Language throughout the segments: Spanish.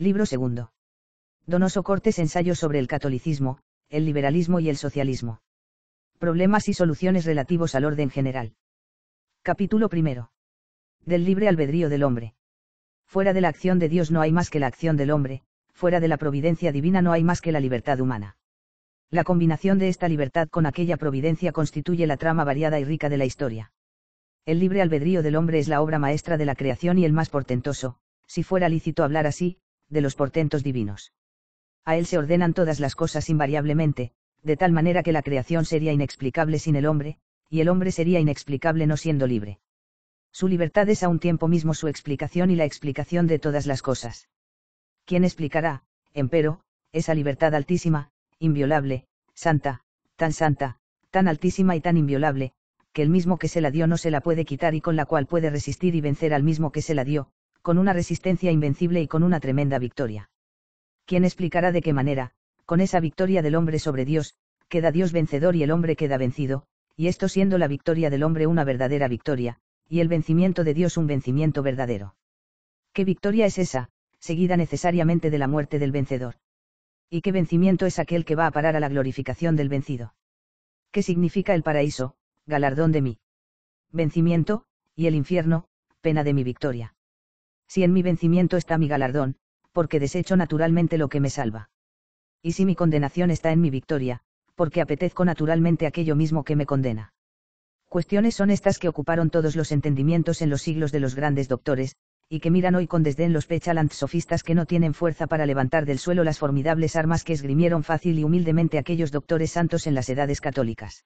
Libro segundo. Donoso Cortes Ensayo sobre el catolicismo, el liberalismo y el socialismo. Problemas y soluciones relativos al orden general. Capítulo primero. Del libre albedrío del hombre. Fuera de la acción de Dios no hay más que la acción del hombre, fuera de la providencia divina no hay más que la libertad humana. La combinación de esta libertad con aquella providencia constituye la trama variada y rica de la historia. El libre albedrío del hombre es la obra maestra de la creación y el más portentoso, si fuera lícito hablar así, de los portentos divinos. A él se ordenan todas las cosas invariablemente, de tal manera que la creación sería inexplicable sin el hombre, y el hombre sería inexplicable no siendo libre. Su libertad es a un tiempo mismo su explicación y la explicación de todas las cosas. ¿Quién explicará, empero, esa libertad altísima, inviolable, santa, tan santa, tan altísima y tan inviolable, que el mismo que se la dio no se la puede quitar y con la cual puede resistir y vencer al mismo que se la dio, con una resistencia invencible y con una tremenda victoria. ¿Quién explicará de qué manera, con esa victoria del hombre sobre Dios, queda Dios vencedor y el hombre queda vencido, y esto siendo la victoria del hombre una verdadera victoria, y el vencimiento de Dios un vencimiento verdadero? ¿Qué victoria es esa, seguida necesariamente de la muerte del vencedor? ¿Y qué vencimiento es aquel que va a parar a la glorificación del vencido? ¿Qué significa el paraíso, galardón de mí? Vencimiento, y el infierno, pena de mi victoria si en mi vencimiento está mi galardón, porque desecho naturalmente lo que me salva. Y si mi condenación está en mi victoria, porque apetezco naturalmente aquello mismo que me condena. Cuestiones son estas que ocuparon todos los entendimientos en los siglos de los grandes doctores, y que miran hoy con desdén los pechalant sofistas que no tienen fuerza para levantar del suelo las formidables armas que esgrimieron fácil y humildemente aquellos doctores santos en las edades católicas.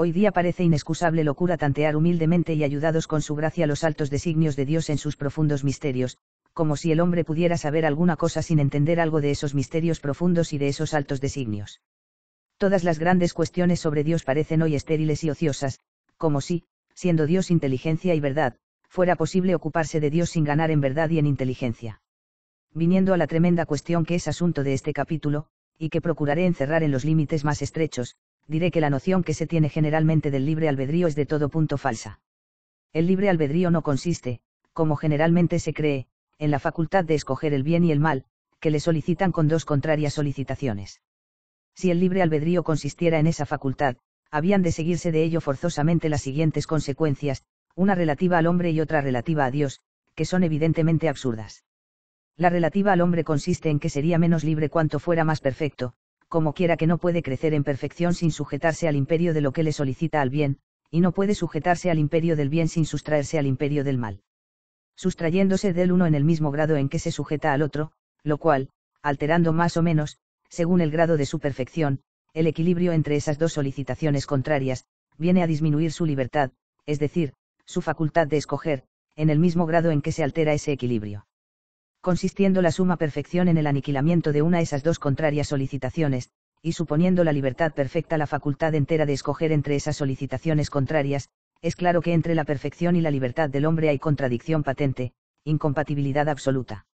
Hoy día parece inexcusable locura tantear humildemente y ayudados con su gracia los altos designios de Dios en sus profundos misterios, como si el hombre pudiera saber alguna cosa sin entender algo de esos misterios profundos y de esos altos designios. Todas las grandes cuestiones sobre Dios parecen hoy estériles y ociosas, como si, siendo Dios inteligencia y verdad, fuera posible ocuparse de Dios sin ganar en verdad y en inteligencia. Viniendo a la tremenda cuestión que es asunto de este capítulo, y que procuraré encerrar en los límites más estrechos, diré que la noción que se tiene generalmente del libre albedrío es de todo punto falsa. El libre albedrío no consiste, como generalmente se cree, en la facultad de escoger el bien y el mal, que le solicitan con dos contrarias solicitaciones. Si el libre albedrío consistiera en esa facultad, habían de seguirse de ello forzosamente las siguientes consecuencias, una relativa al hombre y otra relativa a Dios, que son evidentemente absurdas. La relativa al hombre consiste en que sería menos libre cuanto fuera más perfecto, como quiera que no puede crecer en perfección sin sujetarse al imperio de lo que le solicita al bien, y no puede sujetarse al imperio del bien sin sustraerse al imperio del mal. Sustrayéndose del uno en el mismo grado en que se sujeta al otro, lo cual, alterando más o menos, según el grado de su perfección, el equilibrio entre esas dos solicitaciones contrarias, viene a disminuir su libertad, es decir, su facultad de escoger, en el mismo grado en que se altera ese equilibrio consistiendo la suma perfección en el aniquilamiento de una de esas dos contrarias solicitaciones, y suponiendo la libertad perfecta la facultad entera de escoger entre esas solicitaciones contrarias, es claro que entre la perfección y la libertad del hombre hay contradicción patente, incompatibilidad absoluta.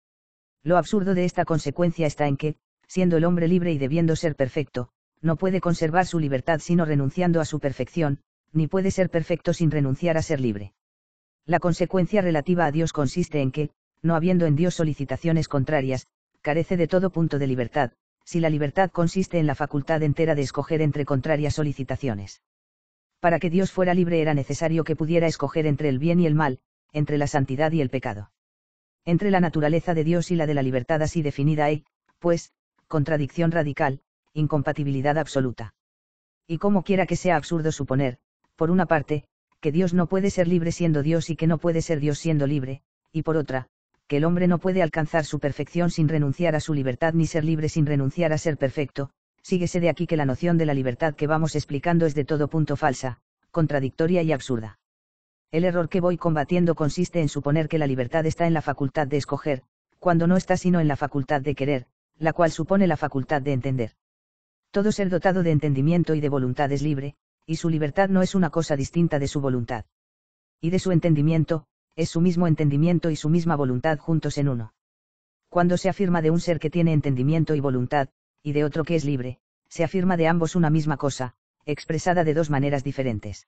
Lo absurdo de esta consecuencia está en que, siendo el hombre libre y debiendo ser perfecto, no puede conservar su libertad sino renunciando a su perfección, ni puede ser perfecto sin renunciar a ser libre. La consecuencia relativa a Dios consiste en que, no habiendo en Dios solicitaciones contrarias, carece de todo punto de libertad, si la libertad consiste en la facultad entera de escoger entre contrarias solicitaciones. Para que Dios fuera libre era necesario que pudiera escoger entre el bien y el mal, entre la santidad y el pecado. Entre la naturaleza de Dios y la de la libertad así definida hay, pues, contradicción radical, incompatibilidad absoluta. Y como quiera que sea absurdo suponer, por una parte, que Dios no puede ser libre siendo Dios y que no puede ser Dios siendo libre, y por otra, el hombre no puede alcanzar su perfección sin renunciar a su libertad ni ser libre sin renunciar a ser perfecto, síguese de aquí que la noción de la libertad que vamos explicando es de todo punto falsa, contradictoria y absurda. El error que voy combatiendo consiste en suponer que la libertad está en la facultad de escoger, cuando no está sino en la facultad de querer, la cual supone la facultad de entender. Todo ser dotado de entendimiento y de voluntad es libre, y su libertad no es una cosa distinta de su voluntad. Y de su entendimiento, es su mismo entendimiento y su misma voluntad juntos en uno. Cuando se afirma de un ser que tiene entendimiento y voluntad, y de otro que es libre, se afirma de ambos una misma cosa, expresada de dos maneras diferentes.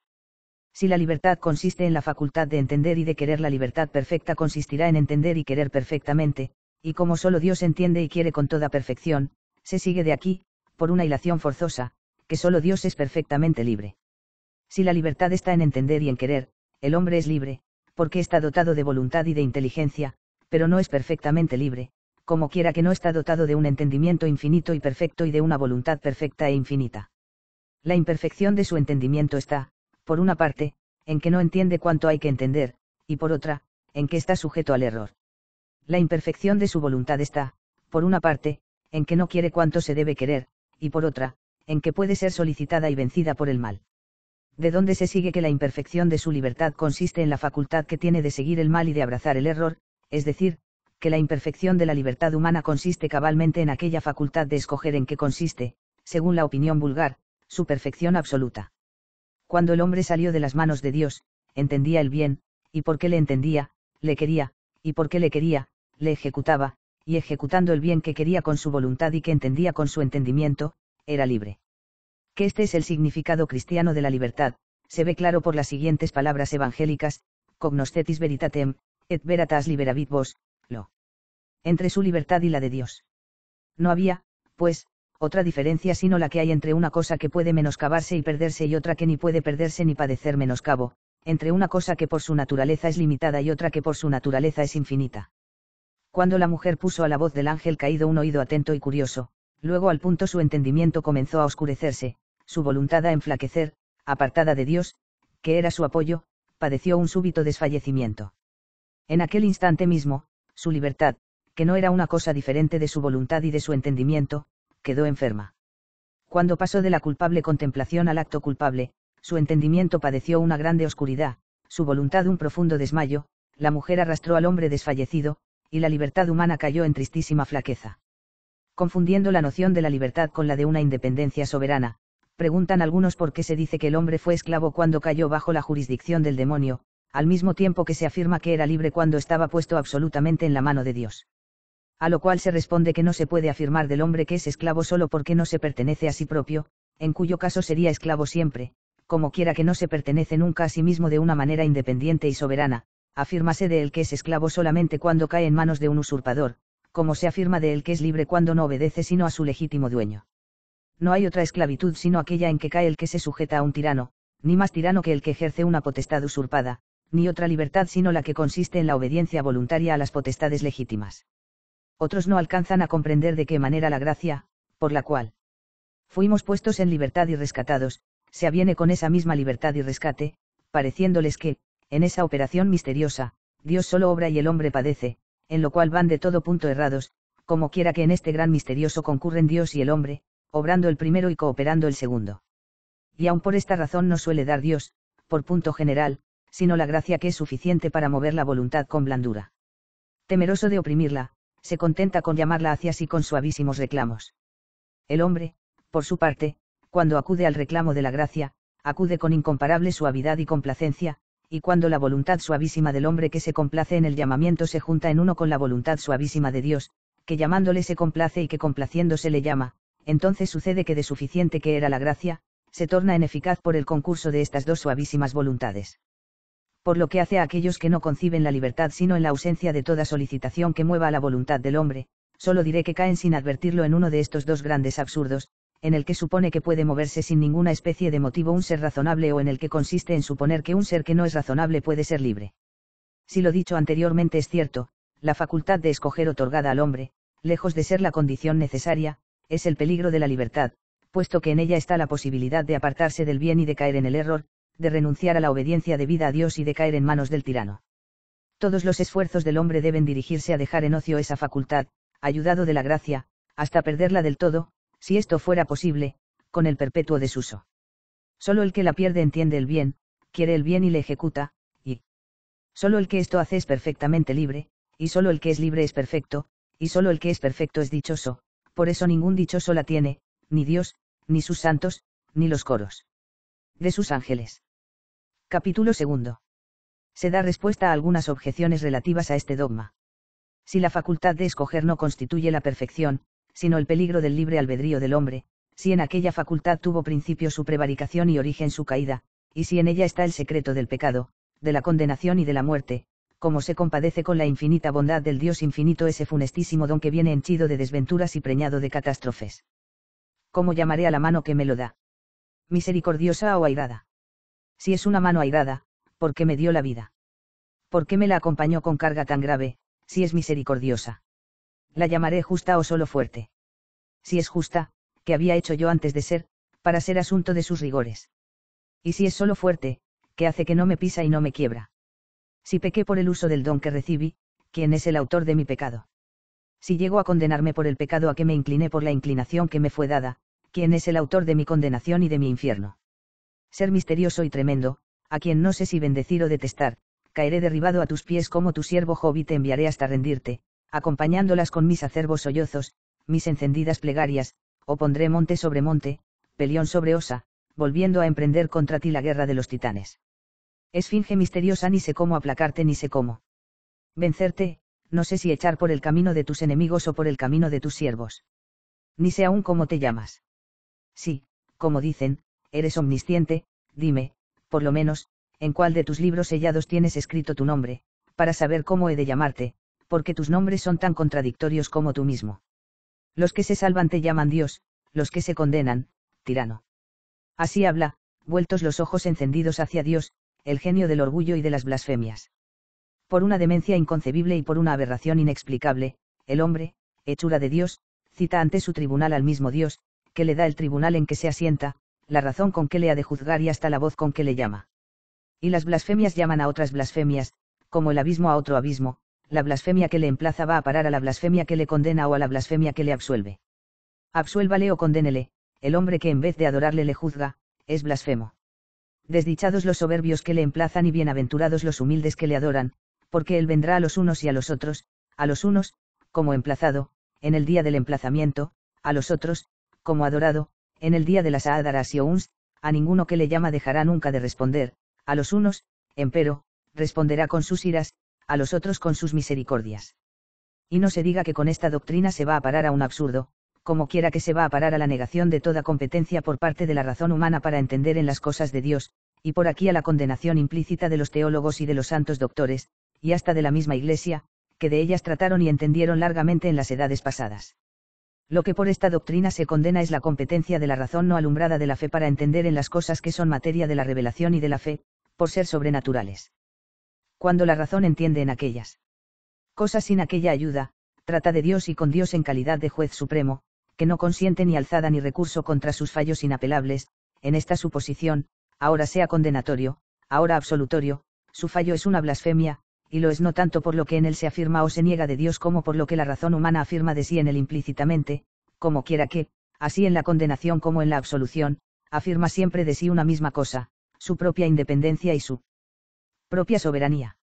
Si la libertad consiste en la facultad de entender y de querer, la libertad perfecta consistirá en entender y querer perfectamente, y como solo Dios entiende y quiere con toda perfección, se sigue de aquí, por una hilación forzosa, que solo Dios es perfectamente libre. Si la libertad está en entender y en querer, el hombre es libre, porque está dotado de voluntad y de inteligencia, pero no es perfectamente libre, como quiera que no está dotado de un entendimiento infinito y perfecto y de una voluntad perfecta e infinita. La imperfección de su entendimiento está, por una parte, en que no entiende cuánto hay que entender, y por otra, en que está sujeto al error. La imperfección de su voluntad está, por una parte, en que no quiere cuanto se debe querer, y por otra, en que puede ser solicitada y vencida por el mal de donde se sigue que la imperfección de su libertad consiste en la facultad que tiene de seguir el mal y de abrazar el error, es decir, que la imperfección de la libertad humana consiste cabalmente en aquella facultad de escoger en qué consiste, según la opinión vulgar, su perfección absoluta. Cuando el hombre salió de las manos de Dios, entendía el bien, y porque le entendía, le quería, y porque le quería, le ejecutaba, y ejecutando el bien que quería con su voluntad y que entendía con su entendimiento, era libre que este es el significado cristiano de la libertad, se ve claro por las siguientes palabras evangélicas, cognoscetis veritatem, et veritas liberavit vos, lo. Entre su libertad y la de Dios. No había, pues, otra diferencia sino la que hay entre una cosa que puede menoscabarse y perderse y otra que ni puede perderse ni padecer menoscabo, entre una cosa que por su naturaleza es limitada y otra que por su naturaleza es infinita. Cuando la mujer puso a la voz del ángel caído un oído atento y curioso, luego al punto su entendimiento comenzó a oscurecerse, su voluntad a enflaquecer, apartada de Dios, que era su apoyo, padeció un súbito desfallecimiento. En aquel instante mismo, su libertad, que no era una cosa diferente de su voluntad y de su entendimiento, quedó enferma. Cuando pasó de la culpable contemplación al acto culpable, su entendimiento padeció una grande oscuridad, su voluntad un profundo desmayo, la mujer arrastró al hombre desfallecido, y la libertad humana cayó en tristísima flaqueza. Confundiendo la noción de la libertad con la de una independencia soberana, preguntan algunos por qué se dice que el hombre fue esclavo cuando cayó bajo la jurisdicción del demonio, al mismo tiempo que se afirma que era libre cuando estaba puesto absolutamente en la mano de Dios. A lo cual se responde que no se puede afirmar del hombre que es esclavo solo porque no se pertenece a sí propio, en cuyo caso sería esclavo siempre, como quiera que no se pertenece nunca a sí mismo de una manera independiente y soberana, afírmase de él que es esclavo solamente cuando cae en manos de un usurpador, como se afirma de él que es libre cuando no obedece sino a su legítimo dueño no hay otra esclavitud sino aquella en que cae el que se sujeta a un tirano, ni más tirano que el que ejerce una potestad usurpada, ni otra libertad sino la que consiste en la obediencia voluntaria a las potestades legítimas. Otros no alcanzan a comprender de qué manera la gracia, por la cual fuimos puestos en libertad y rescatados, se aviene con esa misma libertad y rescate, pareciéndoles que, en esa operación misteriosa, Dios solo obra y el hombre padece, en lo cual van de todo punto errados, como quiera que en este gran misterioso concurren Dios y el hombre, obrando el primero y cooperando el segundo. Y aun por esta razón no suele dar Dios, por punto general, sino la gracia que es suficiente para mover la voluntad con blandura. Temeroso de oprimirla, se contenta con llamarla hacia sí con suavísimos reclamos. El hombre, por su parte, cuando acude al reclamo de la gracia, acude con incomparable suavidad y complacencia, y cuando la voluntad suavísima del hombre que se complace en el llamamiento se junta en uno con la voluntad suavísima de Dios, que llamándole se complace y que complaciéndose le llama, entonces sucede que de suficiente que era la gracia, se torna ineficaz por el concurso de estas dos suavísimas voluntades. Por lo que hace a aquellos que no conciben la libertad sino en la ausencia de toda solicitación que mueva a la voluntad del hombre, solo diré que caen sin advertirlo en uno de estos dos grandes absurdos, en el que supone que puede moverse sin ninguna especie de motivo un ser razonable o en el que consiste en suponer que un ser que no es razonable puede ser libre. Si lo dicho anteriormente es cierto, la facultad de escoger otorgada al hombre, lejos de ser la condición necesaria, es el peligro de la libertad, puesto que en ella está la posibilidad de apartarse del bien y de caer en el error, de renunciar a la obediencia debida a Dios y de caer en manos del tirano. Todos los esfuerzos del hombre deben dirigirse a dejar en ocio esa facultad, ayudado de la gracia, hasta perderla del todo, si esto fuera posible, con el perpetuo desuso. Solo el que la pierde entiende el bien, quiere el bien y le ejecuta, y solo el que esto hace es perfectamente libre, y solo el que es libre es perfecto, y solo el que es perfecto es dichoso, por eso ningún dichoso la tiene, ni Dios, ni sus santos, ni los coros. De sus ángeles. Capítulo 2. Se da respuesta a algunas objeciones relativas a este dogma. Si la facultad de escoger no constituye la perfección, sino el peligro del libre albedrío del hombre, si en aquella facultad tuvo principio su prevaricación y origen su caída, y si en ella está el secreto del pecado, de la condenación y de la muerte, cómo se compadece con la infinita bondad del Dios infinito ese funestísimo don que viene henchido de desventuras y preñado de catástrofes. ¿Cómo llamaré a la mano que me lo da? Misericordiosa o airada. Si es una mano airada, ¿por qué me dio la vida? ¿Por qué me la acompañó con carga tan grave, si es misericordiosa? La llamaré justa o solo fuerte. Si es justa, ¿qué había hecho yo antes de ser, para ser asunto de sus rigores? Y si es solo fuerte, ¿qué hace que no me pisa y no me quiebra? Si pequé por el uso del don que recibí, ¿quién es el autor de mi pecado? Si llego a condenarme por el pecado a que me incliné por la inclinación que me fue dada, ¿quién es el autor de mi condenación y de mi infierno? Ser misterioso y tremendo, a quien no sé si bendecir o detestar, caeré derribado a tus pies como tu siervo Job y te enviaré hasta rendirte, acompañándolas con mis acervos sollozos, mis encendidas plegarias, o pondré monte sobre monte, pelión sobre osa, volviendo a emprender contra ti la guerra de los titanes. Esfinge misteriosa ni sé cómo aplacarte ni sé cómo. Vencerte, no sé si echar por el camino de tus enemigos o por el camino de tus siervos. Ni sé aún cómo te llamas. Sí, como dicen, eres omnisciente, dime, por lo menos, en cuál de tus libros sellados tienes escrito tu nombre, para saber cómo he de llamarte, porque tus nombres son tan contradictorios como tú mismo. Los que se salvan te llaman Dios, los que se condenan, tirano. Así habla, vueltos los ojos encendidos hacia Dios, el genio del orgullo y de las blasfemias. Por una demencia inconcebible y por una aberración inexplicable, el hombre, hechura de Dios, cita ante su tribunal al mismo Dios, que le da el tribunal en que se asienta, la razón con que le ha de juzgar y hasta la voz con que le llama. Y las blasfemias llaman a otras blasfemias, como el abismo a otro abismo, la blasfemia que le emplaza va a parar a la blasfemia que le condena o a la blasfemia que le absuelve. Absuélvale o condénele, el hombre que en vez de adorarle le juzga, es blasfemo desdichados los soberbios que le emplazan y bienaventurados los humildes que le adoran, porque Él vendrá a los unos y a los otros, a los unos, como emplazado, en el día del emplazamiento, a los otros, como adorado, en el día de las aadaras y ouns, a ninguno que le llama dejará nunca de responder, a los unos, empero, responderá con sus iras, a los otros con sus misericordias. Y no se diga que con esta doctrina se va a parar a un absurdo, como quiera que se va a parar a la negación de toda competencia por parte de la razón humana para entender en las cosas de Dios, y por aquí a la condenación implícita de los teólogos y de los santos doctores, y hasta de la misma Iglesia, que de ellas trataron y entendieron largamente en las edades pasadas. Lo que por esta doctrina se condena es la competencia de la razón no alumbrada de la fe para entender en las cosas que son materia de la revelación y de la fe, por ser sobrenaturales. Cuando la razón entiende en aquellas cosas sin aquella ayuda, trata de Dios y con Dios en calidad de juez supremo, que no consiente ni alzada ni recurso contra sus fallos inapelables, en esta suposición, ahora sea condenatorio, ahora absolutorio, su fallo es una blasfemia, y lo es no tanto por lo que en él se afirma o se niega de Dios como por lo que la razón humana afirma de sí en él implícitamente, como quiera que, así en la condenación como en la absolución, afirma siempre de sí una misma cosa, su propia independencia y su propia soberanía.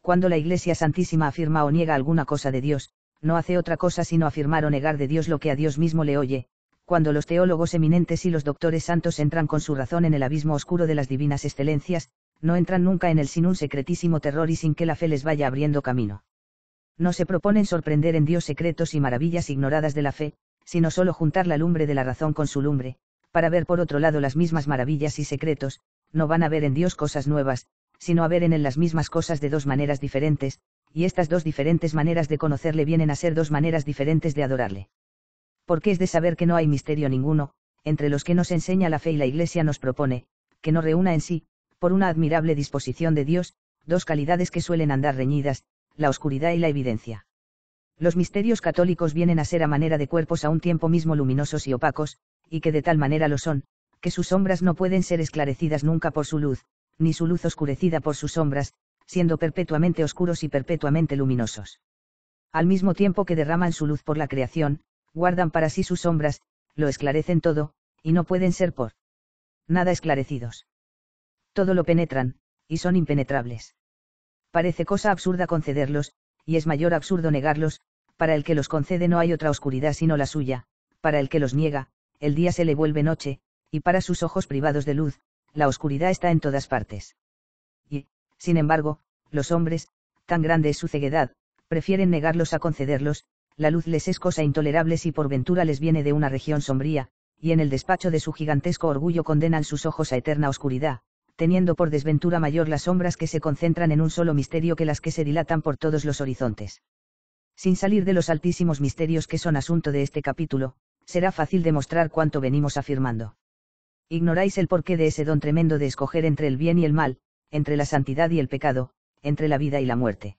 Cuando la Iglesia Santísima afirma o niega alguna cosa de Dios, no hace otra cosa sino afirmar o negar de Dios lo que a Dios mismo le oye, cuando los teólogos eminentes y los doctores santos entran con su razón en el abismo oscuro de las divinas excelencias, no entran nunca en él sin un secretísimo terror y sin que la fe les vaya abriendo camino. No se proponen sorprender en Dios secretos y maravillas ignoradas de la fe, sino solo juntar la lumbre de la razón con su lumbre, para ver por otro lado las mismas maravillas y secretos, no van a ver en Dios cosas nuevas, sino a ver en él las mismas cosas de dos maneras diferentes, y estas dos diferentes maneras de conocerle vienen a ser dos maneras diferentes de adorarle. Porque es de saber que no hay misterio ninguno, entre los que nos enseña la fe y la Iglesia nos propone, que no reúna en sí, por una admirable disposición de Dios, dos calidades que suelen andar reñidas, la oscuridad y la evidencia. Los misterios católicos vienen a ser a manera de cuerpos a un tiempo mismo luminosos y opacos, y que de tal manera lo son, que sus sombras no pueden ser esclarecidas nunca por su luz, ni su luz oscurecida por sus sombras, siendo perpetuamente oscuros y perpetuamente luminosos. Al mismo tiempo que derraman su luz por la creación, guardan para sí sus sombras, lo esclarecen todo, y no pueden ser por nada esclarecidos. Todo lo penetran, y son impenetrables. Parece cosa absurda concederlos, y es mayor absurdo negarlos, para el que los concede no hay otra oscuridad sino la suya, para el que los niega, el día se le vuelve noche, y para sus ojos privados de luz, la oscuridad está en todas partes. Sin embargo, los hombres, tan grande es su ceguedad, prefieren negarlos a concederlos, la luz les es cosa intolerable si por ventura les viene de una región sombría, y en el despacho de su gigantesco orgullo condenan sus ojos a eterna oscuridad, teniendo por desventura mayor las sombras que se concentran en un solo misterio que las que se dilatan por todos los horizontes. Sin salir de los altísimos misterios que son asunto de este capítulo, será fácil demostrar cuánto venimos afirmando. Ignoráis el porqué de ese don tremendo de escoger entre el bien y el mal, entre la santidad y el pecado, entre la vida y la muerte.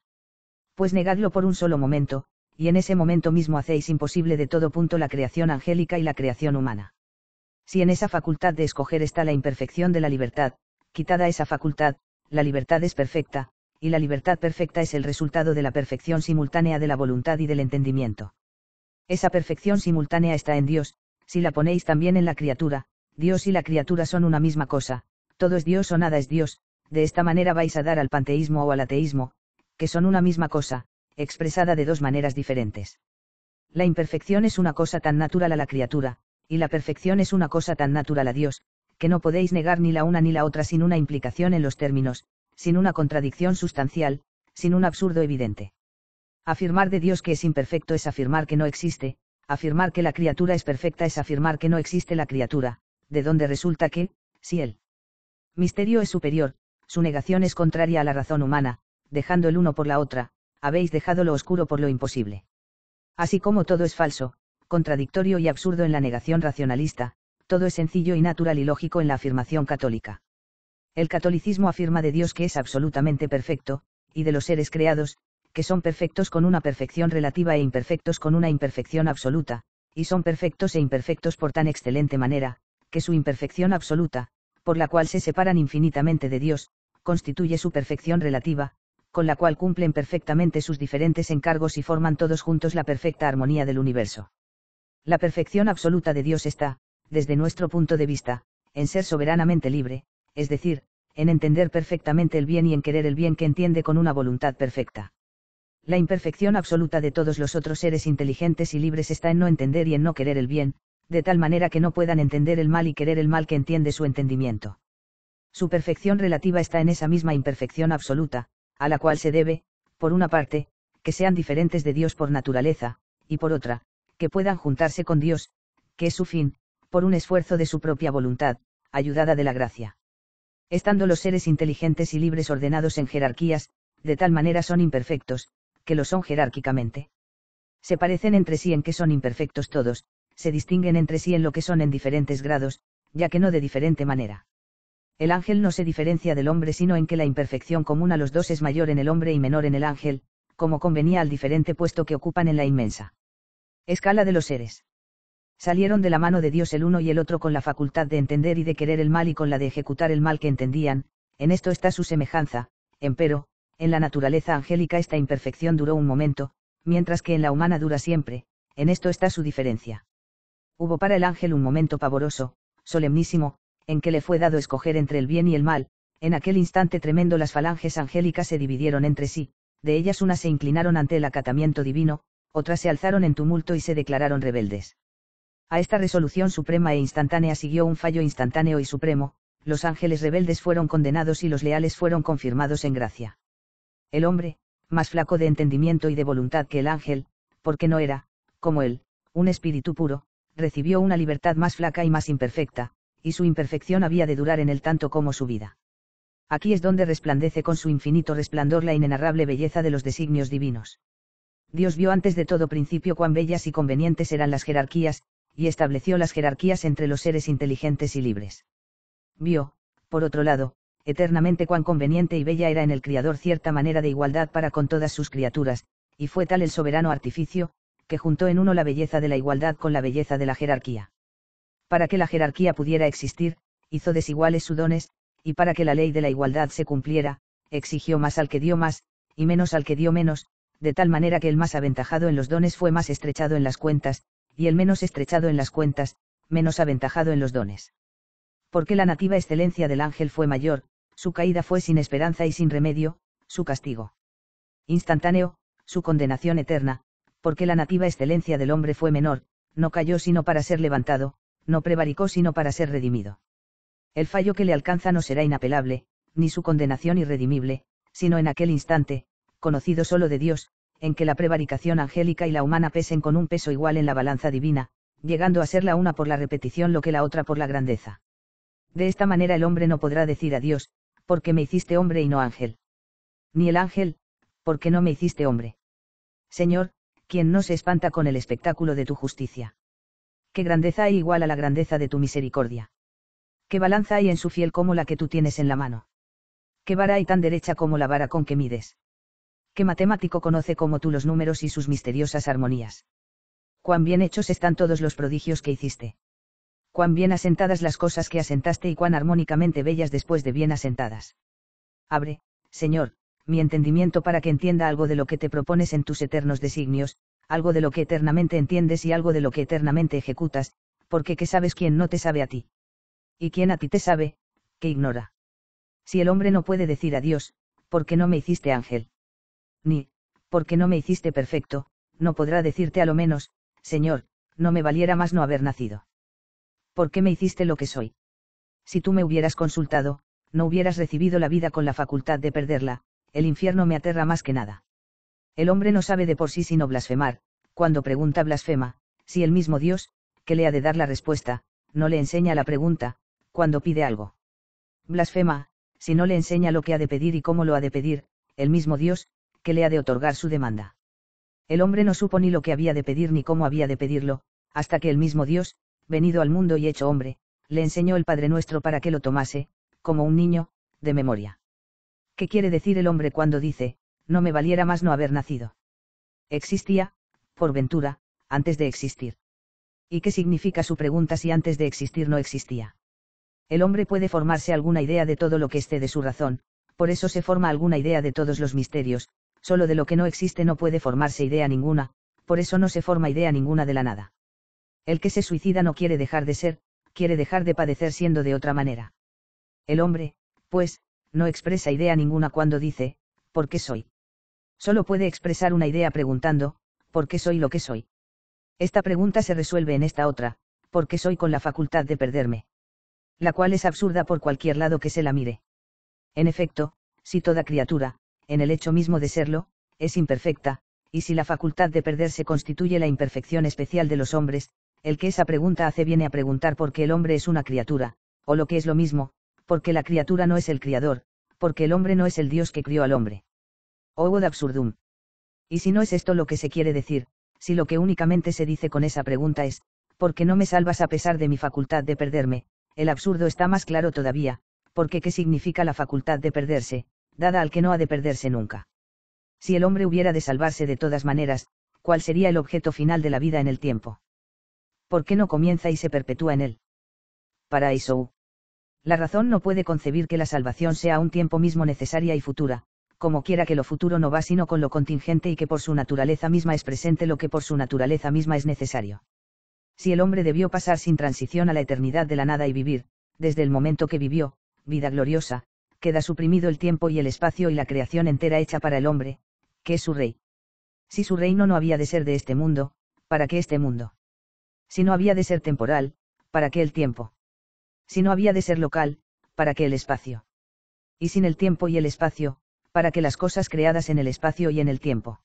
Pues negadlo por un solo momento, y en ese momento mismo hacéis imposible de todo punto la creación angélica y la creación humana. Si en esa facultad de escoger está la imperfección de la libertad, quitada esa facultad, la libertad es perfecta, y la libertad perfecta es el resultado de la perfección simultánea de la voluntad y del entendimiento. Esa perfección simultánea está en Dios, si la ponéis también en la criatura, Dios y la criatura son una misma cosa, todo es Dios o nada es Dios, de esta manera vais a dar al panteísmo o al ateísmo, que son una misma cosa, expresada de dos maneras diferentes. La imperfección es una cosa tan natural a la criatura, y la perfección es una cosa tan natural a Dios, que no podéis negar ni la una ni la otra sin una implicación en los términos, sin una contradicción sustancial, sin un absurdo evidente. Afirmar de Dios que es imperfecto es afirmar que no existe, afirmar que la criatura es perfecta es afirmar que no existe la criatura, de donde resulta que, si el misterio es superior, su negación es contraria a la razón humana, dejando el uno por la otra, habéis dejado lo oscuro por lo imposible. Así como todo es falso, contradictorio y absurdo en la negación racionalista, todo es sencillo y natural y lógico en la afirmación católica. El catolicismo afirma de Dios que es absolutamente perfecto, y de los seres creados, que son perfectos con una perfección relativa e imperfectos con una imperfección absoluta, y son perfectos e imperfectos por tan excelente manera, que su imperfección absoluta, por la cual se separan infinitamente de Dios, constituye su perfección relativa, con la cual cumplen perfectamente sus diferentes encargos y forman todos juntos la perfecta armonía del universo. La perfección absoluta de Dios está, desde nuestro punto de vista, en ser soberanamente libre, es decir, en entender perfectamente el bien y en querer el bien que entiende con una voluntad perfecta. La imperfección absoluta de todos los otros seres inteligentes y libres está en no entender y en no querer el bien, de tal manera que no puedan entender el mal y querer el mal que entiende su entendimiento. Su perfección relativa está en esa misma imperfección absoluta, a la cual se debe, por una parte, que sean diferentes de Dios por naturaleza, y por otra, que puedan juntarse con Dios, que es su fin, por un esfuerzo de su propia voluntad, ayudada de la gracia. Estando los seres inteligentes y libres ordenados en jerarquías, de tal manera son imperfectos, que lo son jerárquicamente. Se parecen entre sí en que son imperfectos todos, se distinguen entre sí en lo que son en diferentes grados, ya que no de diferente manera. El ángel no se diferencia del hombre sino en que la imperfección común a los dos es mayor en el hombre y menor en el ángel, como convenía al diferente puesto que ocupan en la inmensa escala de los seres. Salieron de la mano de Dios el uno y el otro con la facultad de entender y de querer el mal y con la de ejecutar el mal que entendían, en esto está su semejanza, empero, en la naturaleza angélica esta imperfección duró un momento, mientras que en la humana dura siempre, en esto está su diferencia. Hubo para el ángel un momento pavoroso, solemnísimo, en que le fue dado escoger entre el bien y el mal, en aquel instante tremendo las falanges angélicas se dividieron entre sí, de ellas unas se inclinaron ante el acatamiento divino, otras se alzaron en tumulto y se declararon rebeldes. A esta resolución suprema e instantánea siguió un fallo instantáneo y supremo, los ángeles rebeldes fueron condenados y los leales fueron confirmados en gracia. El hombre, más flaco de entendimiento y de voluntad que el ángel, porque no era, como él, un espíritu puro, recibió una libertad más flaca y más imperfecta, y su imperfección había de durar en él tanto como su vida. Aquí es donde resplandece con su infinito resplandor la inenarrable belleza de los designios divinos. Dios vio antes de todo principio cuán bellas y convenientes eran las jerarquías, y estableció las jerarquías entre los seres inteligentes y libres. Vio, por otro lado, eternamente cuán conveniente y bella era en el Criador cierta manera de igualdad para con todas sus criaturas, y fue tal el soberano artificio, que juntó en uno la belleza de la igualdad con la belleza de la jerarquía. Para que la jerarquía pudiera existir, hizo desiguales sus dones, y para que la ley de la igualdad se cumpliera, exigió más al que dio más, y menos al que dio menos, de tal manera que el más aventajado en los dones fue más estrechado en las cuentas, y el menos estrechado en las cuentas, menos aventajado en los dones. Porque la nativa excelencia del ángel fue mayor, su caída fue sin esperanza y sin remedio, su castigo. Instantáneo, su condenación eterna, porque la nativa excelencia del hombre fue menor, no cayó sino para ser levantado, no prevaricó sino para ser redimido. El fallo que le alcanza no será inapelable, ni su condenación irredimible, sino en aquel instante, conocido solo de Dios, en que la prevaricación angélica y la humana pesen con un peso igual en la balanza divina, llegando a ser la una por la repetición lo que la otra por la grandeza. De esta manera el hombre no podrá decir a Dios, porque me hiciste hombre y no ángel. Ni el ángel, porque no me hiciste hombre. Señor, quien no se espanta con el espectáculo de tu justicia. Qué grandeza hay igual a la grandeza de tu misericordia. Qué balanza hay en su fiel como la que tú tienes en la mano. Qué vara hay tan derecha como la vara con que mides. Qué matemático conoce como tú los números y sus misteriosas armonías. Cuán bien hechos están todos los prodigios que hiciste. Cuán bien asentadas las cosas que asentaste y cuán armónicamente bellas después de bien asentadas. Abre, Señor, mi entendimiento para que entienda algo de lo que te propones en tus eternos designios, algo de lo que eternamente entiendes y algo de lo que eternamente ejecutas, porque que sabes quien no te sabe a ti. Y quien a ti te sabe, que ignora. Si el hombre no puede decir a Dios, ¿por qué no me hiciste ángel? Ni, ¿por qué no me hiciste perfecto, no podrá decirte a lo menos, Señor, no me valiera más no haber nacido. ¿Por qué me hiciste lo que soy? Si tú me hubieras consultado, no hubieras recibido la vida con la facultad de perderla, el infierno me aterra más que nada. El hombre no sabe de por sí sino blasfemar, cuando pregunta blasfema, si el mismo Dios, que le ha de dar la respuesta, no le enseña la pregunta, cuando pide algo. Blasfema, si no le enseña lo que ha de pedir y cómo lo ha de pedir, el mismo Dios, que le ha de otorgar su demanda. El hombre no supo ni lo que había de pedir ni cómo había de pedirlo, hasta que el mismo Dios, venido al mundo y hecho hombre, le enseñó el Padre Nuestro para que lo tomase, como un niño, de memoria. ¿Qué quiere decir el hombre cuando dice, no me valiera más no haber nacido? Existía, por ventura, antes de existir. ¿Y qué significa su pregunta si antes de existir no existía? El hombre puede formarse alguna idea de todo lo que esté de su razón, por eso se forma alguna idea de todos los misterios, solo de lo que no existe no puede formarse idea ninguna, por eso no se forma idea ninguna de la nada. El que se suicida no quiere dejar de ser, quiere dejar de padecer siendo de otra manera. El hombre, pues, no expresa idea ninguna cuando dice, ¿por qué soy? Solo puede expresar una idea preguntando, ¿por qué soy lo que soy? Esta pregunta se resuelve en esta otra, ¿por qué soy con la facultad de perderme? La cual es absurda por cualquier lado que se la mire. En efecto, si toda criatura, en el hecho mismo de serlo, es imperfecta, y si la facultad de perderse constituye la imperfección especial de los hombres, el que esa pregunta hace viene a preguntar por qué el hombre es una criatura, o lo que es lo mismo, porque la criatura no es el criador, porque el hombre no es el Dios que crió al hombre. Oud oh, de absurdum. Y si no es esto lo que se quiere decir, si lo que únicamente se dice con esa pregunta es, ¿por qué no me salvas a pesar de mi facultad de perderme? El absurdo está más claro todavía, porque ¿qué significa la facultad de perderse, dada al que no ha de perderse nunca? Si el hombre hubiera de salvarse de todas maneras, ¿cuál sería el objeto final de la vida en el tiempo? ¿Por qué no comienza y se perpetúa en él? Paraíso la razón no puede concebir que la salvación sea a un tiempo mismo necesaria y futura, como quiera que lo futuro no va sino con lo contingente y que por su naturaleza misma es presente lo que por su naturaleza misma es necesario. Si el hombre debió pasar sin transición a la eternidad de la nada y vivir, desde el momento que vivió, vida gloriosa, queda suprimido el tiempo y el espacio y la creación entera hecha para el hombre, que es su rey. Si su reino no había de ser de este mundo, ¿para qué este mundo? Si no había de ser temporal, ¿para qué el tiempo? si no había de ser local, para qué el espacio. Y sin el tiempo y el espacio, para que las cosas creadas en el espacio y en el tiempo.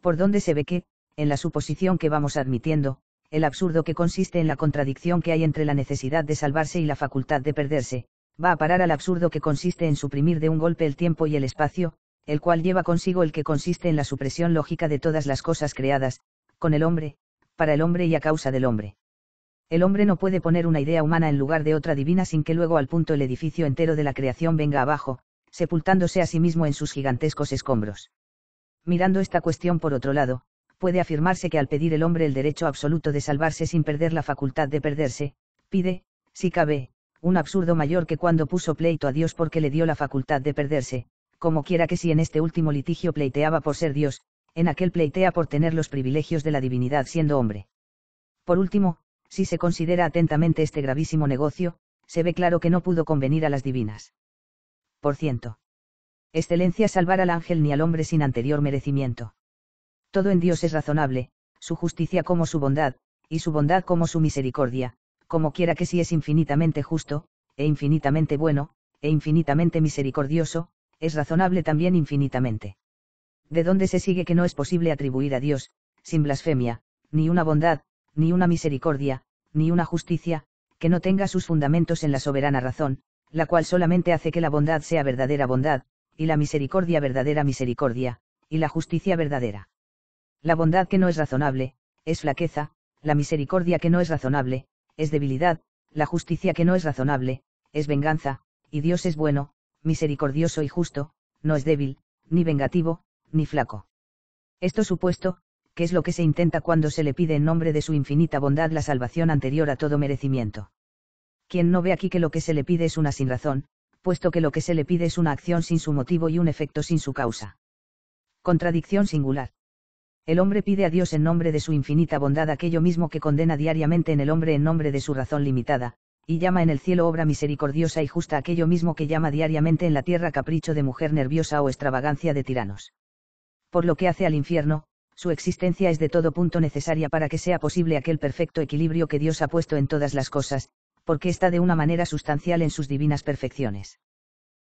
Por donde se ve que, en la suposición que vamos admitiendo, el absurdo que consiste en la contradicción que hay entre la necesidad de salvarse y la facultad de perderse, va a parar al absurdo que consiste en suprimir de un golpe el tiempo y el espacio, el cual lleva consigo el que consiste en la supresión lógica de todas las cosas creadas, con el hombre, para el hombre y a causa del hombre. El hombre no puede poner una idea humana en lugar de otra divina sin que luego al punto el edificio entero de la creación venga abajo, sepultándose a sí mismo en sus gigantescos escombros. Mirando esta cuestión por otro lado, puede afirmarse que al pedir el hombre el derecho absoluto de salvarse sin perder la facultad de perderse, pide, si cabe, un absurdo mayor que cuando puso pleito a Dios porque le dio la facultad de perderse, como quiera que si en este último litigio pleiteaba por ser Dios, en aquel pleitea por tener los privilegios de la divinidad siendo hombre. Por último, si se considera atentamente este gravísimo negocio, se ve claro que no pudo convenir a las divinas. Por ciento. Excelencia salvar al ángel ni al hombre sin anterior merecimiento. Todo en Dios es razonable, su justicia como su bondad, y su bondad como su misericordia, como quiera que si es infinitamente justo, e infinitamente bueno, e infinitamente misericordioso, es razonable también infinitamente. De donde se sigue que no es posible atribuir a Dios, sin blasfemia, ni una bondad, ni una misericordia, ni una justicia, que no tenga sus fundamentos en la soberana razón, la cual solamente hace que la bondad sea verdadera bondad, y la misericordia verdadera misericordia, y la justicia verdadera. La bondad que no es razonable, es flaqueza, la misericordia que no es razonable, es debilidad, la justicia que no es razonable, es venganza, y Dios es bueno, misericordioso y justo, no es débil, ni vengativo, ni flaco. Esto supuesto, que es lo que se intenta cuando se le pide en nombre de su infinita bondad la salvación anterior a todo merecimiento. Quien no ve aquí que lo que se le pide es una sin razón, puesto que lo que se le pide es una acción sin su motivo y un efecto sin su causa. Contradicción singular. El hombre pide a Dios en nombre de su infinita bondad aquello mismo que condena diariamente en el hombre en nombre de su razón limitada, y llama en el cielo obra misericordiosa y justa aquello mismo que llama diariamente en la tierra capricho de mujer nerviosa o extravagancia de tiranos. Por lo que hace al infierno, su existencia es de todo punto necesaria para que sea posible aquel perfecto equilibrio que Dios ha puesto en todas las cosas, porque está de una manera sustancial en sus divinas perfecciones.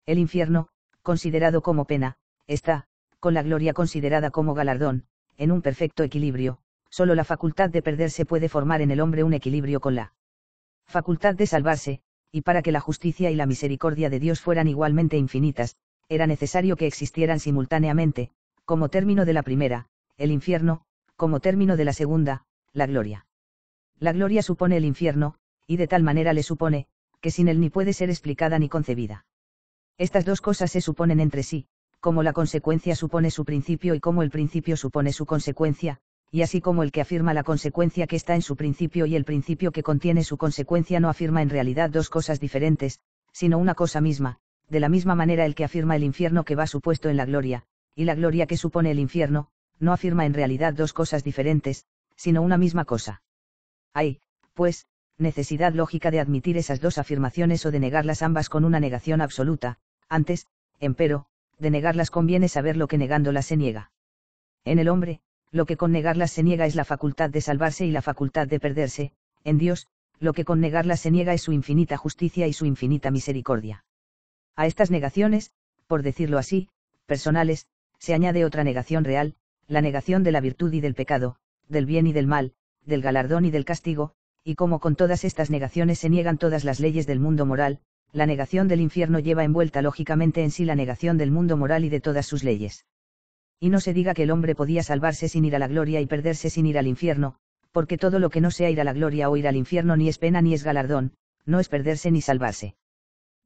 El infierno, considerado como pena, está, con la gloria considerada como galardón, en un perfecto equilibrio, solo la facultad de perderse puede formar en el hombre un equilibrio con la facultad de salvarse, y para que la justicia y la misericordia de Dios fueran igualmente infinitas, era necesario que existieran simultáneamente, como término de la primera, el infierno, como término de la segunda, la gloria. La gloria supone el infierno, y de tal manera le supone, que sin él ni puede ser explicada ni concebida. Estas dos cosas se suponen entre sí, como la consecuencia supone su principio y como el principio supone su consecuencia, y así como el que afirma la consecuencia que está en su principio y el principio que contiene su consecuencia no afirma en realidad dos cosas diferentes, sino una cosa misma, de la misma manera el que afirma el infierno que va supuesto en la gloria, y la gloria que supone el infierno, no afirma en realidad dos cosas diferentes, sino una misma cosa. Hay, pues, necesidad lógica de admitir esas dos afirmaciones o de negarlas ambas con una negación absoluta, antes, empero, de negarlas conviene saber lo que negándolas se niega. En el hombre, lo que con negarlas se niega es la facultad de salvarse y la facultad de perderse, en Dios, lo que con negarlas se niega es su infinita justicia y su infinita misericordia. A estas negaciones, por decirlo así, personales, se añade otra negación real, la negación de la virtud y del pecado, del bien y del mal, del galardón y del castigo, y como con todas estas negaciones se niegan todas las leyes del mundo moral, la negación del infierno lleva envuelta lógicamente en sí la negación del mundo moral y de todas sus leyes. Y no se diga que el hombre podía salvarse sin ir a la gloria y perderse sin ir al infierno, porque todo lo que no sea ir a la gloria o ir al infierno ni es pena ni es galardón, no es perderse ni salvarse.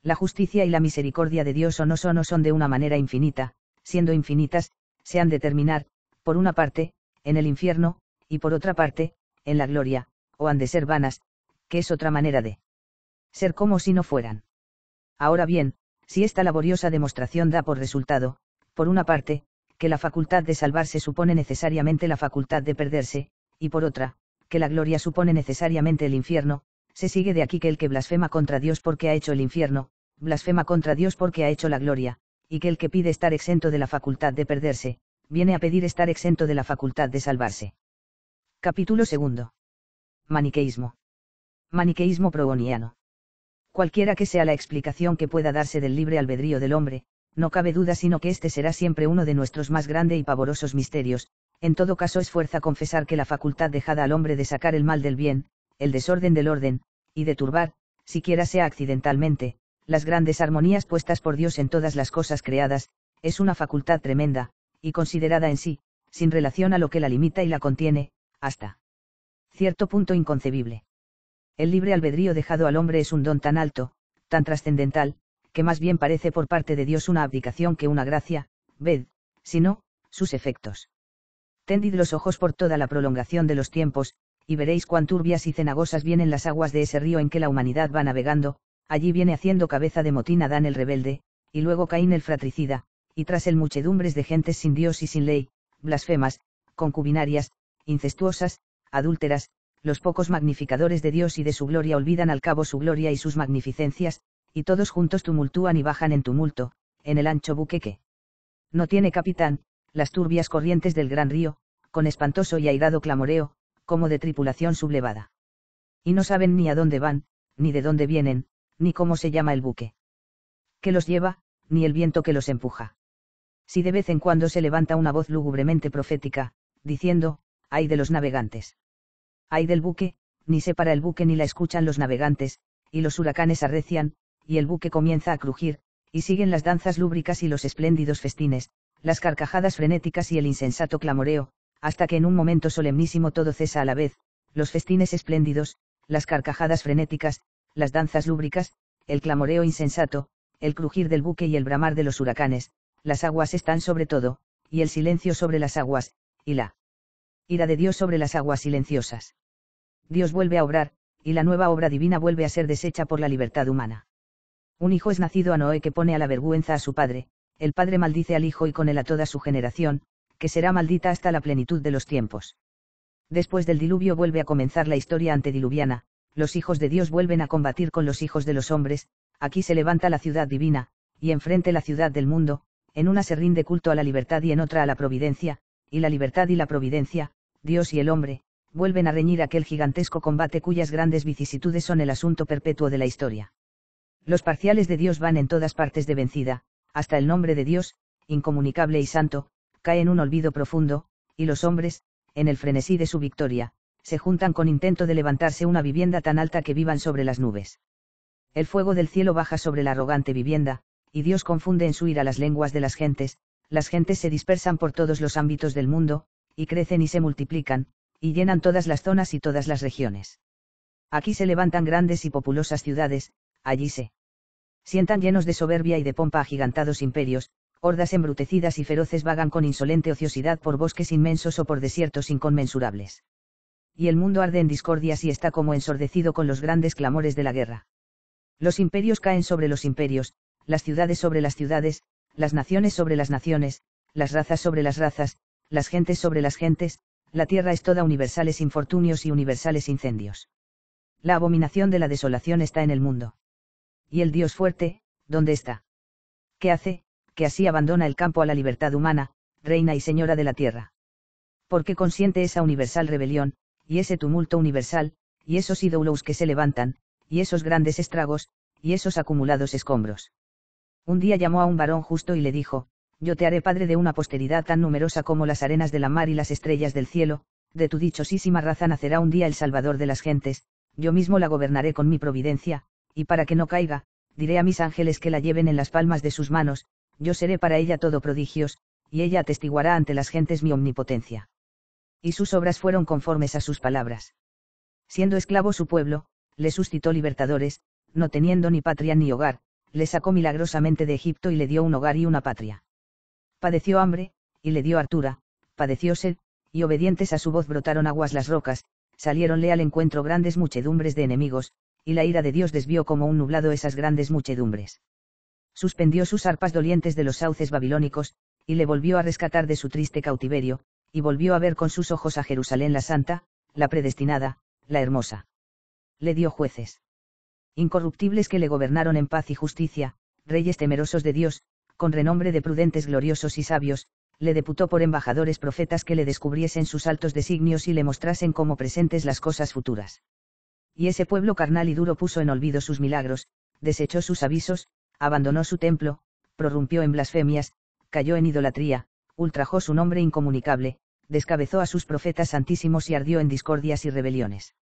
La justicia y la misericordia de Dios o no son o son de una manera infinita, siendo infinitas, se han de terminar, por una parte, en el infierno, y por otra parte, en la gloria, o han de ser vanas, que es otra manera de ser como si no fueran. Ahora bien, si esta laboriosa demostración da por resultado, por una parte, que la facultad de salvarse supone necesariamente la facultad de perderse, y por otra, que la gloria supone necesariamente el infierno, se sigue de aquí que el que blasfema contra Dios porque ha hecho el infierno, blasfema contra Dios porque ha hecho la gloria, y que el que pide estar exento de la facultad de perderse, viene a pedir estar exento de la facultad de salvarse. Capítulo 2. Maniqueísmo. Maniqueísmo progoniano. Cualquiera que sea la explicación que pueda darse del libre albedrío del hombre, no cabe duda sino que este será siempre uno de nuestros más grandes y pavorosos misterios, en todo caso es fuerza confesar que la facultad dejada al hombre de sacar el mal del bien, el desorden del orden, y de turbar, siquiera sea accidentalmente, las grandes armonías puestas por Dios en todas las cosas creadas, es una facultad tremenda, y considerada en sí, sin relación a lo que la limita y la contiene, hasta cierto punto inconcebible. El libre albedrío dejado al hombre es un don tan alto, tan trascendental, que más bien parece por parte de Dios una abdicación que una gracia, ved, si no, sus efectos. Tendid los ojos por toda la prolongación de los tiempos, y veréis cuán turbias y cenagosas vienen las aguas de ese río en que la humanidad va navegando, allí viene haciendo cabeza de motín Adán el rebelde, y luego Caín el fratricida, y tras el muchedumbres de gentes sin Dios y sin ley, blasfemas, concubinarias, incestuosas, adúlteras, los pocos magnificadores de Dios y de su gloria olvidan al cabo su gloria y sus magnificencias, y todos juntos tumultúan y bajan en tumulto, en el ancho buque que no tiene capitán, las turbias corrientes del gran río, con espantoso y airado clamoreo, como de tripulación sublevada. Y no saben ni a dónde van, ni de dónde vienen, ni cómo se llama el buque que los lleva, ni el viento que los empuja si de vez en cuando se levanta una voz lúgubremente profética, diciendo, ay de los navegantes. Ay del buque, ni se para el buque ni la escuchan los navegantes, y los huracanes arrecian, y el buque comienza a crujir, y siguen las danzas lúbricas y los espléndidos festines, las carcajadas frenéticas y el insensato clamoreo, hasta que en un momento solemnísimo todo cesa a la vez, los festines espléndidos, las carcajadas frenéticas, las danzas lúbricas, el clamoreo insensato, el crujir del buque y el bramar de los huracanes, las aguas están sobre todo, y el silencio sobre las aguas, y la ira de Dios sobre las aguas silenciosas. Dios vuelve a obrar, y la nueva obra divina vuelve a ser deshecha por la libertad humana. Un hijo es nacido a Noé que pone a la vergüenza a su padre, el padre maldice al hijo y con él a toda su generación, que será maldita hasta la plenitud de los tiempos. Después del diluvio vuelve a comenzar la historia antediluviana, los hijos de Dios vuelven a combatir con los hijos de los hombres, aquí se levanta la ciudad divina, y enfrente la ciudad del mundo, en una se rinde culto a la libertad y en otra a la providencia, y la libertad y la providencia, Dios y el hombre, vuelven a reñir aquel gigantesco combate cuyas grandes vicisitudes son el asunto perpetuo de la historia. Los parciales de Dios van en todas partes de vencida, hasta el nombre de Dios, incomunicable y santo, cae en un olvido profundo, y los hombres, en el frenesí de su victoria, se juntan con intento de levantarse una vivienda tan alta que vivan sobre las nubes. El fuego del cielo baja sobre la arrogante vivienda, y Dios confunde en su ira las lenguas de las gentes, las gentes se dispersan por todos los ámbitos del mundo, y crecen y se multiplican, y llenan todas las zonas y todas las regiones. Aquí se levantan grandes y populosas ciudades, allí se sientan llenos de soberbia y de pompa agigantados imperios, hordas embrutecidas y feroces vagan con insolente ociosidad por bosques inmensos o por desiertos inconmensurables. Y el mundo arde en discordias y está como ensordecido con los grandes clamores de la guerra. Los imperios caen sobre los imperios, las ciudades sobre las ciudades, las naciones sobre las naciones, las razas sobre las razas, las gentes sobre las gentes, la tierra es toda universales infortunios y universales incendios. La abominación de la desolación está en el mundo. Y el Dios fuerte, ¿dónde está? ¿Qué hace, que así abandona el campo a la libertad humana, reina y señora de la tierra? ¿Por qué consiente esa universal rebelión, y ese tumulto universal, y esos ídolos que se levantan, y esos grandes estragos, y esos acumulados escombros. Un día llamó a un varón justo y le dijo, Yo te haré padre de una posteridad tan numerosa como las arenas de la mar y las estrellas del cielo, de tu dichosísima raza nacerá un día el Salvador de las gentes, yo mismo la gobernaré con mi providencia, y para que no caiga, diré a mis ángeles que la lleven en las palmas de sus manos, yo seré para ella todo prodigios, y ella atestiguará ante las gentes mi omnipotencia. Y sus obras fueron conformes a sus palabras. Siendo esclavo su pueblo, le suscitó libertadores, no teniendo ni patria ni hogar, le sacó milagrosamente de Egipto y le dio un hogar y una patria. Padeció hambre, y le dio hartura, padeció sed, y obedientes a su voz brotaron aguas las rocas, saliéronle al encuentro grandes muchedumbres de enemigos, y la ira de Dios desvió como un nublado esas grandes muchedumbres. Suspendió sus arpas dolientes de los sauces babilónicos, y le volvió a rescatar de su triste cautiverio, y volvió a ver con sus ojos a Jerusalén la santa, la predestinada, la hermosa. Le dio jueces incorruptibles que le gobernaron en paz y justicia, reyes temerosos de Dios, con renombre de prudentes gloriosos y sabios, le deputó por embajadores profetas que le descubriesen sus altos designios y le mostrasen como presentes las cosas futuras. Y ese pueblo carnal y duro puso en olvido sus milagros, desechó sus avisos, abandonó su templo, prorrumpió en blasfemias, cayó en idolatría, ultrajó su nombre incomunicable, descabezó a sus profetas santísimos y ardió en discordias y rebeliones.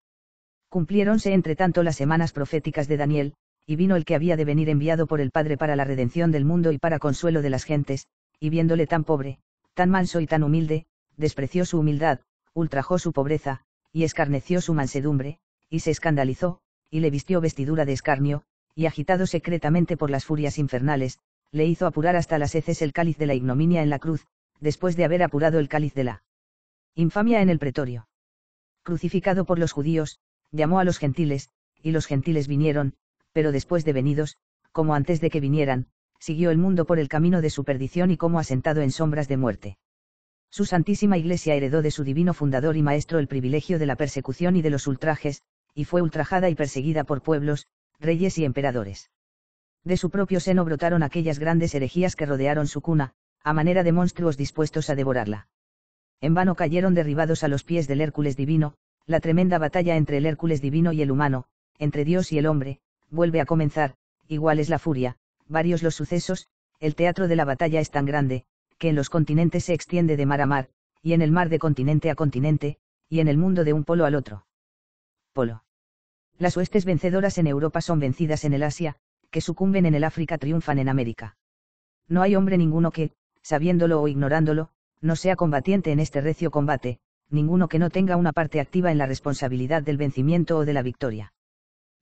Cumpliéronse entre tanto las semanas proféticas de Daniel, y vino el que había de venir enviado por el Padre para la redención del mundo y para consuelo de las gentes, y viéndole tan pobre, tan manso y tan humilde, despreció su humildad, ultrajó su pobreza, y escarneció su mansedumbre, y se escandalizó, y le vistió vestidura de escarnio, y agitado secretamente por las furias infernales, le hizo apurar hasta las heces el cáliz de la ignominia en la cruz, después de haber apurado el cáliz de la infamia en el pretorio. Crucificado por los judíos, llamó a los gentiles, y los gentiles vinieron, pero después de venidos, como antes de que vinieran, siguió el mundo por el camino de su perdición y como asentado en sombras de muerte. Su Santísima Iglesia heredó de su divino fundador y maestro el privilegio de la persecución y de los ultrajes, y fue ultrajada y perseguida por pueblos, reyes y emperadores. De su propio seno brotaron aquellas grandes herejías que rodearon su cuna, a manera de monstruos dispuestos a devorarla. En vano cayeron derribados a los pies del Hércules divino, la tremenda batalla entre el Hércules divino y el humano, entre Dios y el hombre, vuelve a comenzar, igual es la furia, varios los sucesos, el teatro de la batalla es tan grande, que en los continentes se extiende de mar a mar, y en el mar de continente a continente, y en el mundo de un polo al otro. Polo. Las huestes vencedoras en Europa son vencidas en el Asia, que sucumben en el África triunfan en América. No hay hombre ninguno que, sabiéndolo o ignorándolo, no sea combatiente en este recio combate, ninguno que no tenga una parte activa en la responsabilidad del vencimiento o de la victoria.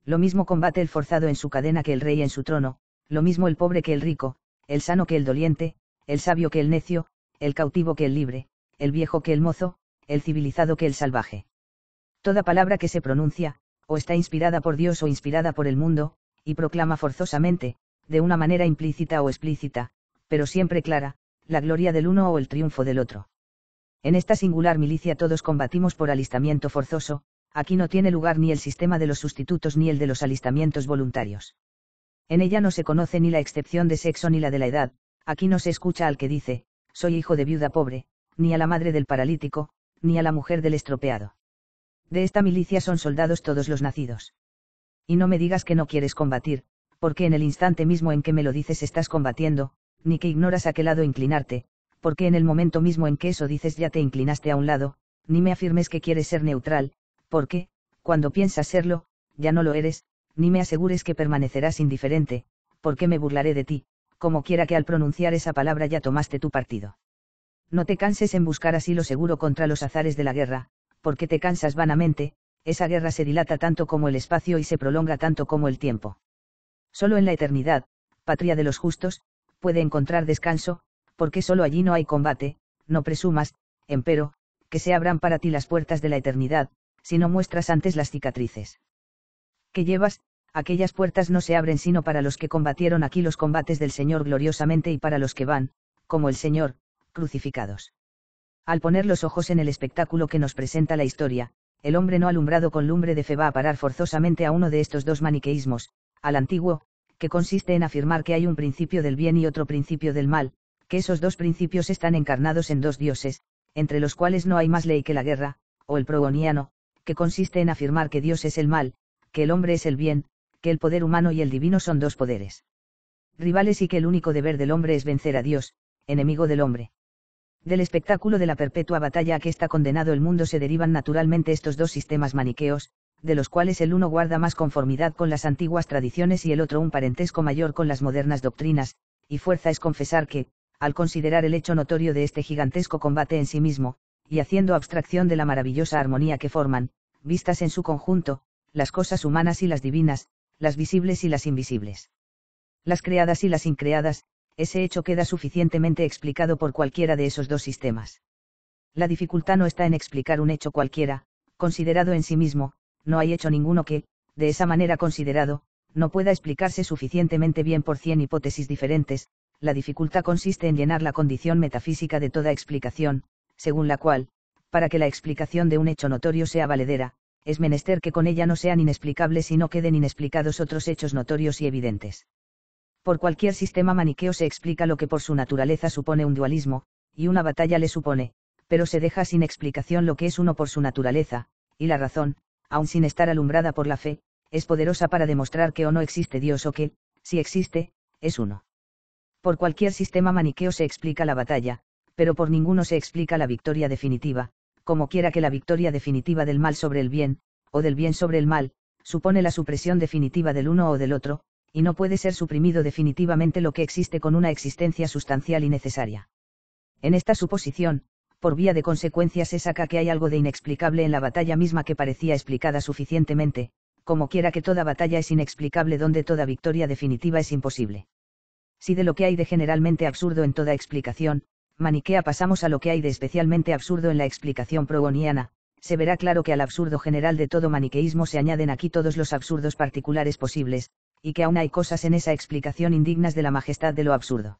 Lo mismo combate el forzado en su cadena que el rey en su trono, lo mismo el pobre que el rico, el sano que el doliente, el sabio que el necio, el cautivo que el libre, el viejo que el mozo, el civilizado que el salvaje. Toda palabra que se pronuncia, o está inspirada por Dios o inspirada por el mundo, y proclama forzosamente, de una manera implícita o explícita, pero siempre clara, la gloria del uno o el triunfo del otro. En esta singular milicia todos combatimos por alistamiento forzoso, aquí no tiene lugar ni el sistema de los sustitutos ni el de los alistamientos voluntarios. En ella no se conoce ni la excepción de sexo ni la de la edad, aquí no se escucha al que dice, soy hijo de viuda pobre, ni a la madre del paralítico, ni a la mujer del estropeado. De esta milicia son soldados todos los nacidos. Y no me digas que no quieres combatir, porque en el instante mismo en que me lo dices estás combatiendo, ni que ignoras a qué lado inclinarte, porque en el momento mismo en que eso dices ya te inclinaste a un lado, ni me afirmes que quieres ser neutral, porque, cuando piensas serlo, ya no lo eres, ni me asegures que permanecerás indiferente, porque me burlaré de ti, como quiera que al pronunciar esa palabra ya tomaste tu partido. No te canses en buscar así lo seguro contra los azares de la guerra, porque te cansas vanamente, esa guerra se dilata tanto como el espacio y se prolonga tanto como el tiempo. Solo en la eternidad, patria de los justos, puede encontrar descanso, porque solo allí no hay combate, no presumas, empero, que se abran para ti las puertas de la eternidad, si no muestras antes las cicatrices. Que llevas, aquellas puertas no se abren sino para los que combatieron aquí los combates del Señor gloriosamente y para los que van, como el Señor, crucificados. Al poner los ojos en el espectáculo que nos presenta la historia, el hombre no alumbrado con lumbre de fe va a parar forzosamente a uno de estos dos maniqueísmos, al antiguo, que consiste en afirmar que hay un principio del bien y otro principio del mal, que esos dos principios están encarnados en dos dioses, entre los cuales no hay más ley que la guerra, o el progoniano, que consiste en afirmar que Dios es el mal, que el hombre es el bien, que el poder humano y el divino son dos poderes. Rivales y que el único deber del hombre es vencer a Dios, enemigo del hombre. Del espectáculo de la perpetua batalla a que está condenado el mundo se derivan naturalmente estos dos sistemas maniqueos, de los cuales el uno guarda más conformidad con las antiguas tradiciones y el otro un parentesco mayor con las modernas doctrinas, y fuerza es confesar que, al considerar el hecho notorio de este gigantesco combate en sí mismo, y haciendo abstracción de la maravillosa armonía que forman, vistas en su conjunto, las cosas humanas y las divinas, las visibles y las invisibles. Las creadas y las increadas, ese hecho queda suficientemente explicado por cualquiera de esos dos sistemas. La dificultad no está en explicar un hecho cualquiera, considerado en sí mismo, no hay hecho ninguno que, de esa manera considerado, no pueda explicarse suficientemente bien por cien hipótesis diferentes, la dificultad consiste en llenar la condición metafísica de toda explicación, según la cual, para que la explicación de un hecho notorio sea valedera, es menester que con ella no sean inexplicables y no queden inexplicados otros hechos notorios y evidentes. Por cualquier sistema maniqueo se explica lo que por su naturaleza supone un dualismo, y una batalla le supone, pero se deja sin explicación lo que es uno por su naturaleza, y la razón, aun sin estar alumbrada por la fe, es poderosa para demostrar que o no existe Dios o que, si existe, es uno. Por cualquier sistema maniqueo se explica la batalla, pero por ninguno se explica la victoria definitiva, como quiera que la victoria definitiva del mal sobre el bien, o del bien sobre el mal, supone la supresión definitiva del uno o del otro, y no puede ser suprimido definitivamente lo que existe con una existencia sustancial y necesaria. En esta suposición, por vía de consecuencia se saca que hay algo de inexplicable en la batalla misma que parecía explicada suficientemente, como quiera que toda batalla es inexplicable donde toda victoria definitiva es imposible. Si de lo que hay de generalmente absurdo en toda explicación, maniquea pasamos a lo que hay de especialmente absurdo en la explicación progoniana, se verá claro que al absurdo general de todo maniqueísmo se añaden aquí todos los absurdos particulares posibles, y que aún hay cosas en esa explicación indignas de la majestad de lo absurdo.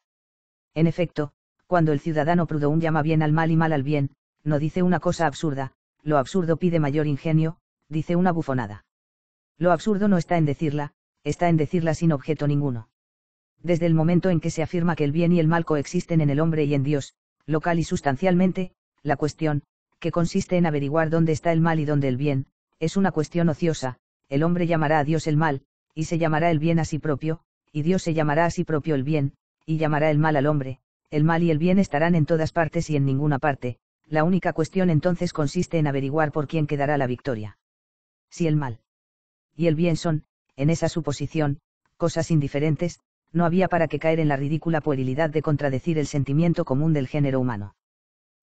En efecto, cuando el ciudadano Proudhon llama bien al mal y mal al bien, no dice una cosa absurda, lo absurdo pide mayor ingenio, dice una bufonada. Lo absurdo no está en decirla, está en decirla sin objeto ninguno desde el momento en que se afirma que el bien y el mal coexisten en el hombre y en Dios, local y sustancialmente, la cuestión, que consiste en averiguar dónde está el mal y dónde el bien, es una cuestión ociosa, el hombre llamará a Dios el mal, y se llamará el bien a sí propio, y Dios se llamará a sí propio el bien, y llamará el mal al hombre, el mal y el bien estarán en todas partes y en ninguna parte, la única cuestión entonces consiste en averiguar por quién quedará la victoria. Si el mal y el bien son, en esa suposición, cosas indiferentes, no había para qué caer en la ridícula puerilidad de contradecir el sentimiento común del género humano.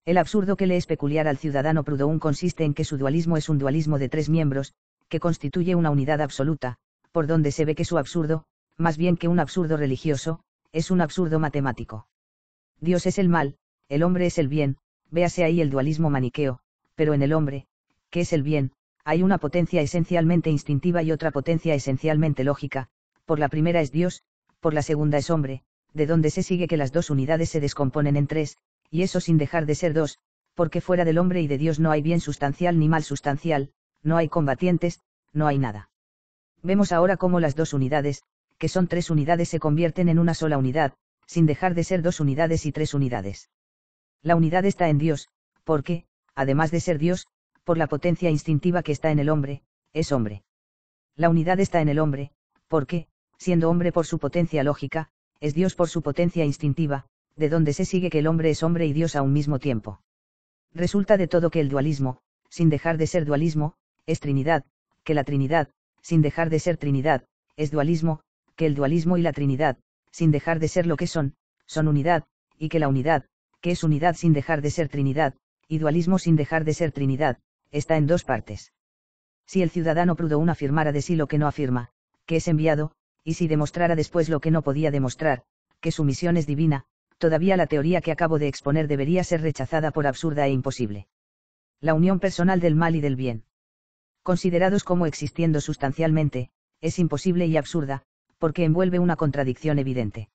El absurdo que le es peculiar al ciudadano Proudhon consiste en que su dualismo es un dualismo de tres miembros, que constituye una unidad absoluta, por donde se ve que su absurdo, más bien que un absurdo religioso, es un absurdo matemático. Dios es el mal, el hombre es el bien, véase ahí el dualismo maniqueo, pero en el hombre, que es el bien, hay una potencia esencialmente instintiva y otra potencia esencialmente lógica, por la primera es Dios, por la segunda es hombre, de donde se sigue que las dos unidades se descomponen en tres, y eso sin dejar de ser dos, porque fuera del hombre y de Dios no hay bien sustancial ni mal sustancial, no hay combatientes, no hay nada. Vemos ahora cómo las dos unidades, que son tres unidades, se convierten en una sola unidad, sin dejar de ser dos unidades y tres unidades. La unidad está en Dios, porque, además de ser Dios, por la potencia instintiva que está en el hombre, es hombre. La unidad está en el hombre, porque, siendo hombre por su potencia lógica, es Dios por su potencia instintiva, de donde se sigue que el hombre es hombre y Dios a un mismo tiempo. Resulta de todo que el dualismo, sin dejar de ser dualismo, es Trinidad, que la Trinidad, sin dejar de ser Trinidad, es dualismo, que el dualismo y la Trinidad, sin dejar de ser lo que son, son unidad, y que la unidad, que es unidad sin dejar de ser Trinidad, y dualismo sin dejar de ser Trinidad, está en dos partes. Si el ciudadano una afirmara de sí lo que no afirma, que es enviado, y si demostrara después lo que no podía demostrar, que su misión es divina, todavía la teoría que acabo de exponer debería ser rechazada por absurda e imposible. La unión personal del mal y del bien. Considerados como existiendo sustancialmente, es imposible y absurda, porque envuelve una contradicción evidente.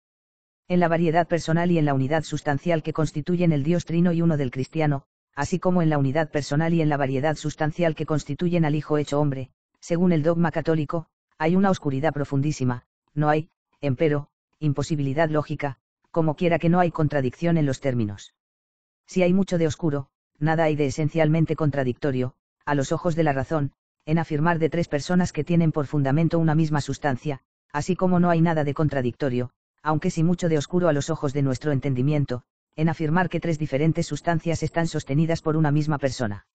En la variedad personal y en la unidad sustancial que constituyen el Dios trino y uno del cristiano, así como en la unidad personal y en la variedad sustancial que constituyen al Hijo hecho hombre, según el dogma católico, hay una oscuridad profundísima, no hay, empero, imposibilidad lógica, como quiera que no hay contradicción en los términos. Si hay mucho de oscuro, nada hay de esencialmente contradictorio, a los ojos de la razón, en afirmar de tres personas que tienen por fundamento una misma sustancia, así como no hay nada de contradictorio, aunque sí mucho de oscuro a los ojos de nuestro entendimiento, en afirmar que tres diferentes sustancias están sostenidas por una misma persona.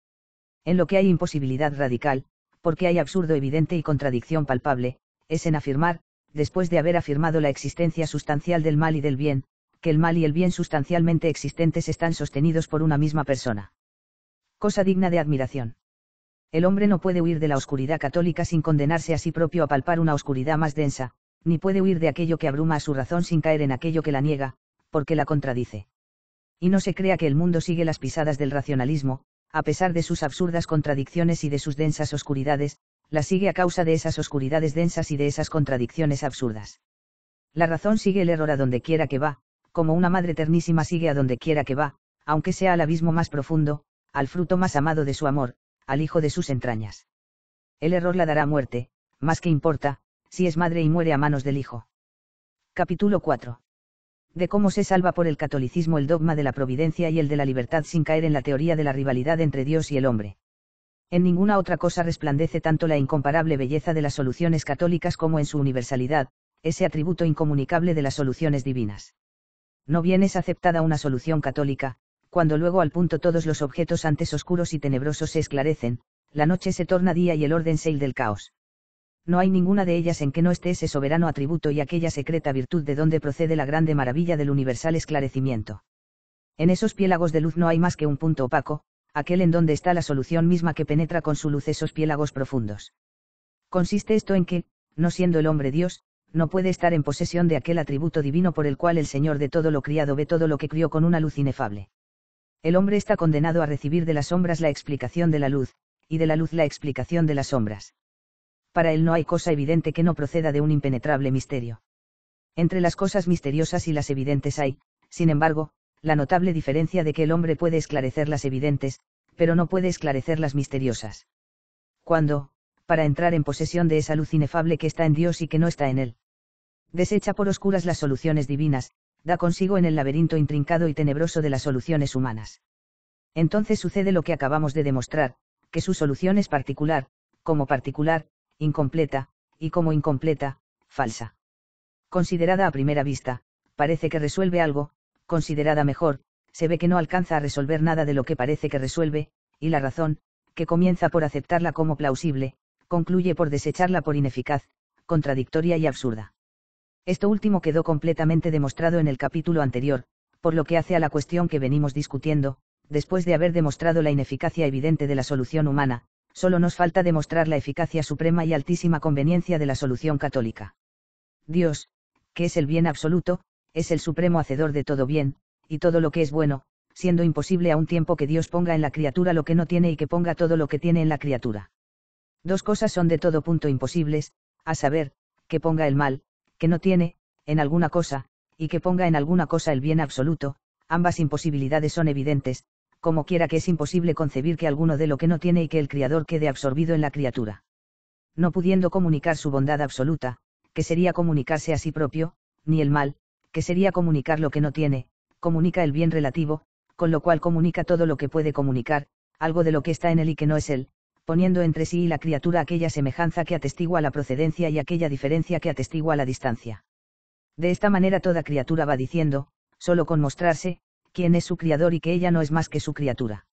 En lo que hay imposibilidad radical, porque hay absurdo evidente y contradicción palpable, es en afirmar, después de haber afirmado la existencia sustancial del mal y del bien, que el mal y el bien sustancialmente existentes están sostenidos por una misma persona. Cosa digna de admiración. El hombre no puede huir de la oscuridad católica sin condenarse a sí propio a palpar una oscuridad más densa, ni puede huir de aquello que abruma a su razón sin caer en aquello que la niega, porque la contradice. Y no se crea que el mundo sigue las pisadas del racionalismo, a pesar de sus absurdas contradicciones y de sus densas oscuridades, la sigue a causa de esas oscuridades densas y de esas contradicciones absurdas. La razón sigue el error a donde quiera que va, como una madre ternísima sigue a donde quiera que va, aunque sea al abismo más profundo, al fruto más amado de su amor, al hijo de sus entrañas. El error la dará muerte, más que importa, si es madre y muere a manos del hijo. Capítulo 4 de cómo se salva por el catolicismo el dogma de la providencia y el de la libertad sin caer en la teoría de la rivalidad entre Dios y el hombre. En ninguna otra cosa resplandece tanto la incomparable belleza de las soluciones católicas como en su universalidad, ese atributo incomunicable de las soluciones divinas. No bien es aceptada una solución católica, cuando luego al punto todos los objetos antes oscuros y tenebrosos se esclarecen, la noche se torna día y el orden se del caos no hay ninguna de ellas en que no esté ese soberano atributo y aquella secreta virtud de donde procede la grande maravilla del universal esclarecimiento. En esos piélagos de luz no hay más que un punto opaco, aquel en donde está la solución misma que penetra con su luz esos piélagos profundos. Consiste esto en que, no siendo el hombre Dios, no puede estar en posesión de aquel atributo divino por el cual el Señor de todo lo criado ve todo lo que crió con una luz inefable. El hombre está condenado a recibir de las sombras la explicación de la luz, y de la luz la explicación de las sombras para él no hay cosa evidente que no proceda de un impenetrable misterio. Entre las cosas misteriosas y las evidentes hay, sin embargo, la notable diferencia de que el hombre puede esclarecer las evidentes, pero no puede esclarecer las misteriosas. Cuando, para entrar en posesión de esa luz inefable que está en Dios y que no está en él, desecha por oscuras las soluciones divinas, da consigo en el laberinto intrincado y tenebroso de las soluciones humanas. Entonces sucede lo que acabamos de demostrar, que su solución es particular, como particular, incompleta, y como incompleta, falsa. Considerada a primera vista, parece que resuelve algo, considerada mejor, se ve que no alcanza a resolver nada de lo que parece que resuelve, y la razón, que comienza por aceptarla como plausible, concluye por desecharla por ineficaz, contradictoria y absurda. Esto último quedó completamente demostrado en el capítulo anterior, por lo que hace a la cuestión que venimos discutiendo, después de haber demostrado la ineficacia evidente de la solución humana, sólo nos falta demostrar la eficacia suprema y altísima conveniencia de la solución católica. Dios, que es el bien absoluto, es el supremo hacedor de todo bien, y todo lo que es bueno, siendo imposible a un tiempo que Dios ponga en la criatura lo que no tiene y que ponga todo lo que tiene en la criatura. Dos cosas son de todo punto imposibles, a saber, que ponga el mal, que no tiene, en alguna cosa, y que ponga en alguna cosa el bien absoluto, ambas imposibilidades son evidentes, como quiera que es imposible concebir que alguno de lo que no tiene y que el Criador quede absorbido en la criatura. No pudiendo comunicar su bondad absoluta, que sería comunicarse a sí propio, ni el mal, que sería comunicar lo que no tiene, comunica el bien relativo, con lo cual comunica todo lo que puede comunicar, algo de lo que está en él y que no es él, poniendo entre sí y la criatura aquella semejanza que atestigua la procedencia y aquella diferencia que atestigua la distancia. De esta manera toda criatura va diciendo, solo con mostrarse, Quién es su criador y que ella no es más que su criatura.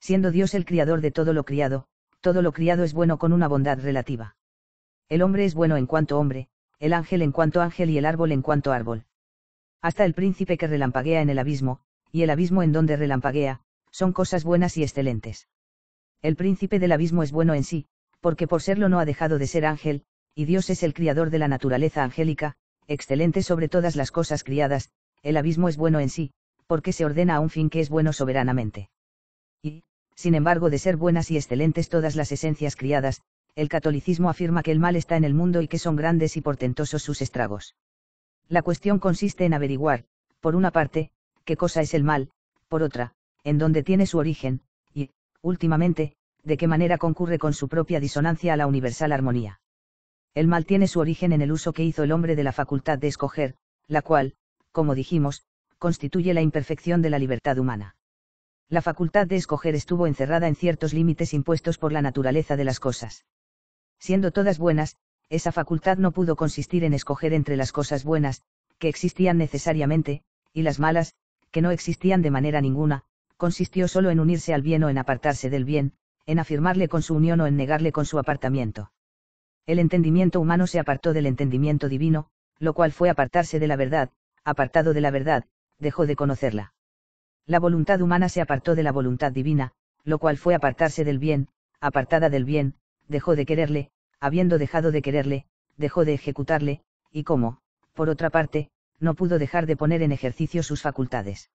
Siendo Dios el criador de todo lo criado, todo lo criado es bueno con una bondad relativa. El hombre es bueno en cuanto hombre, el ángel en cuanto ángel y el árbol en cuanto árbol. Hasta el príncipe que relampaguea en el abismo, y el abismo en donde relampaguea, son cosas buenas y excelentes. El príncipe del abismo es bueno en sí, porque por serlo no ha dejado de ser ángel, y Dios es el criador de la naturaleza angélica, excelente sobre todas las cosas criadas, el abismo es bueno en sí, porque se ordena a un fin que es bueno soberanamente. Y, sin embargo de ser buenas y excelentes todas las esencias criadas, el catolicismo afirma que el mal está en el mundo y que son grandes y portentosos sus estragos. La cuestión consiste en averiguar, por una parte, qué cosa es el mal, por otra, en dónde tiene su origen, y, últimamente, de qué manera concurre con su propia disonancia a la universal armonía. El mal tiene su origen en el uso que hizo el hombre de la facultad de escoger, la cual, como dijimos, constituye la imperfección de la libertad humana. La facultad de escoger estuvo encerrada en ciertos límites impuestos por la naturaleza de las cosas. Siendo todas buenas, esa facultad no pudo consistir en escoger entre las cosas buenas, que existían necesariamente, y las malas, que no existían de manera ninguna, consistió solo en unirse al bien o en apartarse del bien, en afirmarle con su unión o en negarle con su apartamiento. El entendimiento humano se apartó del entendimiento divino, lo cual fue apartarse de la verdad, apartado de la verdad, dejó de conocerla. La voluntad humana se apartó de la voluntad divina, lo cual fue apartarse del bien, apartada del bien, dejó de quererle, habiendo dejado de quererle, dejó de ejecutarle, y cómo, por otra parte, no pudo dejar de poner en ejercicio sus facultades.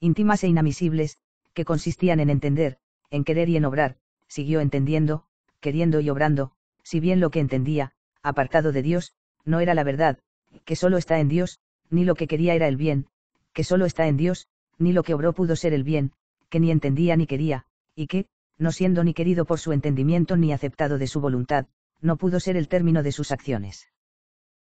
Íntimas e inamisibles, que consistían en entender, en querer y en obrar, siguió entendiendo, queriendo y obrando, si bien lo que entendía, apartado de Dios, no era la verdad, que solo está en Dios, ni lo que quería era el bien, que solo está en Dios, ni lo que obró pudo ser el bien, que ni entendía ni quería, y que, no siendo ni querido por su entendimiento ni aceptado de su voluntad, no pudo ser el término de sus acciones.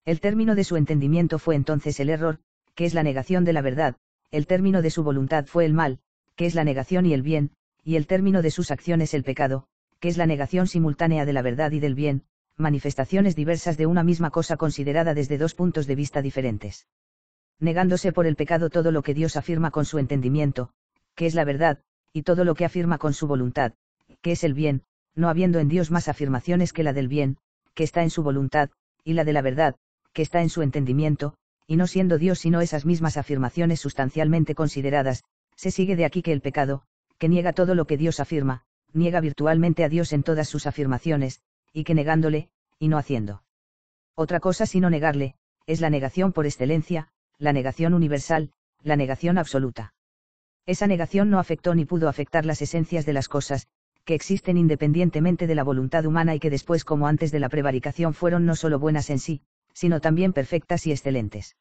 El término de su entendimiento fue entonces el error, que es la negación de la verdad, el término de su voluntad fue el mal, que es la negación y el bien, y el término de sus acciones el pecado, que es la negación simultánea de la verdad y del bien, manifestaciones diversas de una misma cosa considerada desde dos puntos de vista diferentes negándose por el pecado todo lo que Dios afirma con su entendimiento, que es la verdad, y todo lo que afirma con su voluntad, que es el bien, no habiendo en Dios más afirmaciones que la del bien, que está en su voluntad, y la de la verdad, que está en su entendimiento, y no siendo Dios sino esas mismas afirmaciones sustancialmente consideradas, se sigue de aquí que el pecado, que niega todo lo que Dios afirma, niega virtualmente a Dios en todas sus afirmaciones, y que negándole, y no haciendo. Otra cosa sino negarle, es la negación por excelencia, la negación universal, la negación absoluta. Esa negación no afectó ni pudo afectar las esencias de las cosas, que existen independientemente de la voluntad humana y que después como antes de la prevaricación fueron no solo buenas en sí, sino también perfectas y excelentes.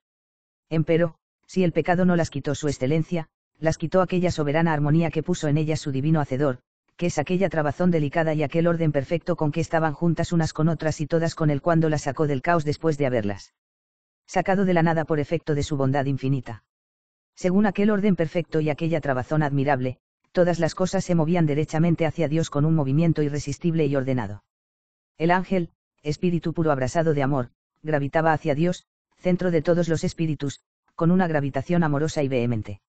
Empero, si el pecado no las quitó su excelencia, las quitó aquella soberana armonía que puso en ellas su divino hacedor, que es aquella trabazón delicada y aquel orden perfecto con que estaban juntas unas con otras y todas con el cuando las sacó del caos después de haberlas sacado de la nada por efecto de su bondad infinita. Según aquel orden perfecto y aquella trabazón admirable, todas las cosas se movían derechamente hacia Dios con un movimiento irresistible y ordenado. El ángel, espíritu puro abrasado de amor, gravitaba hacia Dios, centro de todos los espíritus, con una gravitación amorosa y vehemente.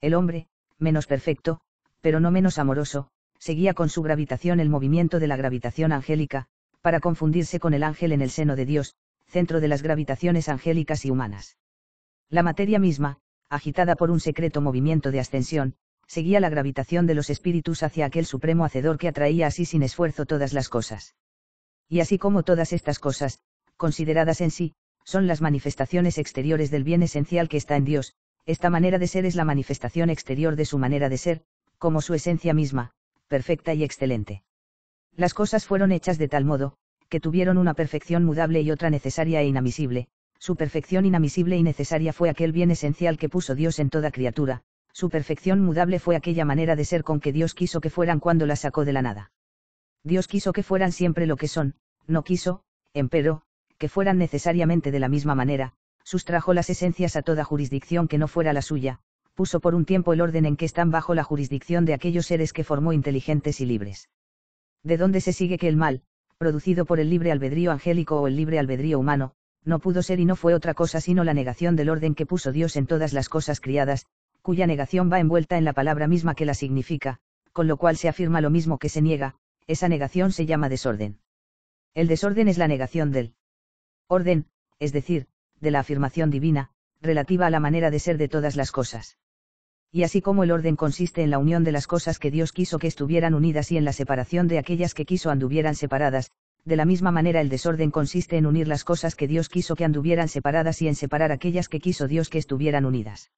El hombre, menos perfecto, pero no menos amoroso, seguía con su gravitación el movimiento de la gravitación angélica, para confundirse con el ángel en el seno de Dios, centro de las gravitaciones angélicas y humanas. La materia misma, agitada por un secreto movimiento de ascensión, seguía la gravitación de los espíritus hacia aquel supremo hacedor que atraía así sin esfuerzo todas las cosas. Y así como todas estas cosas, consideradas en sí, son las manifestaciones exteriores del bien esencial que está en Dios, esta manera de ser es la manifestación exterior de su manera de ser, como su esencia misma, perfecta y excelente. Las cosas fueron hechas de tal modo, que tuvieron una perfección mudable y otra necesaria e inamisible, su perfección inamisible y necesaria fue aquel bien esencial que puso Dios en toda criatura, su perfección mudable fue aquella manera de ser con que Dios quiso que fueran cuando la sacó de la nada. Dios quiso que fueran siempre lo que son, no quiso, empero, que fueran necesariamente de la misma manera, sustrajo las esencias a toda jurisdicción que no fuera la suya, puso por un tiempo el orden en que están bajo la jurisdicción de aquellos seres que formó inteligentes y libres. De dónde se sigue que el mal, producido por el libre albedrío angélico o el libre albedrío humano, no pudo ser y no fue otra cosa sino la negación del orden que puso Dios en todas las cosas criadas, cuya negación va envuelta en la palabra misma que la significa, con lo cual se afirma lo mismo que se niega, esa negación se llama desorden. El desorden es la negación del orden, es decir, de la afirmación divina, relativa a la manera de ser de todas las cosas y así como el orden consiste en la unión de las cosas que Dios quiso que estuvieran unidas y en la separación de aquellas que quiso anduvieran separadas, de la misma manera el desorden consiste en unir las cosas que Dios quiso que anduvieran separadas y en separar aquellas que quiso Dios que estuvieran unidas.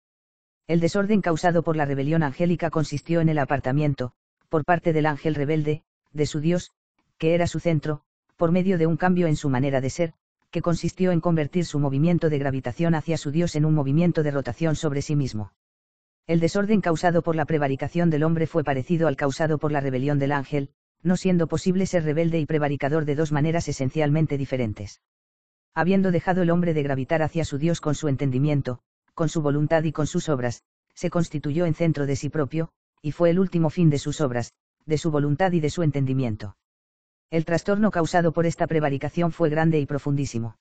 El desorden causado por la rebelión angélica consistió en el apartamiento, por parte del ángel rebelde, de su Dios, que era su centro, por medio de un cambio en su manera de ser, que consistió en convertir su movimiento de gravitación hacia su Dios en un movimiento de rotación sobre sí mismo. El desorden causado por la prevaricación del hombre fue parecido al causado por la rebelión del ángel, no siendo posible ser rebelde y prevaricador de dos maneras esencialmente diferentes. Habiendo dejado el hombre de gravitar hacia su Dios con su entendimiento, con su voluntad y con sus obras, se constituyó en centro de sí propio, y fue el último fin de sus obras, de su voluntad y de su entendimiento. El trastorno causado por esta prevaricación fue grande y profundísimo.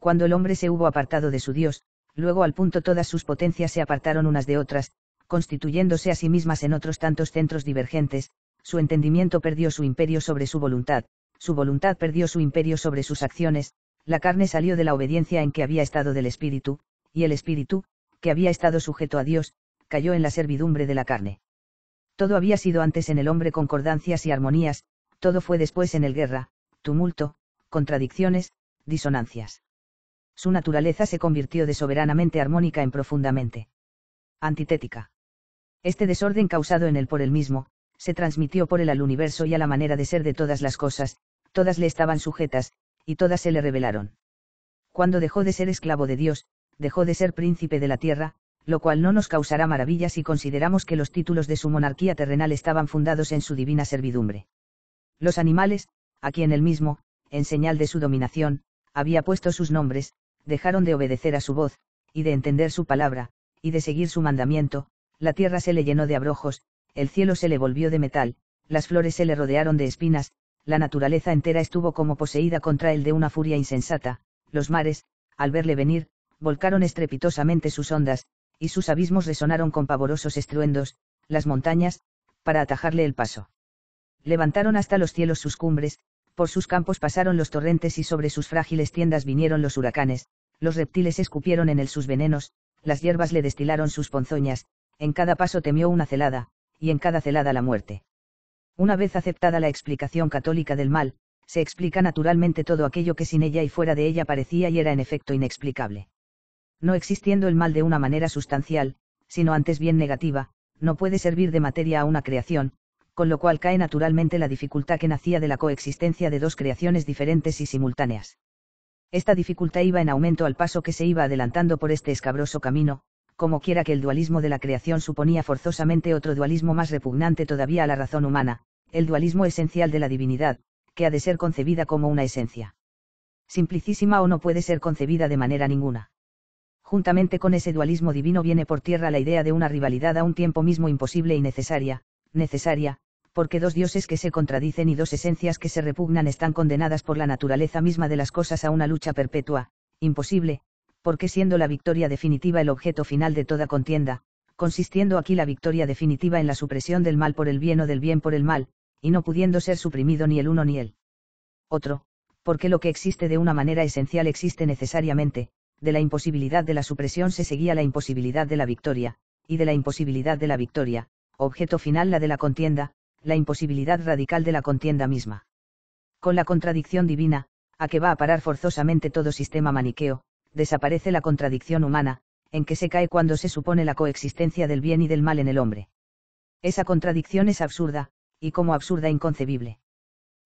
Cuando el hombre se hubo apartado de su Dios, luego al punto todas sus potencias se apartaron unas de otras, constituyéndose a sí mismas en otros tantos centros divergentes, su entendimiento perdió su imperio sobre su voluntad, su voluntad perdió su imperio sobre sus acciones, la carne salió de la obediencia en que había estado del espíritu, y el espíritu, que había estado sujeto a Dios, cayó en la servidumbre de la carne. Todo había sido antes en el hombre concordancias y armonías, todo fue después en el guerra, tumulto, contradicciones, disonancias su naturaleza se convirtió de soberanamente armónica en profundamente antitética. Este desorden causado en él por él mismo, se transmitió por él al universo y a la manera de ser de todas las cosas, todas le estaban sujetas, y todas se le revelaron. Cuando dejó de ser esclavo de Dios, dejó de ser príncipe de la tierra, lo cual no nos causará maravilla si consideramos que los títulos de su monarquía terrenal estaban fundados en su divina servidumbre. Los animales, a quien él mismo, en señal de su dominación, había puesto sus nombres, dejaron de obedecer a su voz, y de entender su palabra, y de seguir su mandamiento, la tierra se le llenó de abrojos, el cielo se le volvió de metal, las flores se le rodearon de espinas, la naturaleza entera estuvo como poseída contra él de una furia insensata, los mares, al verle venir, volcaron estrepitosamente sus ondas, y sus abismos resonaron con pavorosos estruendos, las montañas, para atajarle el paso. Levantaron hasta los cielos sus cumbres, por sus campos pasaron los torrentes y sobre sus frágiles tiendas vinieron los huracanes, los reptiles escupieron en él sus venenos, las hierbas le destilaron sus ponzoñas, en cada paso temió una celada, y en cada celada la muerte. Una vez aceptada la explicación católica del mal, se explica naturalmente todo aquello que sin ella y fuera de ella parecía y era en efecto inexplicable. No existiendo el mal de una manera sustancial, sino antes bien negativa, no puede servir de materia a una creación, con lo cual cae naturalmente la dificultad que nacía de la coexistencia de dos creaciones diferentes y simultáneas. Esta dificultad iba en aumento al paso que se iba adelantando por este escabroso camino, como quiera que el dualismo de la creación suponía forzosamente otro dualismo más repugnante todavía a la razón humana, el dualismo esencial de la divinidad, que ha de ser concebida como una esencia. Simplicísima o no puede ser concebida de manera ninguna. Juntamente con ese dualismo divino viene por tierra la idea de una rivalidad a un tiempo mismo imposible y necesaria, necesaria, porque dos dioses que se contradicen y dos esencias que se repugnan están condenadas por la naturaleza misma de las cosas a una lucha perpetua, imposible, porque siendo la victoria definitiva el objeto final de toda contienda, consistiendo aquí la victoria definitiva en la supresión del mal por el bien o del bien por el mal, y no pudiendo ser suprimido ni el uno ni el otro, porque lo que existe de una manera esencial existe necesariamente, de la imposibilidad de la supresión se seguía la imposibilidad de la victoria, y de la imposibilidad de la victoria, objeto final la de la contienda, la imposibilidad radical de la contienda misma. Con la contradicción divina, a que va a parar forzosamente todo sistema maniqueo, desaparece la contradicción humana, en que se cae cuando se supone la coexistencia del bien y del mal en el hombre. Esa contradicción es absurda, y como absurda inconcebible.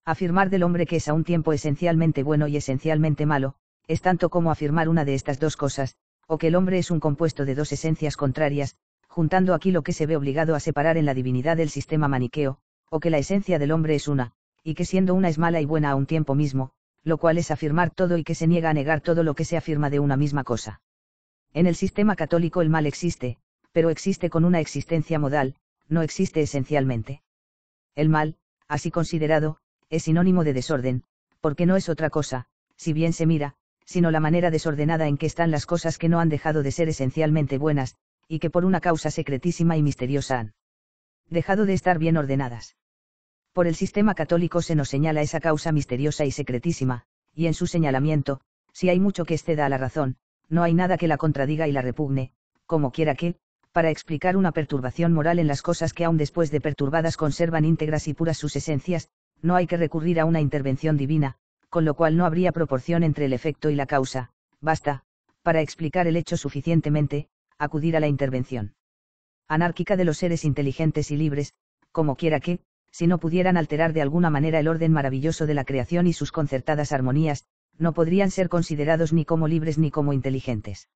Afirmar del hombre que es a un tiempo esencialmente bueno y esencialmente malo, es tanto como afirmar una de estas dos cosas, o que el hombre es un compuesto de dos esencias contrarias, juntando aquí lo que se ve obligado a separar en la divinidad del sistema maniqueo, o que la esencia del hombre es una, y que siendo una es mala y buena a un tiempo mismo, lo cual es afirmar todo y que se niega a negar todo lo que se afirma de una misma cosa. En el sistema católico el mal existe, pero existe con una existencia modal, no existe esencialmente. El mal, así considerado, es sinónimo de desorden, porque no es otra cosa, si bien se mira, sino la manera desordenada en que están las cosas que no han dejado de ser esencialmente buenas, y que por una causa secretísima y misteriosa han dejado de estar bien ordenadas. Por el sistema católico se nos señala esa causa misteriosa y secretísima, y en su señalamiento, si hay mucho que exceda a la razón, no hay nada que la contradiga y la repugne, como quiera que, para explicar una perturbación moral en las cosas que aun después de perturbadas conservan íntegras y puras sus esencias, no hay que recurrir a una intervención divina, con lo cual no habría proporción entre el efecto y la causa, basta, para explicar el hecho suficientemente, acudir a la intervención anárquica de los seres inteligentes y libres, como quiera que, si no pudieran alterar de alguna manera el orden maravilloso de la creación y sus concertadas armonías, no podrían ser considerados ni como libres ni como inteligentes.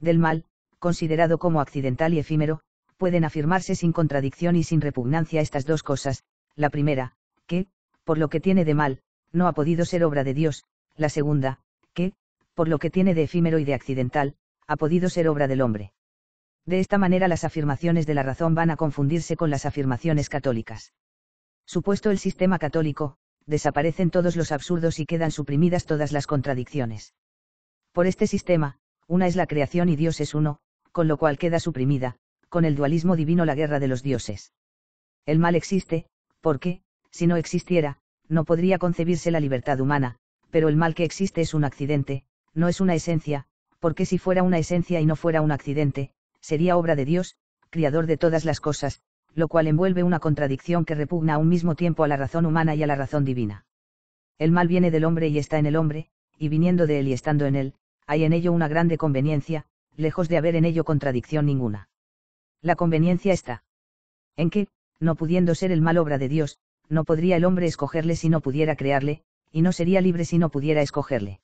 Del mal, considerado como accidental y efímero, pueden afirmarse sin contradicción y sin repugnancia estas dos cosas, la primera, que, por lo que tiene de mal, no ha podido ser obra de Dios, la segunda, que, por lo que tiene de efímero y de accidental, ha podido ser obra del hombre. De esta manera las afirmaciones de la razón van a confundirse con las afirmaciones católicas. Supuesto el sistema católico, desaparecen todos los absurdos y quedan suprimidas todas las contradicciones. Por este sistema, una es la creación y Dios es uno, con lo cual queda suprimida, con el dualismo divino la guerra de los dioses. El mal existe, porque, si no existiera, no podría concebirse la libertad humana, pero el mal que existe es un accidente, no es una esencia, porque si fuera una esencia y no fuera un accidente, sería obra de Dios, criador de todas las cosas, lo cual envuelve una contradicción que repugna a un mismo tiempo a la razón humana y a la razón divina. El mal viene del hombre y está en el hombre, y viniendo de él y estando en él, hay en ello una grande conveniencia, lejos de haber en ello contradicción ninguna. La conveniencia está. En que, no pudiendo ser el mal obra de Dios, no podría el hombre escogerle si no pudiera crearle, y no sería libre si no pudiera escogerle.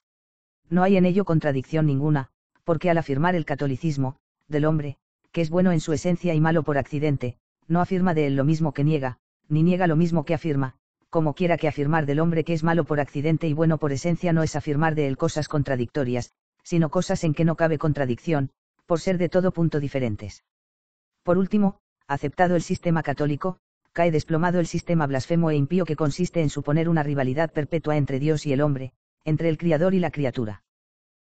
No hay en ello contradicción ninguna, porque al afirmar el catolicismo, del hombre, que es bueno en su esencia y malo por accidente, no afirma de él lo mismo que niega, ni niega lo mismo que afirma, como quiera que afirmar del hombre que es malo por accidente y bueno por esencia no es afirmar de él cosas contradictorias, sino cosas en que no cabe contradicción, por ser de todo punto diferentes. Por último, aceptado el sistema católico, cae desplomado el sistema blasfemo e impío que consiste en suponer una rivalidad perpetua entre Dios y el hombre, entre el criador y la criatura.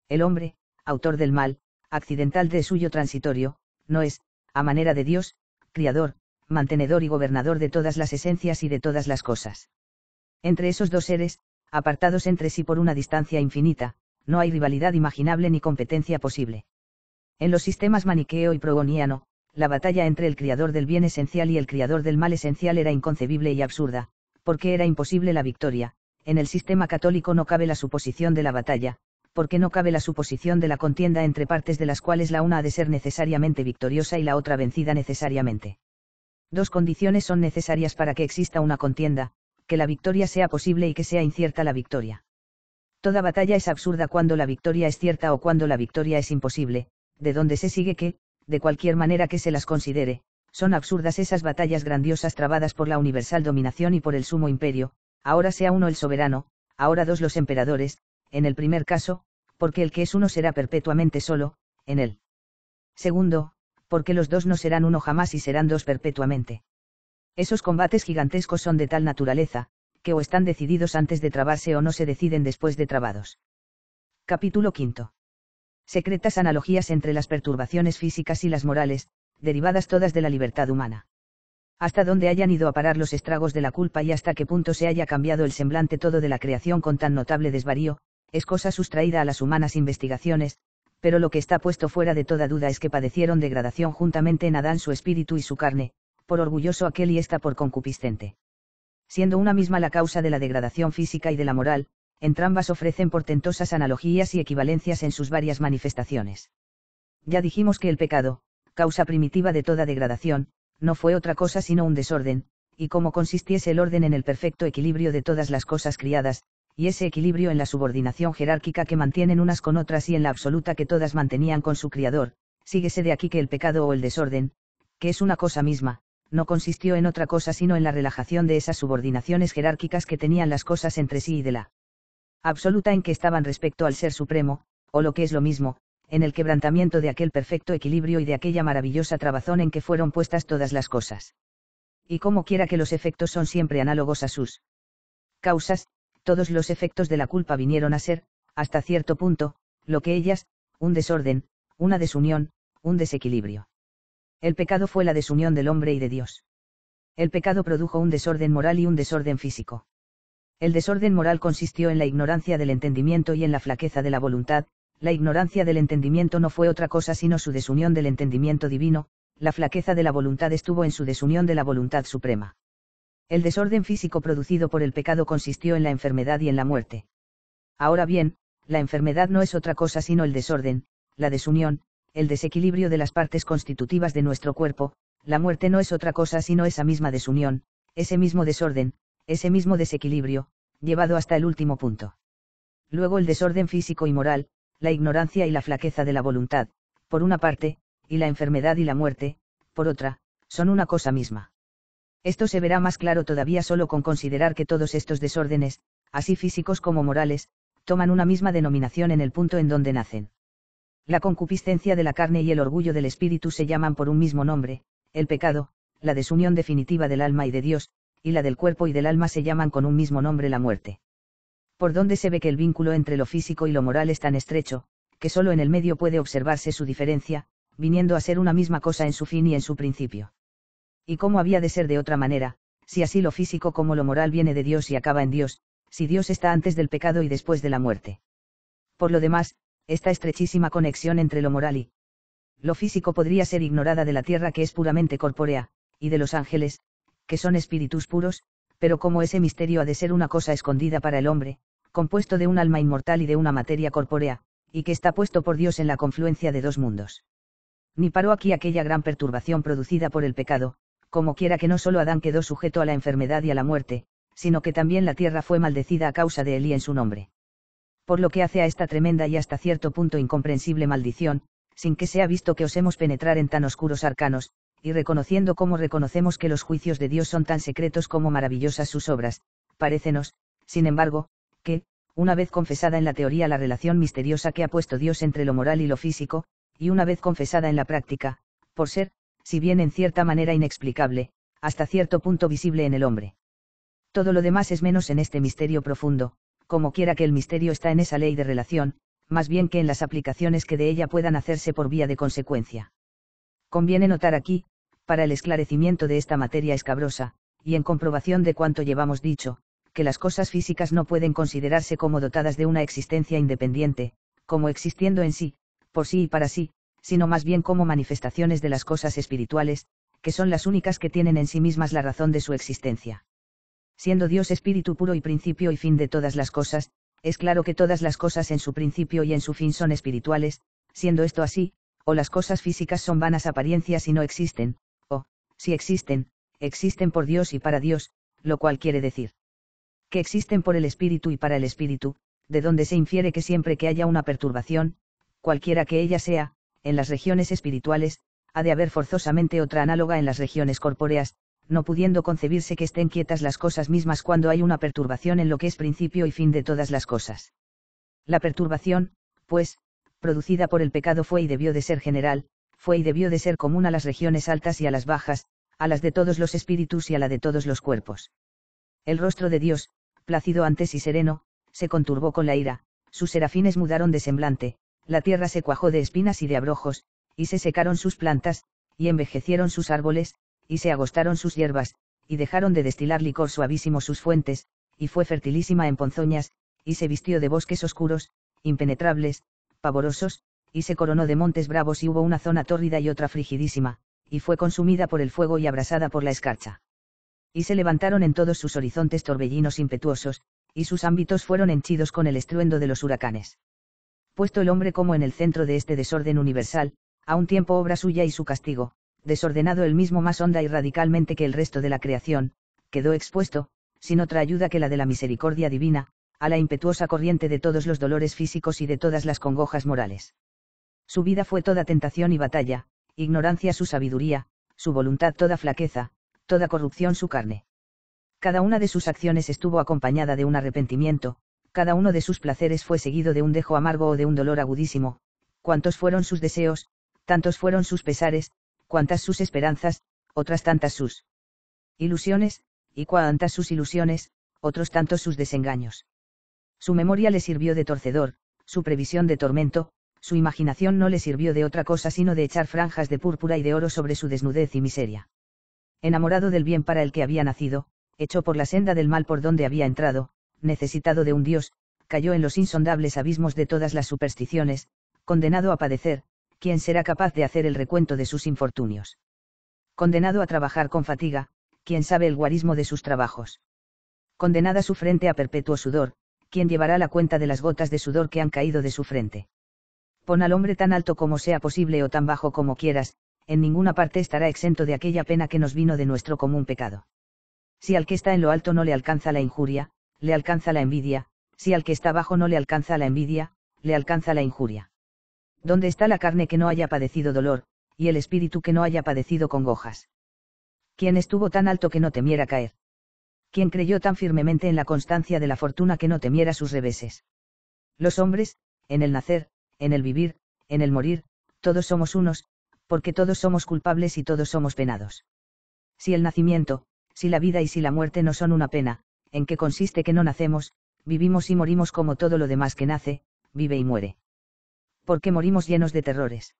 El hombre, autor del mal, accidental de suyo transitorio, no es, a manera de Dios, criador, mantenedor y gobernador de todas las esencias y de todas las cosas. Entre esos dos seres, apartados entre sí por una distancia infinita, no hay rivalidad imaginable ni competencia posible. En los sistemas maniqueo y progoniano, la batalla entre el criador del bien esencial y el criador del mal esencial era inconcebible y absurda, porque era imposible la victoria, en el sistema católico no cabe la suposición de la batalla, porque no cabe la suposición de la contienda entre partes de las cuales la una ha de ser necesariamente victoriosa y la otra vencida necesariamente. Dos condiciones son necesarias para que exista una contienda, que la victoria sea posible y que sea incierta la victoria. Toda batalla es absurda cuando la victoria es cierta o cuando la victoria es imposible, de donde se sigue que, de cualquier manera que se las considere, son absurdas esas batallas grandiosas trabadas por la universal dominación y por el sumo imperio, ahora sea uno el soberano, ahora dos los emperadores, en el primer caso, porque el que es uno será perpetuamente solo, en él. segundo, porque los dos no serán uno jamás y serán dos perpetuamente. Esos combates gigantescos son de tal naturaleza, que o están decididos antes de trabarse o no se deciden después de trabados. Capítulo V. Secretas analogías entre las perturbaciones físicas y las morales, derivadas todas de la libertad humana hasta dónde hayan ido a parar los estragos de la culpa y hasta qué punto se haya cambiado el semblante todo de la creación con tan notable desvarío, es cosa sustraída a las humanas investigaciones, pero lo que está puesto fuera de toda duda es que padecieron degradación juntamente en Adán su espíritu y su carne, por orgulloso aquel y esta por concupiscente. Siendo una misma la causa de la degradación física y de la moral, entrambas ofrecen portentosas analogías y equivalencias en sus varias manifestaciones. Ya dijimos que el pecado, causa primitiva de toda degradación, no fue otra cosa sino un desorden, y como consistiese el orden en el perfecto equilibrio de todas las cosas criadas, y ese equilibrio en la subordinación jerárquica que mantienen unas con otras y en la absoluta que todas mantenían con su criador, síguese de aquí que el pecado o el desorden, que es una cosa misma, no consistió en otra cosa sino en la relajación de esas subordinaciones jerárquicas que tenían las cosas entre sí y de la absoluta en que estaban respecto al Ser Supremo, o lo que es lo mismo, en el quebrantamiento de aquel perfecto equilibrio y de aquella maravillosa trabazón en que fueron puestas todas las cosas. Y como quiera que los efectos son siempre análogos a sus causas, todos los efectos de la culpa vinieron a ser, hasta cierto punto, lo que ellas, un desorden, una desunión, un desequilibrio. El pecado fue la desunión del hombre y de Dios. El pecado produjo un desorden moral y un desorden físico. El desorden moral consistió en la ignorancia del entendimiento y en la flaqueza de la voluntad, la ignorancia del entendimiento no fue otra cosa sino su desunión del entendimiento divino, la flaqueza de la voluntad estuvo en su desunión de la voluntad suprema. El desorden físico producido por el pecado consistió en la enfermedad y en la muerte. Ahora bien, la enfermedad no es otra cosa sino el desorden, la desunión, el desequilibrio de las partes constitutivas de nuestro cuerpo, la muerte no es otra cosa sino esa misma desunión, ese mismo desorden, ese mismo desequilibrio, llevado hasta el último punto. Luego el desorden físico y moral, la ignorancia y la flaqueza de la voluntad, por una parte, y la enfermedad y la muerte, por otra, son una cosa misma. Esto se verá más claro todavía solo con considerar que todos estos desórdenes, así físicos como morales, toman una misma denominación en el punto en donde nacen. La concupiscencia de la carne y el orgullo del espíritu se llaman por un mismo nombre, el pecado, la desunión definitiva del alma y de Dios, y la del cuerpo y del alma se llaman con un mismo nombre la muerte por donde se ve que el vínculo entre lo físico y lo moral es tan estrecho, que solo en el medio puede observarse su diferencia, viniendo a ser una misma cosa en su fin y en su principio. ¿Y cómo había de ser de otra manera, si así lo físico como lo moral viene de Dios y acaba en Dios, si Dios está antes del pecado y después de la muerte? Por lo demás, esta estrechísima conexión entre lo moral y lo físico podría ser ignorada de la tierra que es puramente corpórea, y de los ángeles, que son espíritus puros, pero como ese misterio ha de ser una cosa escondida para el hombre, compuesto de un alma inmortal y de una materia corpórea, y que está puesto por Dios en la confluencia de dos mundos. Ni paró aquí aquella gran perturbación producida por el pecado, como quiera que no solo Adán quedó sujeto a la enfermedad y a la muerte, sino que también la tierra fue maldecida a causa de él y en su nombre. Por lo que hace a esta tremenda y hasta cierto punto incomprensible maldición, sin que sea visto que osemos penetrar en tan oscuros arcanos, y reconociendo como reconocemos que los juicios de Dios son tan secretos como maravillosas sus obras, parécenos, sin embargo, una vez confesada en la teoría la relación misteriosa que ha puesto Dios entre lo moral y lo físico, y una vez confesada en la práctica, por ser, si bien en cierta manera inexplicable, hasta cierto punto visible en el hombre. Todo lo demás es menos en este misterio profundo, como quiera que el misterio está en esa ley de relación, más bien que en las aplicaciones que de ella puedan hacerse por vía de consecuencia. Conviene notar aquí, para el esclarecimiento de esta materia escabrosa, y en comprobación de cuanto llevamos dicho, que las cosas físicas no pueden considerarse como dotadas de una existencia independiente, como existiendo en sí, por sí y para sí, sino más bien como manifestaciones de las cosas espirituales, que son las únicas que tienen en sí mismas la razón de su existencia. Siendo Dios espíritu puro y principio y fin de todas las cosas, es claro que todas las cosas en su principio y en su fin son espirituales, siendo esto así, o las cosas físicas son vanas apariencias y no existen, o, si existen, existen por Dios y para Dios, lo cual quiere decir que existen por el espíritu y para el espíritu, de donde se infiere que siempre que haya una perturbación, cualquiera que ella sea, en las regiones espirituales, ha de haber forzosamente otra análoga en las regiones corpóreas, no pudiendo concebirse que estén quietas las cosas mismas cuando hay una perturbación en lo que es principio y fin de todas las cosas. La perturbación, pues, producida por el pecado fue y debió de ser general, fue y debió de ser común a las regiones altas y a las bajas, a las de todos los espíritus y a la de todos los cuerpos. El rostro de Dios, plácido antes y sereno, se conturbó con la ira, sus serafines mudaron de semblante, la tierra se cuajó de espinas y de abrojos, y se secaron sus plantas, y envejecieron sus árboles, y se agostaron sus hierbas, y dejaron de destilar licor suavísimo sus fuentes, y fue fertilísima en ponzoñas, y se vistió de bosques oscuros, impenetrables, pavorosos, y se coronó de montes bravos y hubo una zona tórrida y otra frigidísima, y fue consumida por el fuego y abrasada por la escarcha y se levantaron en todos sus horizontes torbellinos impetuosos, y sus ámbitos fueron henchidos con el estruendo de los huracanes. Puesto el hombre como en el centro de este desorden universal, a un tiempo obra suya y su castigo, desordenado el mismo más honda y radicalmente que el resto de la creación, quedó expuesto, sin otra ayuda que la de la misericordia divina, a la impetuosa corriente de todos los dolores físicos y de todas las congojas morales. Su vida fue toda tentación y batalla, ignorancia su sabiduría, su voluntad toda flaqueza, toda corrupción su carne. Cada una de sus acciones estuvo acompañada de un arrepentimiento, cada uno de sus placeres fue seguido de un dejo amargo o de un dolor agudísimo, cuantos fueron sus deseos, tantos fueron sus pesares, cuantas sus esperanzas, otras tantas sus ilusiones, y cuantas sus ilusiones, otros tantos sus desengaños. Su memoria le sirvió de torcedor, su previsión de tormento, su imaginación no le sirvió de otra cosa sino de echar franjas de púrpura y de oro sobre su desnudez y miseria enamorado del bien para el que había nacido, hecho por la senda del mal por donde había entrado, necesitado de un Dios, cayó en los insondables abismos de todas las supersticiones, condenado a padecer, ¿quién será capaz de hacer el recuento de sus infortunios? Condenado a trabajar con fatiga, ¿quién sabe el guarismo de sus trabajos? Condenada su frente a perpetuo sudor, ¿quién llevará la cuenta de las gotas de sudor que han caído de su frente? Pon al hombre tan alto como sea posible o tan bajo como quieras, en ninguna parte estará exento de aquella pena que nos vino de nuestro común pecado. Si al que está en lo alto no le alcanza la injuria, le alcanza la envidia, si al que está bajo no le alcanza la envidia, le alcanza la injuria. ¿Dónde está la carne que no haya padecido dolor, y el espíritu que no haya padecido congojas? ¿Quién estuvo tan alto que no temiera caer? ¿Quién creyó tan firmemente en la constancia de la fortuna que no temiera sus reveses? Los hombres, en el nacer, en el vivir, en el morir, todos somos unos, porque todos somos culpables y todos somos penados. Si el nacimiento, si la vida y si la muerte no son una pena, ¿en qué consiste que no nacemos, vivimos y morimos como todo lo demás que nace, vive y muere? ¿Por qué morimos llenos de terrores?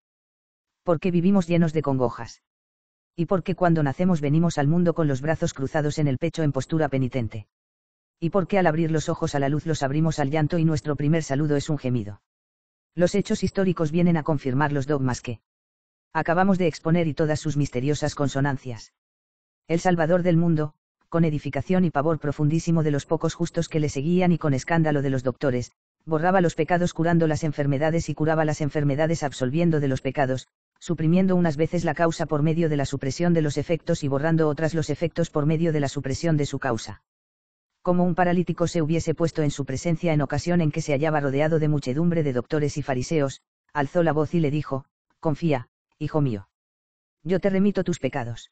¿Por qué vivimos llenos de congojas? ¿Y por qué cuando nacemos venimos al mundo con los brazos cruzados en el pecho en postura penitente? ¿Y por qué al abrir los ojos a la luz los abrimos al llanto y nuestro primer saludo es un gemido? Los hechos históricos vienen a confirmar los dogmas que, Acabamos de exponer y todas sus misteriosas consonancias. El Salvador del mundo, con edificación y pavor profundísimo de los pocos justos que le seguían y con escándalo de los doctores, borraba los pecados curando las enfermedades y curaba las enfermedades absolviendo de los pecados, suprimiendo unas veces la causa por medio de la supresión de los efectos y borrando otras los efectos por medio de la supresión de su causa. Como un paralítico se hubiese puesto en su presencia en ocasión en que se hallaba rodeado de muchedumbre de doctores y fariseos, alzó la voz y le dijo, Confía, Hijo mío. Yo te remito tus pecados.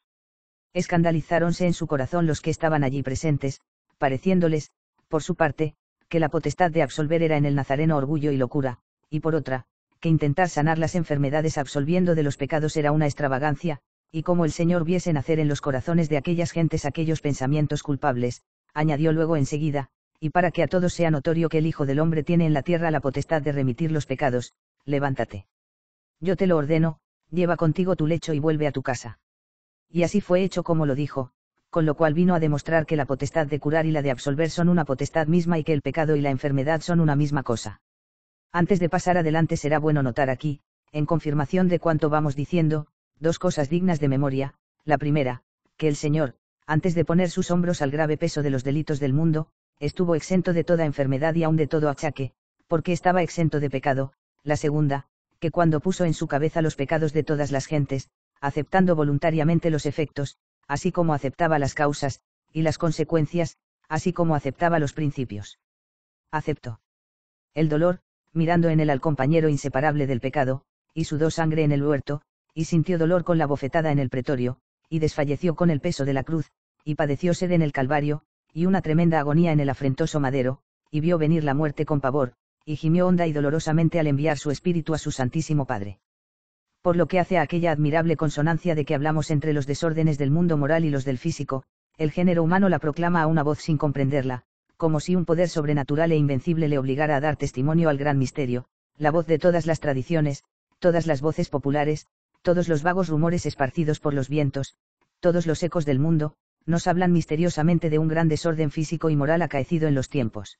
Escandalizáronse en su corazón los que estaban allí presentes, pareciéndoles, por su parte, que la potestad de absolver era en el Nazareno orgullo y locura, y por otra, que intentar sanar las enfermedades absolviendo de los pecados era una extravagancia, y como el Señor viese nacer en los corazones de aquellas gentes aquellos pensamientos culpables, añadió luego enseguida, y para que a todos sea notorio que el Hijo del Hombre tiene en la tierra la potestad de remitir los pecados, levántate. Yo te lo ordeno, lleva contigo tu lecho y vuelve a tu casa. Y así fue hecho como lo dijo, con lo cual vino a demostrar que la potestad de curar y la de absolver son una potestad misma y que el pecado y la enfermedad son una misma cosa. Antes de pasar adelante será bueno notar aquí, en confirmación de cuanto vamos diciendo, dos cosas dignas de memoria, la primera, que el Señor, antes de poner sus hombros al grave peso de los delitos del mundo, estuvo exento de toda enfermedad y aun de todo achaque, porque estaba exento de pecado, la segunda, que cuando puso en su cabeza los pecados de todas las gentes, aceptando voluntariamente los efectos, así como aceptaba las causas, y las consecuencias, así como aceptaba los principios. Aceptó. El dolor, mirando en él al compañero inseparable del pecado, y sudó sangre en el huerto, y sintió dolor con la bofetada en el pretorio, y desfalleció con el peso de la cruz, y padeció sed en el Calvario, y una tremenda agonía en el afrentoso madero, y vio venir la muerte con pavor, y gimió honda y dolorosamente al enviar su espíritu a su Santísimo Padre. Por lo que hace a aquella admirable consonancia de que hablamos entre los desórdenes del mundo moral y los del físico, el género humano la proclama a una voz sin comprenderla, como si un poder sobrenatural e invencible le obligara a dar testimonio al gran misterio, la voz de todas las tradiciones, todas las voces populares, todos los vagos rumores esparcidos por los vientos, todos los ecos del mundo, nos hablan misteriosamente de un gran desorden físico y moral acaecido en los tiempos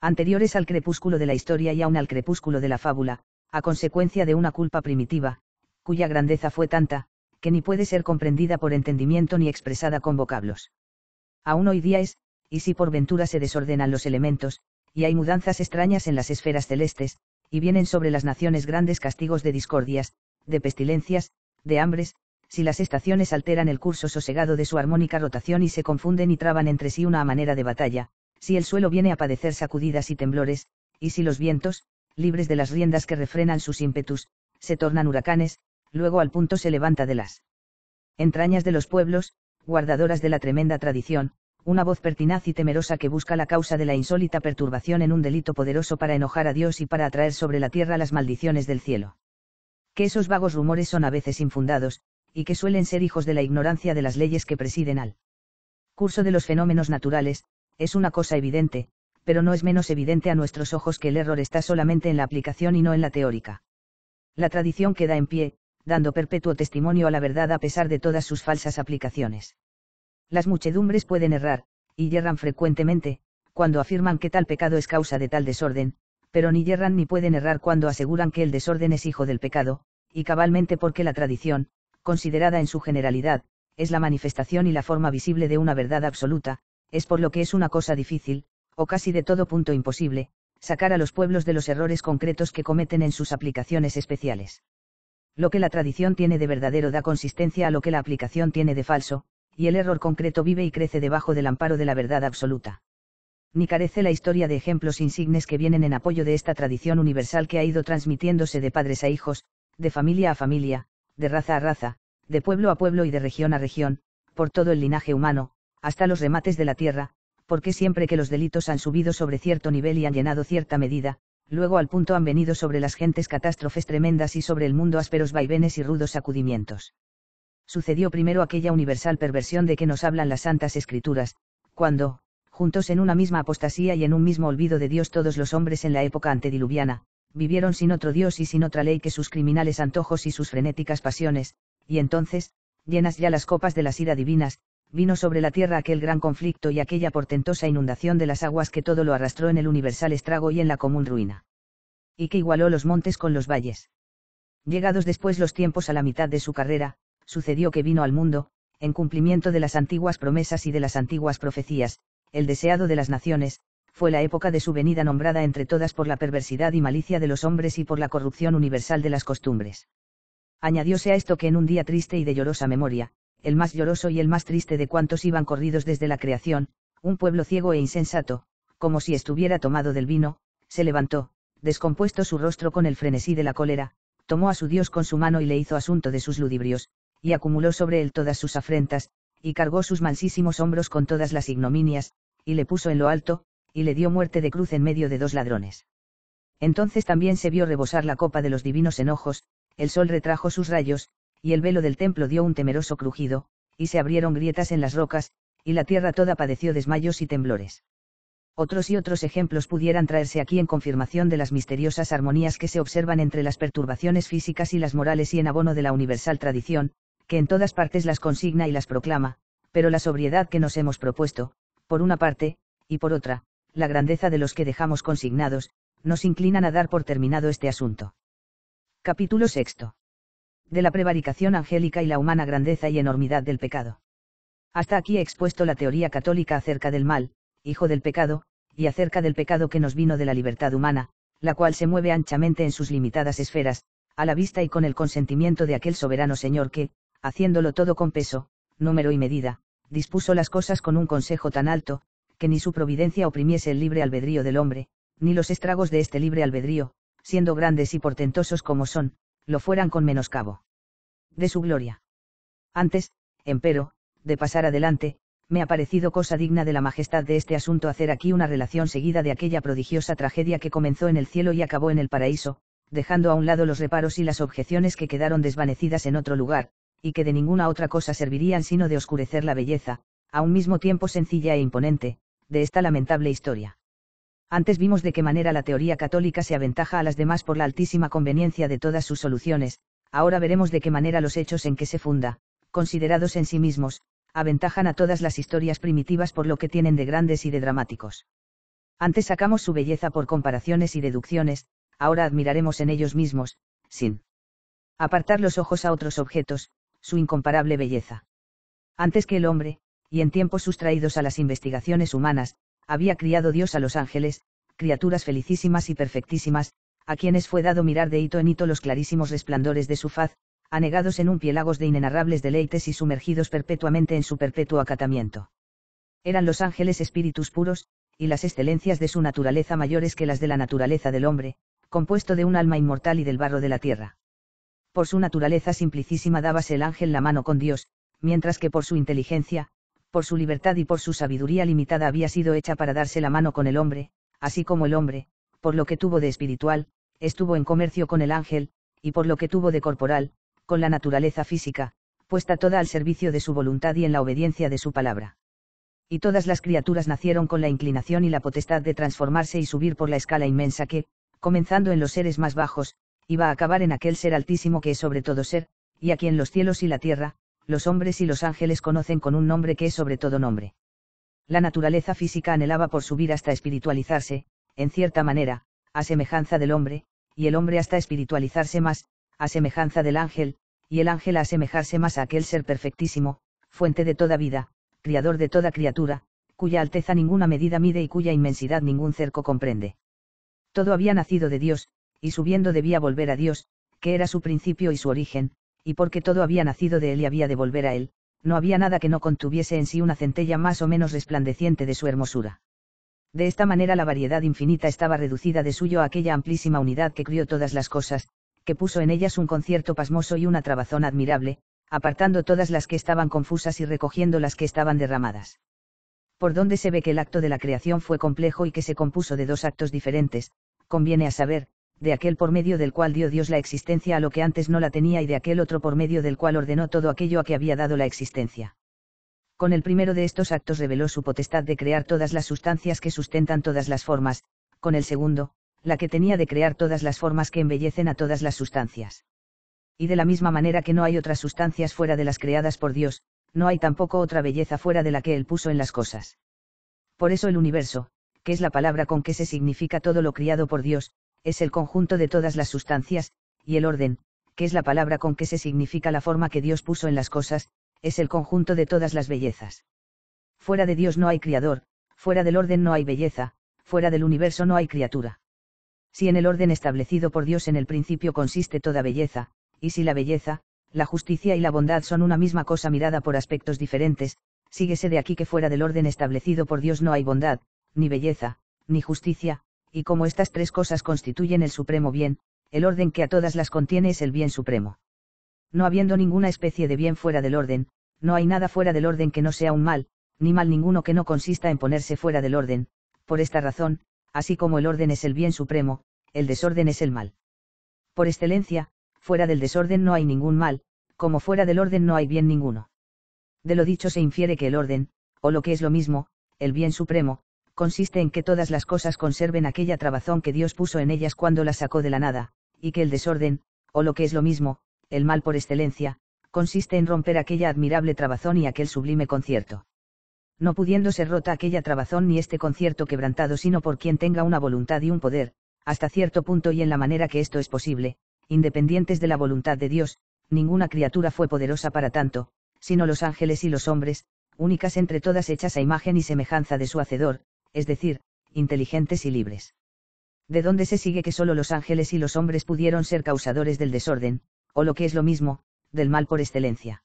anteriores al crepúsculo de la historia y aún al crepúsculo de la fábula, a consecuencia de una culpa primitiva, cuya grandeza fue tanta, que ni puede ser comprendida por entendimiento ni expresada con vocablos. Aún hoy día es, y si por ventura se desordenan los elementos, y hay mudanzas extrañas en las esferas celestes, y vienen sobre las naciones grandes castigos de discordias, de pestilencias, de hambres, si las estaciones alteran el curso sosegado de su armónica rotación y se confunden y traban entre sí una manera de batalla, si el suelo viene a padecer sacudidas y temblores, y si los vientos, libres de las riendas que refrenan sus ímpetus, se tornan huracanes, luego al punto se levanta de las entrañas de los pueblos, guardadoras de la tremenda tradición, una voz pertinaz y temerosa que busca la causa de la insólita perturbación en un delito poderoso para enojar a Dios y para atraer sobre la tierra las maldiciones del cielo. Que esos vagos rumores son a veces infundados, y que suelen ser hijos de la ignorancia de las leyes que presiden al curso de los fenómenos naturales, es una cosa evidente, pero no es menos evidente a nuestros ojos que el error está solamente en la aplicación y no en la teórica. La tradición queda en pie, dando perpetuo testimonio a la verdad a pesar de todas sus falsas aplicaciones. Las muchedumbres pueden errar, y yerran frecuentemente, cuando afirman que tal pecado es causa de tal desorden, pero ni yerran ni pueden errar cuando aseguran que el desorden es hijo del pecado, y cabalmente porque la tradición, considerada en su generalidad, es la manifestación y la forma visible de una verdad absoluta, es por lo que es una cosa difícil, o casi de todo punto imposible, sacar a los pueblos de los errores concretos que cometen en sus aplicaciones especiales. Lo que la tradición tiene de verdadero da consistencia a lo que la aplicación tiene de falso, y el error concreto vive y crece debajo del amparo de la verdad absoluta. Ni carece la historia de ejemplos insignes que vienen en apoyo de esta tradición universal que ha ido transmitiéndose de padres a hijos, de familia a familia, de raza a raza, de pueblo a pueblo y de región a región, por todo el linaje humano, hasta los remates de la tierra, porque siempre que los delitos han subido sobre cierto nivel y han llenado cierta medida, luego al punto han venido sobre las gentes catástrofes tremendas y sobre el mundo ásperos vaivenes y rudos sacudimientos. Sucedió primero aquella universal perversión de que nos hablan las santas escrituras, cuando, juntos en una misma apostasía y en un mismo olvido de Dios todos los hombres en la época antediluviana, vivieron sin otro Dios y sin otra ley que sus criminales antojos y sus frenéticas pasiones, y entonces, llenas ya las copas de las ira divinas, vino sobre la tierra aquel gran conflicto y aquella portentosa inundación de las aguas que todo lo arrastró en el universal estrago y en la común ruina. Y que igualó los montes con los valles. Llegados después los tiempos a la mitad de su carrera, sucedió que vino al mundo, en cumplimiento de las antiguas promesas y de las antiguas profecías, el deseado de las naciones, fue la época de su venida nombrada entre todas por la perversidad y malicia de los hombres y por la corrupción universal de las costumbres. Añadióse a esto que en un día triste y de llorosa memoria, el más lloroso y el más triste de cuantos iban corridos desde la creación, un pueblo ciego e insensato, como si estuviera tomado del vino, se levantó, descompuesto su rostro con el frenesí de la cólera, tomó a su Dios con su mano y le hizo asunto de sus ludibrios, y acumuló sobre él todas sus afrentas, y cargó sus mansísimos hombros con todas las ignominias, y le puso en lo alto, y le dio muerte de cruz en medio de dos ladrones. Entonces también se vio rebosar la copa de los divinos enojos, el sol retrajo sus rayos, y el velo del templo dio un temeroso crujido, y se abrieron grietas en las rocas, y la tierra toda padeció desmayos y temblores. Otros y otros ejemplos pudieran traerse aquí en confirmación de las misteriosas armonías que se observan entre las perturbaciones físicas y las morales y en abono de la universal tradición, que en todas partes las consigna y las proclama, pero la sobriedad que nos hemos propuesto, por una parte, y por otra, la grandeza de los que dejamos consignados, nos inclinan a dar por terminado este asunto. Capítulo VI de la prevaricación angélica y la humana grandeza y enormidad del pecado. Hasta aquí he expuesto la teoría católica acerca del mal, hijo del pecado, y acerca del pecado que nos vino de la libertad humana, la cual se mueve anchamente en sus limitadas esferas, a la vista y con el consentimiento de aquel soberano Señor que, haciéndolo todo con peso, número y medida, dispuso las cosas con un consejo tan alto, que ni su providencia oprimiese el libre albedrío del hombre, ni los estragos de este libre albedrío, siendo grandes y portentosos como son, lo fueran con menoscabo. De su gloria. Antes, empero, de pasar adelante, me ha parecido cosa digna de la majestad de este asunto hacer aquí una relación seguida de aquella prodigiosa tragedia que comenzó en el cielo y acabó en el paraíso, dejando a un lado los reparos y las objeciones que quedaron desvanecidas en otro lugar, y que de ninguna otra cosa servirían sino de oscurecer la belleza, a un mismo tiempo sencilla e imponente, de esta lamentable historia. Antes vimos de qué manera la teoría católica se aventaja a las demás por la altísima conveniencia de todas sus soluciones, ahora veremos de qué manera los hechos en que se funda, considerados en sí mismos, aventajan a todas las historias primitivas por lo que tienen de grandes y de dramáticos. Antes sacamos su belleza por comparaciones y deducciones, ahora admiraremos en ellos mismos, sin apartar los ojos a otros objetos, su incomparable belleza. Antes que el hombre, y en tiempos sustraídos a las investigaciones humanas, había criado Dios a los ángeles, criaturas felicísimas y perfectísimas, a quienes fue dado mirar de hito en hito los clarísimos resplandores de su faz, anegados en un pielagos de inenarrables deleites y sumergidos perpetuamente en su perpetuo acatamiento. Eran los ángeles espíritus puros, y las excelencias de su naturaleza mayores que las de la naturaleza del hombre, compuesto de un alma inmortal y del barro de la tierra. Por su naturaleza simplicísima dábase el ángel la mano con Dios, mientras que por su inteligencia, por su libertad y por su sabiduría limitada había sido hecha para darse la mano con el hombre, así como el hombre, por lo que tuvo de espiritual, estuvo en comercio con el ángel, y por lo que tuvo de corporal, con la naturaleza física, puesta toda al servicio de su voluntad y en la obediencia de su palabra. Y todas las criaturas nacieron con la inclinación y la potestad de transformarse y subir por la escala inmensa que, comenzando en los seres más bajos, iba a acabar en aquel ser altísimo que es sobre todo ser, y a quien los cielos y la tierra, los hombres y los ángeles conocen con un nombre que es sobre todo nombre. La naturaleza física anhelaba por subir hasta espiritualizarse, en cierta manera, a semejanza del hombre, y el hombre hasta espiritualizarse más, a semejanza del ángel, y el ángel a asemejarse más a aquel ser perfectísimo, fuente de toda vida, criador de toda criatura, cuya alteza ninguna medida mide y cuya inmensidad ningún cerco comprende. Todo había nacido de Dios, y subiendo debía volver a Dios, que era su principio y su origen, y porque todo había nacido de él y había de volver a él, no había nada que no contuviese en sí una centella más o menos resplandeciente de su hermosura. De esta manera la variedad infinita estaba reducida de suyo a aquella amplísima unidad que crió todas las cosas, que puso en ellas un concierto pasmoso y una trabazón admirable, apartando todas las que estaban confusas y recogiendo las que estaban derramadas. Por donde se ve que el acto de la creación fue complejo y que se compuso de dos actos diferentes, conviene a saber, de aquel por medio del cual dio Dios la existencia a lo que antes no la tenía y de aquel otro por medio del cual ordenó todo aquello a que había dado la existencia. Con el primero de estos actos reveló su potestad de crear todas las sustancias que sustentan todas las formas, con el segundo, la que tenía de crear todas las formas que embellecen a todas las sustancias. Y de la misma manera que no hay otras sustancias fuera de las creadas por Dios, no hay tampoco otra belleza fuera de la que Él puso en las cosas. Por eso el universo, que es la palabra con que se significa todo lo criado por Dios, es el conjunto de todas las sustancias, y el orden, que es la palabra con que se significa la forma que Dios puso en las cosas, es el conjunto de todas las bellezas. Fuera de Dios no hay criador, fuera del orden no hay belleza, fuera del universo no hay criatura. Si en el orden establecido por Dios en el principio consiste toda belleza, y si la belleza, la justicia y la bondad son una misma cosa mirada por aspectos diferentes, síguese de aquí que fuera del orden establecido por Dios no hay bondad, ni belleza, ni justicia, y como estas tres cosas constituyen el supremo bien, el orden que a todas las contiene es el bien supremo. No habiendo ninguna especie de bien fuera del orden, no hay nada fuera del orden que no sea un mal, ni mal ninguno que no consista en ponerse fuera del orden, por esta razón, así como el orden es el bien supremo, el desorden es el mal. Por excelencia, fuera del desorden no hay ningún mal, como fuera del orden no hay bien ninguno. De lo dicho se infiere que el orden, o lo que es lo mismo, el bien supremo, consiste en que todas las cosas conserven aquella trabazón que Dios puso en ellas cuando las sacó de la nada, y que el desorden, o lo que es lo mismo, el mal por excelencia, consiste en romper aquella admirable trabazón y aquel sublime concierto. No pudiendo ser rota aquella trabazón ni este concierto quebrantado sino por quien tenga una voluntad y un poder, hasta cierto punto y en la manera que esto es posible, independientes de la voluntad de Dios, ninguna criatura fue poderosa para tanto, sino los ángeles y los hombres, únicas entre todas hechas a imagen y semejanza de su Hacedor, es decir, inteligentes y libres. De donde se sigue que solo los ángeles y los hombres pudieron ser causadores del desorden, o lo que es lo mismo, del mal por excelencia.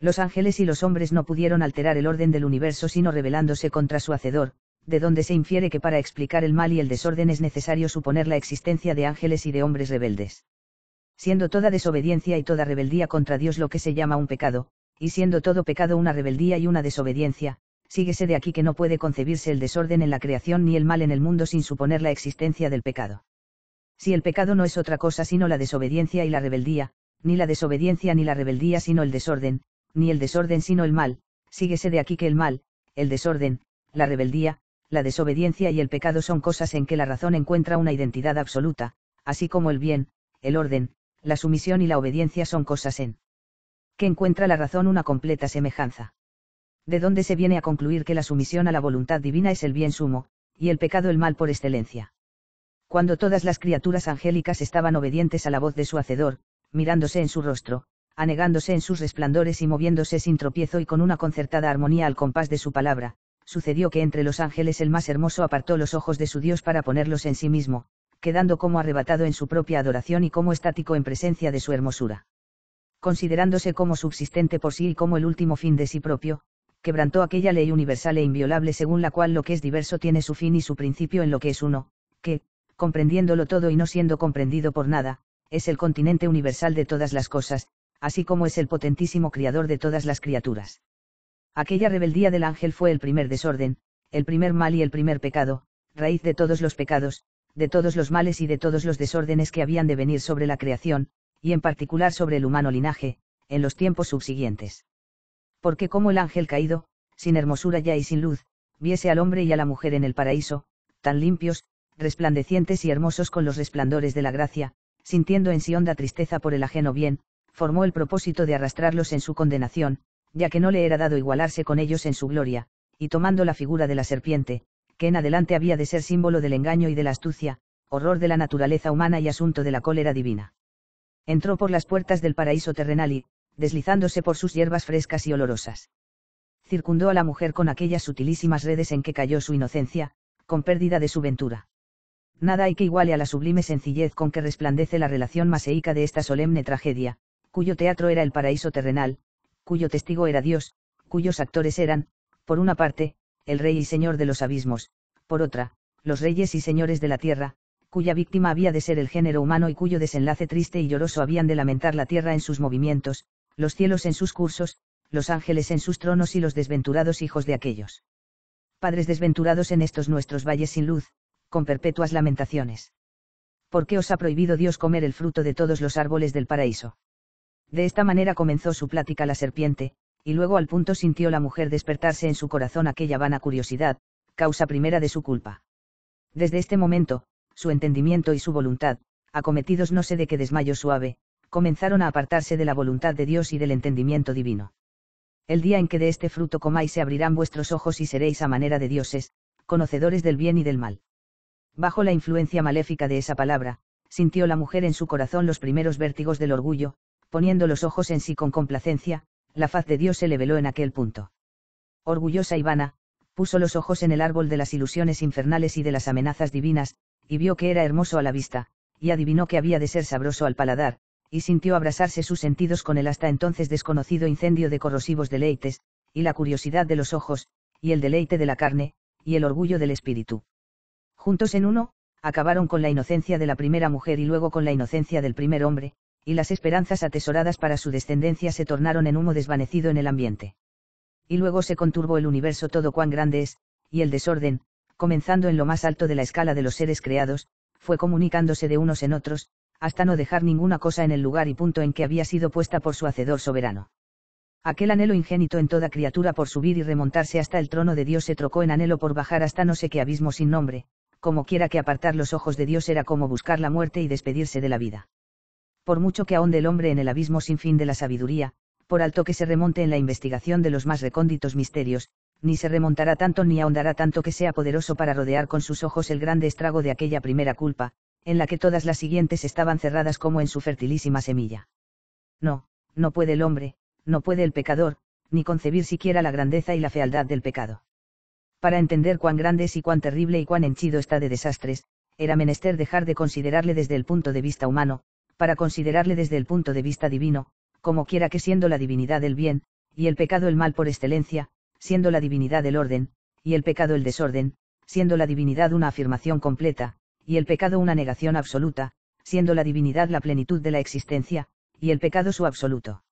Los ángeles y los hombres no pudieron alterar el orden del universo sino rebelándose contra su Hacedor, de donde se infiere que para explicar el mal y el desorden es necesario suponer la existencia de ángeles y de hombres rebeldes. Siendo toda desobediencia y toda rebeldía contra Dios lo que se llama un pecado, y siendo todo pecado una rebeldía y una desobediencia, síguese de aquí que no puede concebirse el desorden en la creación ni el mal en el mundo sin suponer la existencia del pecado. Si el pecado no es otra cosa sino la desobediencia y la rebeldía, ni la desobediencia ni la rebeldía sino el desorden, ni el desorden sino el mal, síguese de aquí que el mal, el desorden, la rebeldía, la desobediencia y el pecado son cosas en que la razón encuentra una identidad absoluta, así como el bien, el orden, la sumisión y la obediencia son cosas en que encuentra la razón una completa semejanza de donde se viene a concluir que la sumisión a la voluntad divina es el bien sumo, y el pecado el mal por excelencia. Cuando todas las criaturas angélicas estaban obedientes a la voz de su Hacedor, mirándose en su rostro, anegándose en sus resplandores y moviéndose sin tropiezo y con una concertada armonía al compás de su palabra, sucedió que entre los ángeles el más hermoso apartó los ojos de su Dios para ponerlos en sí mismo, quedando como arrebatado en su propia adoración y como estático en presencia de su hermosura. Considerándose como subsistente por sí y como el último fin de sí propio, quebrantó aquella ley universal e inviolable según la cual lo que es diverso tiene su fin y su principio en lo que es uno, que, comprendiéndolo todo y no siendo comprendido por nada, es el continente universal de todas las cosas, así como es el potentísimo criador de todas las criaturas. Aquella rebeldía del ángel fue el primer desorden, el primer mal y el primer pecado, raíz de todos los pecados, de todos los males y de todos los desórdenes que habían de venir sobre la creación, y en particular sobre el humano linaje, en los tiempos subsiguientes porque como el ángel caído, sin hermosura ya y sin luz, viese al hombre y a la mujer en el paraíso, tan limpios, resplandecientes y hermosos con los resplandores de la gracia, sintiendo en sí honda tristeza por el ajeno bien, formó el propósito de arrastrarlos en su condenación, ya que no le era dado igualarse con ellos en su gloria, y tomando la figura de la serpiente, que en adelante había de ser símbolo del engaño y de la astucia, horror de la naturaleza humana y asunto de la cólera divina. Entró por las puertas del paraíso terrenal y, deslizándose por sus hierbas frescas y olorosas. Circundó a la mujer con aquellas sutilísimas redes en que cayó su inocencia, con pérdida de su ventura. Nada hay que iguale a la sublime sencillez con que resplandece la relación maseica de esta solemne tragedia, cuyo teatro era el paraíso terrenal, cuyo testigo era Dios, cuyos actores eran, por una parte, el rey y señor de los abismos, por otra, los reyes y señores de la tierra, cuya víctima había de ser el género humano y cuyo desenlace triste y lloroso habían de lamentar la tierra en sus movimientos, los cielos en sus cursos, los ángeles en sus tronos y los desventurados hijos de aquellos. Padres desventurados en estos nuestros valles sin luz, con perpetuas lamentaciones. ¿Por qué os ha prohibido Dios comer el fruto de todos los árboles del paraíso? De esta manera comenzó su plática la serpiente, y luego al punto sintió la mujer despertarse en su corazón aquella vana curiosidad, causa primera de su culpa. Desde este momento, su entendimiento y su voluntad, acometidos no sé de qué desmayo suave, comenzaron a apartarse de la voluntad de Dios y del entendimiento divino. El día en que de este fruto comáis se abrirán vuestros ojos y seréis a manera de dioses, conocedores del bien y del mal. Bajo la influencia maléfica de esa palabra, sintió la mujer en su corazón los primeros vértigos del orgullo, poniendo los ojos en sí con complacencia, la faz de Dios se le veló en aquel punto. Orgullosa y vana, puso los ojos en el árbol de las ilusiones infernales y de las amenazas divinas, y vio que era hermoso a la vista, y adivinó que había de ser sabroso al paladar, y sintió abrasarse sus sentidos con el hasta entonces desconocido incendio de corrosivos deleites, y la curiosidad de los ojos, y el deleite de la carne, y el orgullo del espíritu. Juntos en uno, acabaron con la inocencia de la primera mujer y luego con la inocencia del primer hombre, y las esperanzas atesoradas para su descendencia se tornaron en humo desvanecido en el ambiente. Y luego se conturbó el universo todo cuán grande es, y el desorden, comenzando en lo más alto de la escala de los seres creados, fue comunicándose de unos en otros, hasta no dejar ninguna cosa en el lugar y punto en que había sido puesta por su hacedor soberano. Aquel anhelo ingénito en toda criatura por subir y remontarse hasta el trono de Dios se trocó en anhelo por bajar hasta no sé qué abismo sin nombre, como quiera que apartar los ojos de Dios era como buscar la muerte y despedirse de la vida. Por mucho que ahonde el hombre en el abismo sin fin de la sabiduría, por alto que se remonte en la investigación de los más recónditos misterios, ni se remontará tanto ni ahondará tanto que sea poderoso para rodear con sus ojos el grande estrago de aquella primera culpa, en la que todas las siguientes estaban cerradas como en su fertilísima semilla. No, no puede el hombre, no puede el pecador, ni concebir siquiera la grandeza y la fealdad del pecado. Para entender cuán grande es y cuán terrible y cuán henchido está de desastres, era menester dejar de considerarle desde el punto de vista humano, para considerarle desde el punto de vista divino, como quiera que siendo la divinidad el bien, y el pecado el mal por excelencia, siendo la divinidad el orden, y el pecado el desorden, siendo la divinidad una afirmación completa, y el pecado una negación absoluta, siendo la divinidad la plenitud de la existencia, y el pecado su absoluto.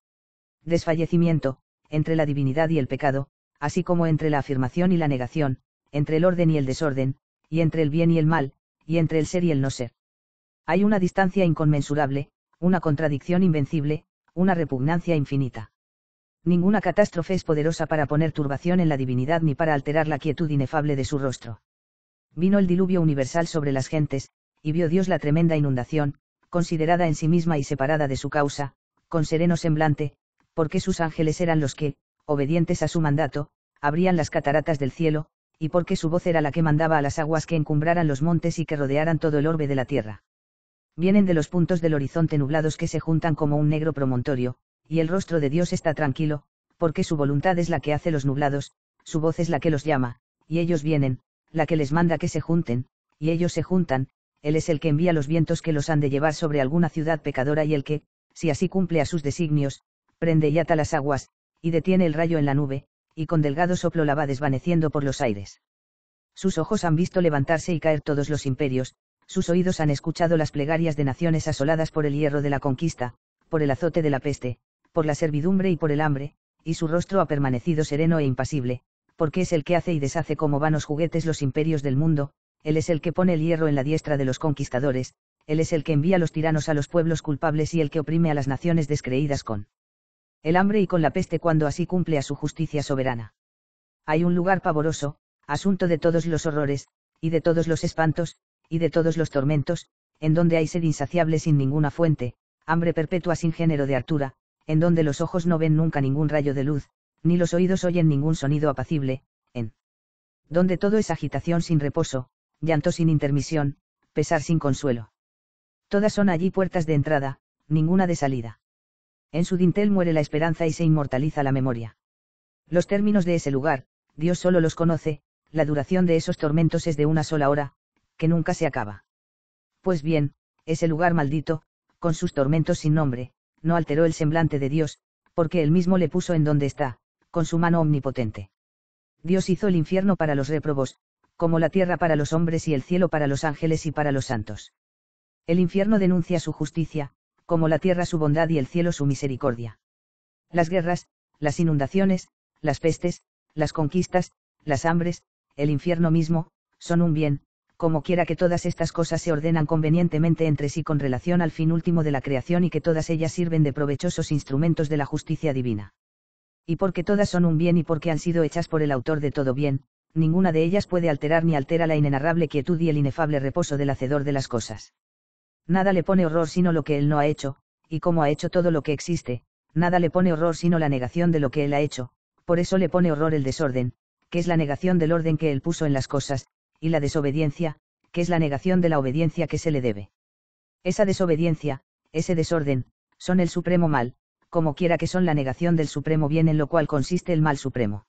Desfallecimiento, entre la divinidad y el pecado, así como entre la afirmación y la negación, entre el orden y el desorden, y entre el bien y el mal, y entre el ser y el no ser. Hay una distancia inconmensurable, una contradicción invencible, una repugnancia infinita. Ninguna catástrofe es poderosa para poner turbación en la divinidad ni para alterar la quietud inefable de su rostro vino el diluvio universal sobre las gentes, y vio Dios la tremenda inundación, considerada en sí misma y separada de su causa, con sereno semblante, porque sus ángeles eran los que, obedientes a su mandato, abrían las cataratas del cielo, y porque su voz era la que mandaba a las aguas que encumbraran los montes y que rodearan todo el orbe de la tierra. Vienen de los puntos del horizonte nublados que se juntan como un negro promontorio, y el rostro de Dios está tranquilo, porque su voluntad es la que hace los nublados, su voz es la que los llama, y ellos vienen, la que les manda que se junten, y ellos se juntan, él es el que envía los vientos que los han de llevar sobre alguna ciudad pecadora y el que, si así cumple a sus designios, prende y ata las aguas, y detiene el rayo en la nube, y con delgado soplo la va desvaneciendo por los aires. Sus ojos han visto levantarse y caer todos los imperios, sus oídos han escuchado las plegarias de naciones asoladas por el hierro de la conquista, por el azote de la peste, por la servidumbre y por el hambre, y su rostro ha permanecido sereno e impasible, porque es el que hace y deshace como vanos juguetes los imperios del mundo, él es el que pone el hierro en la diestra de los conquistadores, él es el que envía los tiranos a los pueblos culpables y el que oprime a las naciones descreídas con el hambre y con la peste cuando así cumple a su justicia soberana. Hay un lugar pavoroso, asunto de todos los horrores, y de todos los espantos, y de todos los tormentos, en donde hay sed insaciable sin ninguna fuente, hambre perpetua sin género de hartura, en donde los ojos no ven nunca ningún rayo de luz, ni los oídos oyen ningún sonido apacible, en donde todo es agitación sin reposo, llanto sin intermisión, pesar sin consuelo. Todas son allí puertas de entrada, ninguna de salida. En su dintel muere la esperanza y se inmortaliza la memoria. Los términos de ese lugar, Dios solo los conoce, la duración de esos tormentos es de una sola hora, que nunca se acaba. Pues bien, ese lugar maldito, con sus tormentos sin nombre, no alteró el semblante de Dios, porque él mismo le puso en donde está, con su mano omnipotente. Dios hizo el infierno para los réprobos, como la tierra para los hombres y el cielo para los ángeles y para los santos. El infierno denuncia su justicia, como la tierra su bondad y el cielo su misericordia. Las guerras, las inundaciones, las pestes, las conquistas, las hambres, el infierno mismo, son un bien, como quiera que todas estas cosas se ordenan convenientemente entre sí con relación al fin último de la creación y que todas ellas sirven de provechosos instrumentos de la justicia divina y porque todas son un bien y porque han sido hechas por el autor de todo bien, ninguna de ellas puede alterar ni altera la inenarrable quietud y el inefable reposo del hacedor de las cosas. Nada le pone horror sino lo que él no ha hecho, y como ha hecho todo lo que existe, nada le pone horror sino la negación de lo que él ha hecho, por eso le pone horror el desorden, que es la negación del orden que él puso en las cosas, y la desobediencia, que es la negación de la obediencia que se le debe. Esa desobediencia, ese desorden, son el supremo mal, como quiera que son la negación del supremo bien en lo cual consiste el mal supremo.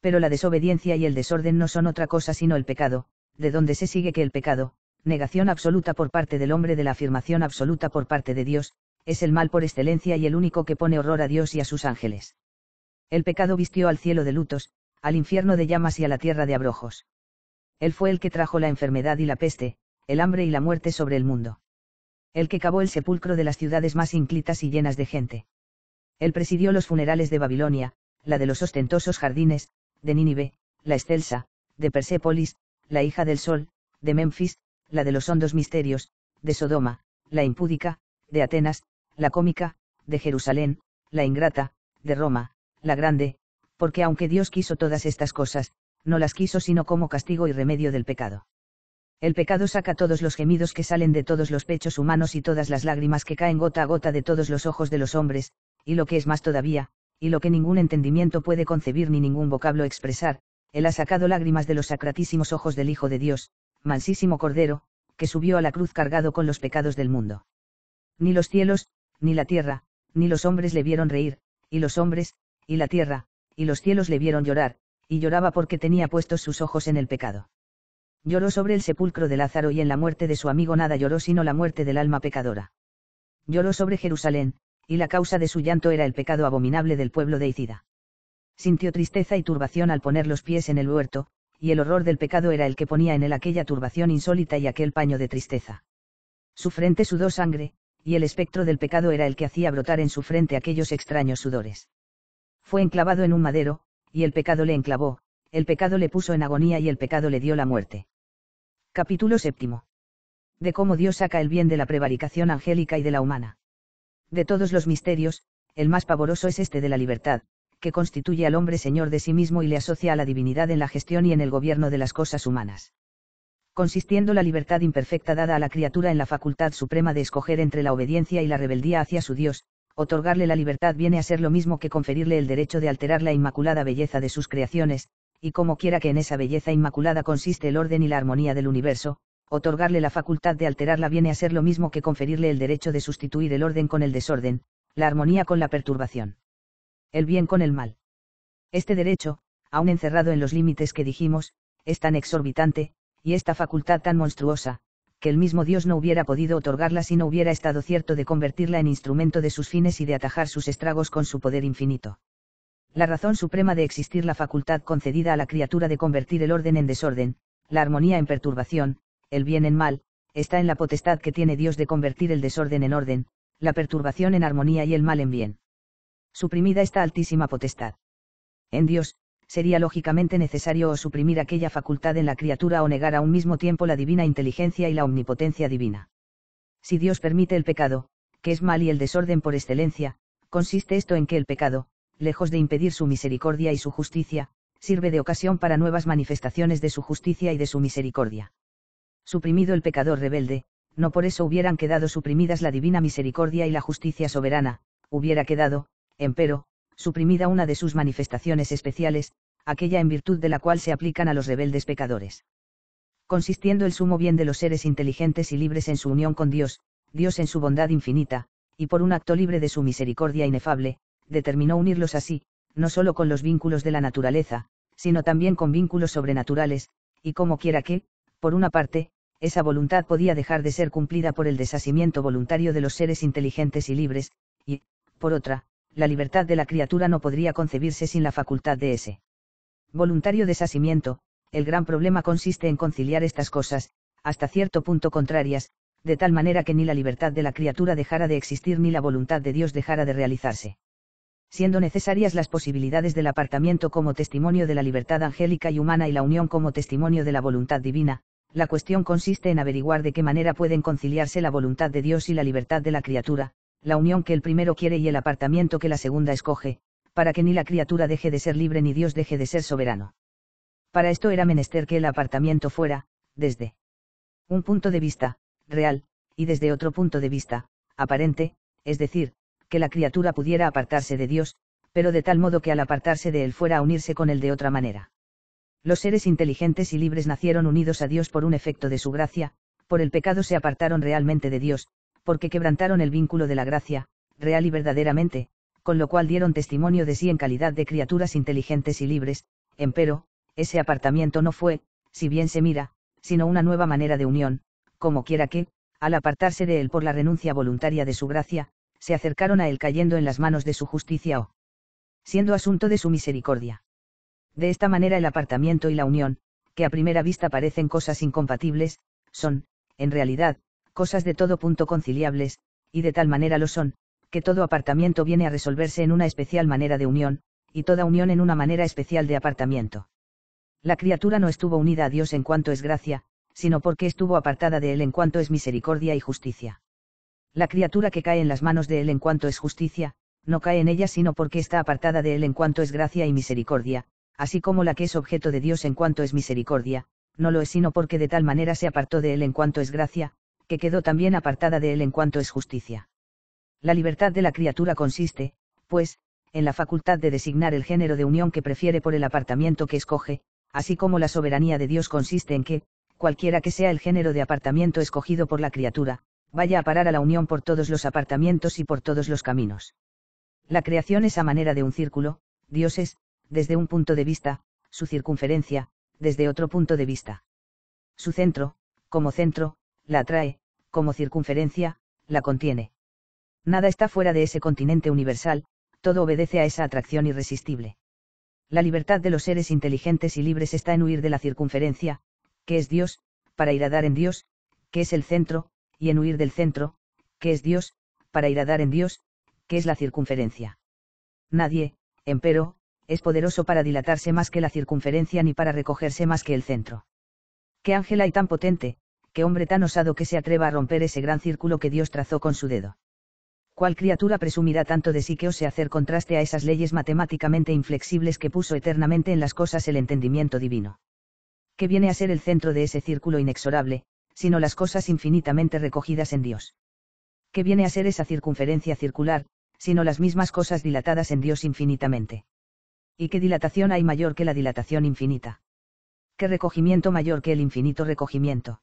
Pero la desobediencia y el desorden no son otra cosa sino el pecado, de donde se sigue que el pecado, negación absoluta por parte del hombre de la afirmación absoluta por parte de Dios, es el mal por excelencia y el único que pone horror a Dios y a sus ángeles. El pecado vistió al cielo de lutos, al infierno de llamas y a la tierra de abrojos. Él fue el que trajo la enfermedad y la peste, el hambre y la muerte sobre el mundo. El que cavó el sepulcro de las ciudades más ínclitas y llenas de gente. Él presidió los funerales de Babilonia, la de los ostentosos jardines, de Nínive, la excelsa, de Persépolis, la hija del sol, de Memphis, la de los hondos misterios, de Sodoma, la impúdica, de Atenas, la cómica, de Jerusalén, la ingrata, de Roma, la grande, porque aunque Dios quiso todas estas cosas, no las quiso sino como castigo y remedio del pecado. El pecado saca todos los gemidos que salen de todos los pechos humanos y todas las lágrimas que caen gota a gota de todos los ojos de los hombres, y lo que es más todavía, y lo que ningún entendimiento puede concebir ni ningún vocablo expresar, él ha sacado lágrimas de los sacratísimos ojos del Hijo de Dios, mansísimo Cordero, que subió a la cruz cargado con los pecados del mundo. Ni los cielos, ni la tierra, ni los hombres le vieron reír, y los hombres, y la tierra, y los cielos le vieron llorar, y lloraba porque tenía puestos sus ojos en el pecado. Lloró sobre el sepulcro de Lázaro y en la muerte de su amigo nada lloró sino la muerte del alma pecadora. Lloró sobre Jerusalén, y la causa de su llanto era el pecado abominable del pueblo de Icida Sintió tristeza y turbación al poner los pies en el huerto, y el horror del pecado era el que ponía en él aquella turbación insólita y aquel paño de tristeza. Su frente sudó sangre, y el espectro del pecado era el que hacía brotar en su frente aquellos extraños sudores. Fue enclavado en un madero, y el pecado le enclavó, el pecado le puso en agonía y el pecado le dio la muerte. Capítulo séptimo. De cómo Dios saca el bien de la prevaricación angélica y de la humana. De todos los misterios, el más pavoroso es este de la libertad, que constituye al hombre señor de sí mismo y le asocia a la divinidad en la gestión y en el gobierno de las cosas humanas. Consistiendo la libertad imperfecta dada a la criatura en la facultad suprema de escoger entre la obediencia y la rebeldía hacia su Dios, otorgarle la libertad viene a ser lo mismo que conferirle el derecho de alterar la inmaculada belleza de sus creaciones, y como quiera que en esa belleza inmaculada consiste el orden y la armonía del universo, otorgarle la facultad de alterarla viene a ser lo mismo que conferirle el derecho de sustituir el orden con el desorden, la armonía con la perturbación. El bien con el mal. Este derecho, aun encerrado en los límites que dijimos, es tan exorbitante, y esta facultad tan monstruosa, que el mismo Dios no hubiera podido otorgarla si no hubiera estado cierto de convertirla en instrumento de sus fines y de atajar sus estragos con su poder infinito. La razón suprema de existir la facultad concedida a la criatura de convertir el orden en desorden, la armonía en perturbación, el bien en mal, está en la potestad que tiene Dios de convertir el desorden en orden, la perturbación en armonía y el mal en bien. Suprimida esta altísima potestad. En Dios, sería lógicamente necesario o suprimir aquella facultad en la criatura o negar a un mismo tiempo la divina inteligencia y la omnipotencia divina. Si Dios permite el pecado, que es mal y el desorden por excelencia, consiste esto en que el pecado, lejos de impedir su misericordia y su justicia, sirve de ocasión para nuevas manifestaciones de su justicia y de su misericordia suprimido el pecador rebelde, no por eso hubieran quedado suprimidas la divina misericordia y la justicia soberana, hubiera quedado, empero, suprimida una de sus manifestaciones especiales, aquella en virtud de la cual se aplican a los rebeldes pecadores. Consistiendo el sumo bien de los seres inteligentes y libres en su unión con Dios, Dios en su bondad infinita, y por un acto libre de su misericordia inefable, determinó unirlos así, no solo con los vínculos de la naturaleza, sino también con vínculos sobrenaturales, y como quiera que, por una parte, esa voluntad podía dejar de ser cumplida por el desasimiento voluntario de los seres inteligentes y libres, y, por otra, la libertad de la criatura no podría concebirse sin la facultad de ese voluntario desasimiento, el gran problema consiste en conciliar estas cosas, hasta cierto punto contrarias, de tal manera que ni la libertad de la criatura dejara de existir ni la voluntad de Dios dejara de realizarse. Siendo necesarias las posibilidades del apartamiento como testimonio de la libertad angélica y humana y la unión como testimonio de la voluntad divina, la cuestión consiste en averiguar de qué manera pueden conciliarse la voluntad de Dios y la libertad de la criatura, la unión que el primero quiere y el apartamiento que la segunda escoge, para que ni la criatura deje de ser libre ni Dios deje de ser soberano. Para esto era menester que el apartamiento fuera, desde un punto de vista, real, y desde otro punto de vista, aparente, es decir, que la criatura pudiera apartarse de Dios, pero de tal modo que al apartarse de él fuera a unirse con él de otra manera. Los seres inteligentes y libres nacieron unidos a Dios por un efecto de su gracia, por el pecado se apartaron realmente de Dios, porque quebrantaron el vínculo de la gracia, real y verdaderamente, con lo cual dieron testimonio de sí en calidad de criaturas inteligentes y libres, empero, ese apartamiento no fue, si bien se mira, sino una nueva manera de unión, como quiera que, al apartarse de él por la renuncia voluntaria de su gracia, se acercaron a él cayendo en las manos de su justicia o siendo asunto de su misericordia. De esta manera el apartamiento y la unión, que a primera vista parecen cosas incompatibles, son, en realidad, cosas de todo punto conciliables, y de tal manera lo son, que todo apartamiento viene a resolverse en una especial manera de unión, y toda unión en una manera especial de apartamiento. La criatura no estuvo unida a Dios en cuanto es gracia, sino porque estuvo apartada de Él en cuanto es misericordia y justicia. La criatura que cae en las manos de Él en cuanto es justicia, no cae en ella sino porque está apartada de Él en cuanto es gracia y misericordia, así como la que es objeto de Dios en cuanto es misericordia, no lo es sino porque de tal manera se apartó de él en cuanto es gracia, que quedó también apartada de él en cuanto es justicia. La libertad de la criatura consiste, pues, en la facultad de designar el género de unión que prefiere por el apartamiento que escoge, así como la soberanía de Dios consiste en que, cualquiera que sea el género de apartamiento escogido por la criatura, vaya a parar a la unión por todos los apartamientos y por todos los caminos. La creación es a manera de un círculo, Dios es, desde un punto de vista, su circunferencia, desde otro punto de vista. Su centro, como centro, la atrae, como circunferencia, la contiene. Nada está fuera de ese continente universal, todo obedece a esa atracción irresistible. La libertad de los seres inteligentes y libres está en huir de la circunferencia, que es Dios, para ir a dar en Dios, que es el centro, y en huir del centro, que es Dios, para ir a dar en Dios, que es la circunferencia. Nadie, empero, es poderoso para dilatarse más que la circunferencia ni para recogerse más que el centro. Qué ángel hay tan potente, qué hombre tan osado que se atreva a romper ese gran círculo que Dios trazó con su dedo. ¿Cuál criatura presumirá tanto de sí que ose hacer contraste a esas leyes matemáticamente inflexibles que puso eternamente en las cosas el entendimiento divino? ¿Qué viene a ser el centro de ese círculo inexorable, sino las cosas infinitamente recogidas en Dios? ¿Qué viene a ser esa circunferencia circular, sino las mismas cosas dilatadas en Dios infinitamente? y qué dilatación hay mayor que la dilatación infinita. Qué recogimiento mayor que el infinito recogimiento.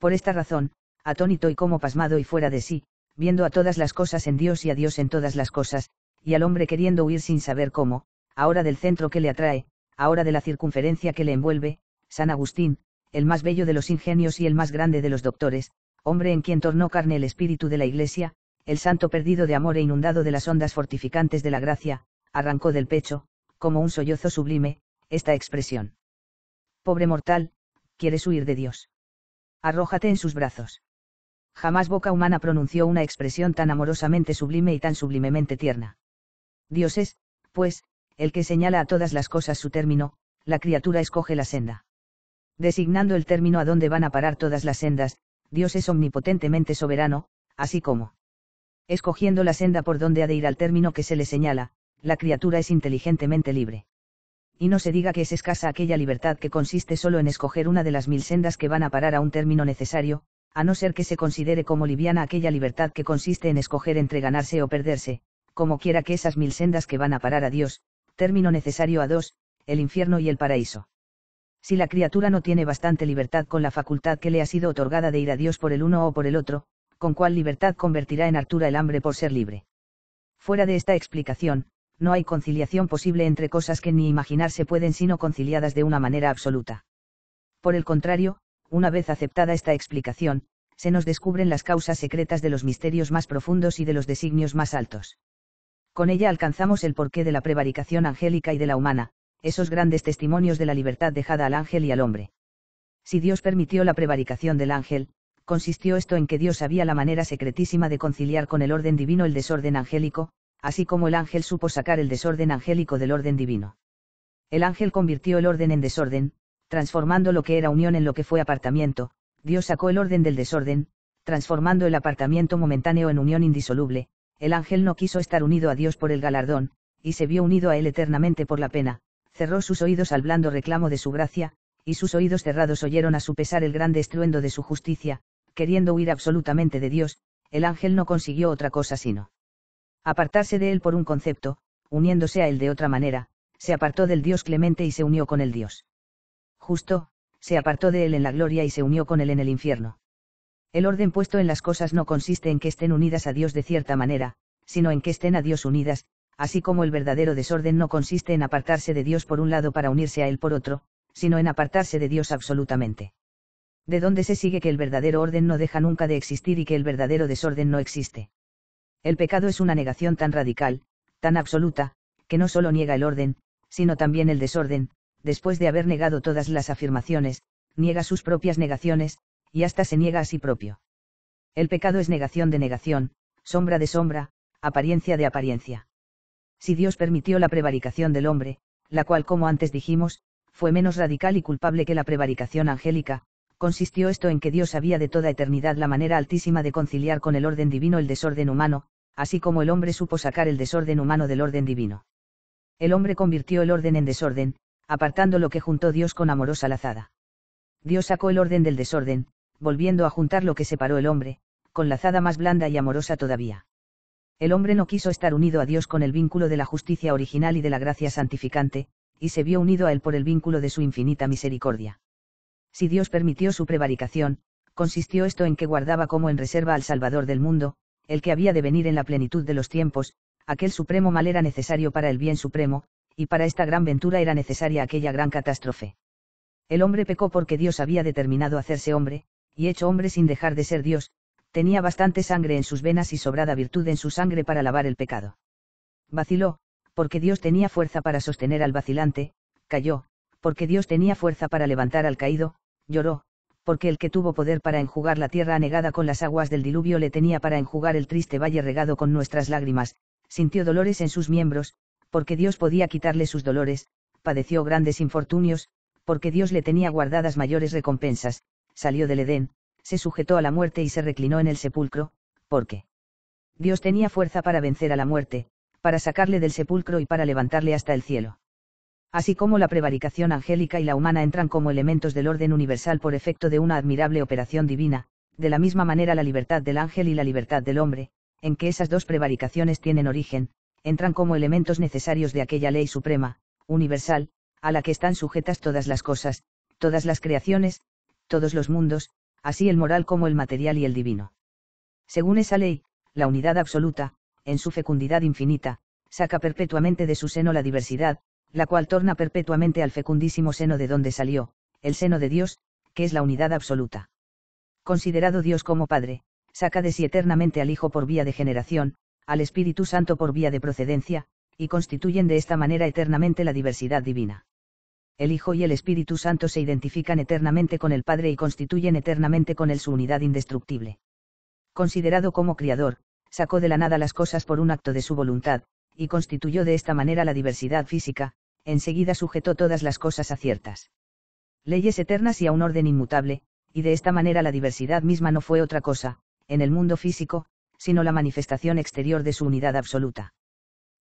Por esta razón, atónito y como pasmado y fuera de sí, viendo a todas las cosas en Dios y a Dios en todas las cosas, y al hombre queriendo huir sin saber cómo, ahora del centro que le atrae, ahora de la circunferencia que le envuelve, San Agustín, el más bello de los ingenios y el más grande de los doctores, hombre en quien tornó carne el espíritu de la Iglesia, el santo perdido de amor e inundado de las ondas fortificantes de la gracia, arrancó del pecho, como un sollozo sublime, esta expresión. Pobre mortal, quieres huir de Dios. Arrójate en sus brazos. Jamás boca humana pronunció una expresión tan amorosamente sublime y tan sublimemente tierna. Dios es, pues, el que señala a todas las cosas su término, la criatura escoge la senda. Designando el término a donde van a parar todas las sendas, Dios es omnipotentemente soberano, así como escogiendo la senda por donde ha de ir al término que se le señala, la criatura es inteligentemente libre. Y no se diga que es escasa aquella libertad que consiste solo en escoger una de las mil sendas que van a parar a un término necesario, a no ser que se considere como liviana aquella libertad que consiste en escoger entre ganarse o perderse, como quiera que esas mil sendas que van a parar a Dios, término necesario a dos, el infierno y el paraíso. Si la criatura no tiene bastante libertad con la facultad que le ha sido otorgada de ir a Dios por el uno o por el otro, ¿con cuál libertad convertirá en hartura el hambre por ser libre? Fuera de esta explicación, no hay conciliación posible entre cosas que ni imaginarse pueden sino conciliadas de una manera absoluta. Por el contrario, una vez aceptada esta explicación, se nos descubren las causas secretas de los misterios más profundos y de los designios más altos. Con ella alcanzamos el porqué de la prevaricación angélica y de la humana, esos grandes testimonios de la libertad dejada al ángel y al hombre. Si Dios permitió la prevaricación del ángel, consistió esto en que Dios sabía la manera secretísima de conciliar con el orden divino el desorden angélico, así como el ángel supo sacar el desorden angélico del orden divino. El ángel convirtió el orden en desorden, transformando lo que era unión en lo que fue apartamiento, Dios sacó el orden del desorden, transformando el apartamiento momentáneo en unión indisoluble, el ángel no quiso estar unido a Dios por el galardón, y se vio unido a él eternamente por la pena, cerró sus oídos al blando reclamo de su gracia, y sus oídos cerrados oyeron a su pesar el grande estruendo de su justicia, queriendo huir absolutamente de Dios, el ángel no consiguió otra cosa sino apartarse de él por un concepto, uniéndose a él de otra manera, se apartó del Dios clemente y se unió con el Dios. Justo, se apartó de él en la gloria y se unió con él en el infierno. El orden puesto en las cosas no consiste en que estén unidas a Dios de cierta manera, sino en que estén a Dios unidas, así como el verdadero desorden no consiste en apartarse de Dios por un lado para unirse a Él por otro, sino en apartarse de Dios absolutamente. De donde se sigue que el verdadero orden no deja nunca de existir y que el verdadero desorden no existe. El pecado es una negación tan radical, tan absoluta, que no solo niega el orden, sino también el desorden, después de haber negado todas las afirmaciones, niega sus propias negaciones, y hasta se niega a sí propio. El pecado es negación de negación, sombra de sombra, apariencia de apariencia. Si Dios permitió la prevaricación del hombre, la cual como antes dijimos, fue menos radical y culpable que la prevaricación angélica, consistió esto en que Dios sabía de toda eternidad la manera altísima de conciliar con el orden divino el desorden humano, así como el hombre supo sacar el desorden humano del orden divino. El hombre convirtió el orden en desorden, apartando lo que juntó Dios con amorosa lazada. Dios sacó el orden del desorden, volviendo a juntar lo que separó el hombre, con lazada más blanda y amorosa todavía. El hombre no quiso estar unido a Dios con el vínculo de la justicia original y de la gracia santificante, y se vio unido a él por el vínculo de su infinita misericordia. Si Dios permitió su prevaricación, consistió esto en que guardaba como en reserva al Salvador del mundo, el que había de venir en la plenitud de los tiempos, aquel supremo mal era necesario para el bien supremo, y para esta gran ventura era necesaria aquella gran catástrofe. El hombre pecó porque Dios había determinado hacerse hombre, y hecho hombre sin dejar de ser Dios, tenía bastante sangre en sus venas y sobrada virtud en su sangre para lavar el pecado. Vaciló, porque Dios tenía fuerza para sostener al vacilante, cayó, porque Dios tenía fuerza para levantar al caído, lloró, porque el que tuvo poder para enjugar la tierra anegada con las aguas del diluvio le tenía para enjugar el triste valle regado con nuestras lágrimas, sintió dolores en sus miembros, porque Dios podía quitarle sus dolores, padeció grandes infortunios, porque Dios le tenía guardadas mayores recompensas, salió del Edén, se sujetó a la muerte y se reclinó en el sepulcro, porque Dios tenía fuerza para vencer a la muerte, para sacarle del sepulcro y para levantarle hasta el cielo así como la prevaricación angélica y la humana entran como elementos del orden universal por efecto de una admirable operación divina, de la misma manera la libertad del ángel y la libertad del hombre, en que esas dos prevaricaciones tienen origen, entran como elementos necesarios de aquella ley suprema, universal, a la que están sujetas todas las cosas, todas las creaciones, todos los mundos, así el moral como el material y el divino. Según esa ley, la unidad absoluta, en su fecundidad infinita, saca perpetuamente de su seno la diversidad, la cual torna perpetuamente al fecundísimo seno de donde salió, el seno de Dios, que es la unidad absoluta. Considerado Dios como Padre, saca de sí eternamente al Hijo por vía de generación, al Espíritu Santo por vía de procedencia, y constituyen de esta manera eternamente la diversidad divina. El Hijo y el Espíritu Santo se identifican eternamente con el Padre y constituyen eternamente con él su unidad indestructible. Considerado como Criador, sacó de la nada las cosas por un acto de su voluntad, y constituyó de esta manera la diversidad física, enseguida sujetó todas las cosas a ciertas leyes eternas y a un orden inmutable, y de esta manera la diversidad misma no fue otra cosa, en el mundo físico, sino la manifestación exterior de su unidad absoluta.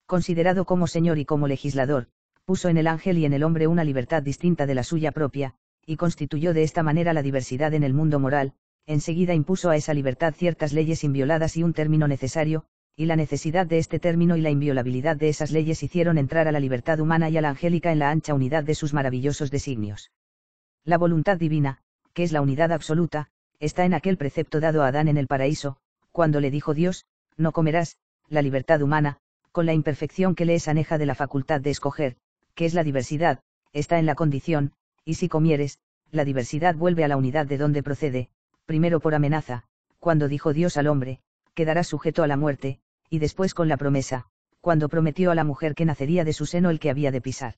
Considerado como Señor y como legislador, puso en el ángel y en el hombre una libertad distinta de la suya propia, y constituyó de esta manera la diversidad en el mundo moral, enseguida impuso a esa libertad ciertas leyes invioladas y un término necesario, y la necesidad de este término y la inviolabilidad de esas leyes hicieron entrar a la libertad humana y a la angélica en la ancha unidad de sus maravillosos designios. La voluntad divina, que es la unidad absoluta, está en aquel precepto dado a Adán en el paraíso, cuando le dijo Dios, no comerás, la libertad humana, con la imperfección que le es aneja de la facultad de escoger, que es la diversidad, está en la condición, y si comieres, la diversidad vuelve a la unidad de donde procede, primero por amenaza, cuando dijo Dios al hombre, quedarás sujeto a la muerte, y después con la promesa, cuando prometió a la mujer que nacería de su seno el que había de pisar.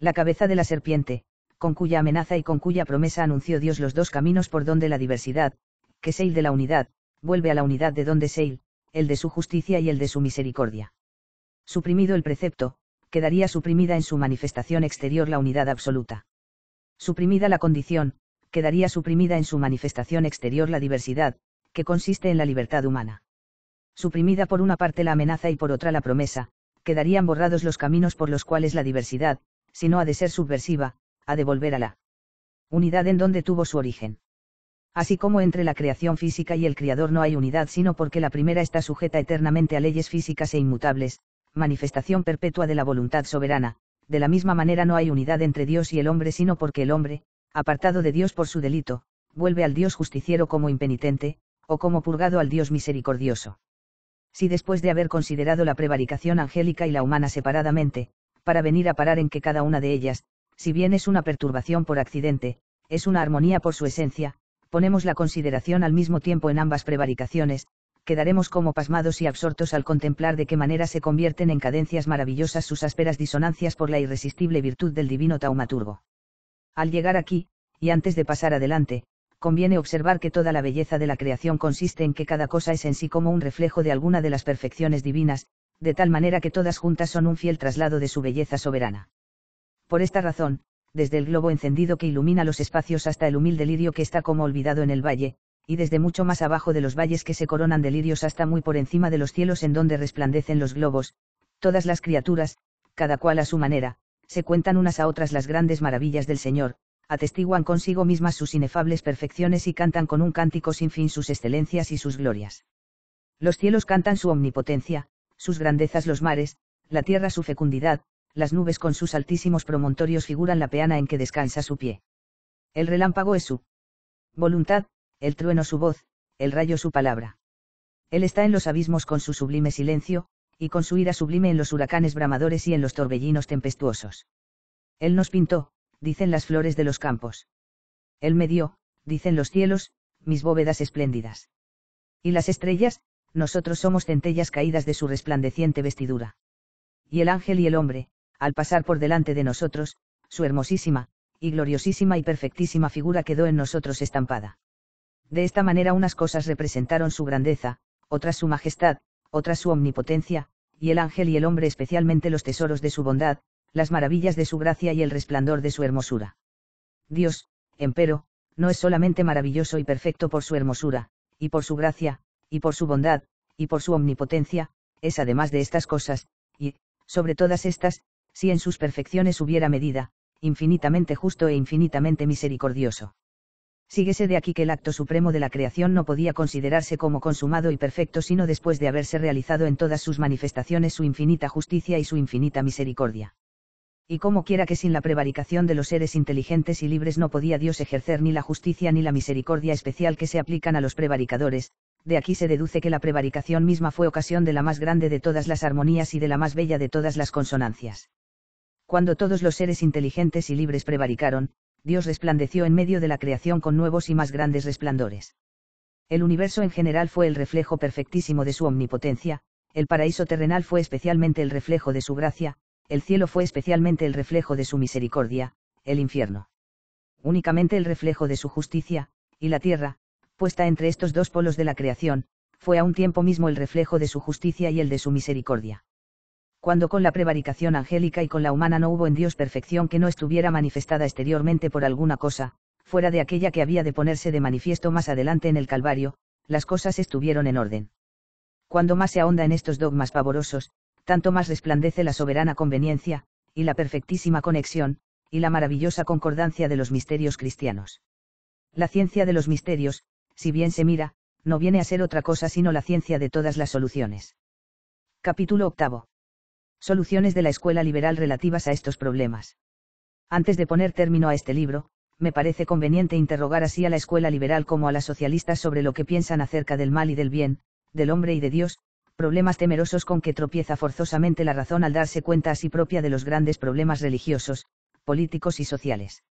La cabeza de la serpiente, con cuya amenaza y con cuya promesa anunció Dios los dos caminos por donde la diversidad, que Seil de la unidad, vuelve a la unidad de donde Seil, el de su justicia y el de su misericordia. Suprimido el precepto, quedaría suprimida en su manifestación exterior la unidad absoluta. Suprimida la condición, quedaría suprimida en su manifestación exterior la diversidad, que consiste en la libertad humana suprimida por una parte la amenaza y por otra la promesa, quedarían borrados los caminos por los cuales la diversidad, si no ha de ser subversiva, ha de volver a la unidad en donde tuvo su origen. Así como entre la creación física y el criador no hay unidad sino porque la primera está sujeta eternamente a leyes físicas e inmutables, manifestación perpetua de la voluntad soberana, de la misma manera no hay unidad entre Dios y el hombre sino porque el hombre, apartado de Dios por su delito, vuelve al Dios justiciero como impenitente, o como purgado al Dios misericordioso si después de haber considerado la prevaricación angélica y la humana separadamente, para venir a parar en que cada una de ellas, si bien es una perturbación por accidente, es una armonía por su esencia, ponemos la consideración al mismo tiempo en ambas prevaricaciones, quedaremos como pasmados y absortos al contemplar de qué manera se convierten en cadencias maravillosas sus ásperas disonancias por la irresistible virtud del divino taumaturgo. Al llegar aquí, y antes de pasar adelante, conviene observar que toda la belleza de la creación consiste en que cada cosa es en sí como un reflejo de alguna de las perfecciones divinas, de tal manera que todas juntas son un fiel traslado de su belleza soberana. Por esta razón, desde el globo encendido que ilumina los espacios hasta el humilde lirio que está como olvidado en el valle, y desde mucho más abajo de los valles que se coronan de lirios hasta muy por encima de los cielos en donde resplandecen los globos, todas las criaturas, cada cual a su manera, se cuentan unas a otras las grandes maravillas del Señor, atestiguan consigo mismas sus inefables perfecciones y cantan con un cántico sin fin sus excelencias y sus glorias. Los cielos cantan su omnipotencia, sus grandezas los mares, la tierra su fecundidad, las nubes con sus altísimos promontorios figuran la peana en que descansa su pie. El relámpago es su voluntad, el trueno su voz, el rayo su palabra. Él está en los abismos con su sublime silencio, y con su ira sublime en los huracanes bramadores y en los torbellinos tempestuosos. Él nos pintó, dicen las flores de los campos. Él me dio, dicen los cielos, mis bóvedas espléndidas. Y las estrellas, nosotros somos centellas caídas de su resplandeciente vestidura. Y el ángel y el hombre, al pasar por delante de nosotros, su hermosísima, y gloriosísima y perfectísima figura quedó en nosotros estampada. De esta manera unas cosas representaron su grandeza, otras su majestad, otras su omnipotencia, y el ángel y el hombre especialmente los tesoros de su bondad, las maravillas de su gracia y el resplandor de su hermosura. Dios, empero, no es solamente maravilloso y perfecto por su hermosura, y por su gracia, y por su bondad, y por su omnipotencia, es además de estas cosas, y, sobre todas estas, si en sus perfecciones hubiera medida, infinitamente justo e infinitamente misericordioso. Síguese de aquí que el acto supremo de la creación no podía considerarse como consumado y perfecto sino después de haberse realizado en todas sus manifestaciones su infinita justicia y su infinita misericordia y como quiera que sin la prevaricación de los seres inteligentes y libres no podía Dios ejercer ni la justicia ni la misericordia especial que se aplican a los prevaricadores, de aquí se deduce que la prevaricación misma fue ocasión de la más grande de todas las armonías y de la más bella de todas las consonancias. Cuando todos los seres inteligentes y libres prevaricaron, Dios resplandeció en medio de la creación con nuevos y más grandes resplandores. El universo en general fue el reflejo perfectísimo de su omnipotencia, el paraíso terrenal fue especialmente el reflejo de su gracia, el cielo fue especialmente el reflejo de su misericordia, el infierno. Únicamente el reflejo de su justicia, y la tierra, puesta entre estos dos polos de la creación, fue a un tiempo mismo el reflejo de su justicia y el de su misericordia. Cuando con la prevaricación angélica y con la humana no hubo en Dios perfección que no estuviera manifestada exteriormente por alguna cosa, fuera de aquella que había de ponerse de manifiesto más adelante en el Calvario, las cosas estuvieron en orden. Cuando más se ahonda en estos dogmas pavorosos, tanto más resplandece la soberana conveniencia, y la perfectísima conexión, y la maravillosa concordancia de los misterios cristianos. La ciencia de los misterios, si bien se mira, no viene a ser otra cosa sino la ciencia de todas las soluciones. Capítulo 8. Soluciones de la escuela liberal relativas a estos problemas. Antes de poner término a este libro, me parece conveniente interrogar así a la escuela liberal como a la socialistas sobre lo que piensan acerca del mal y del bien, del hombre y de Dios, problemas temerosos con que tropieza forzosamente la razón al darse cuenta a sí propia de los grandes problemas religiosos, políticos y sociales.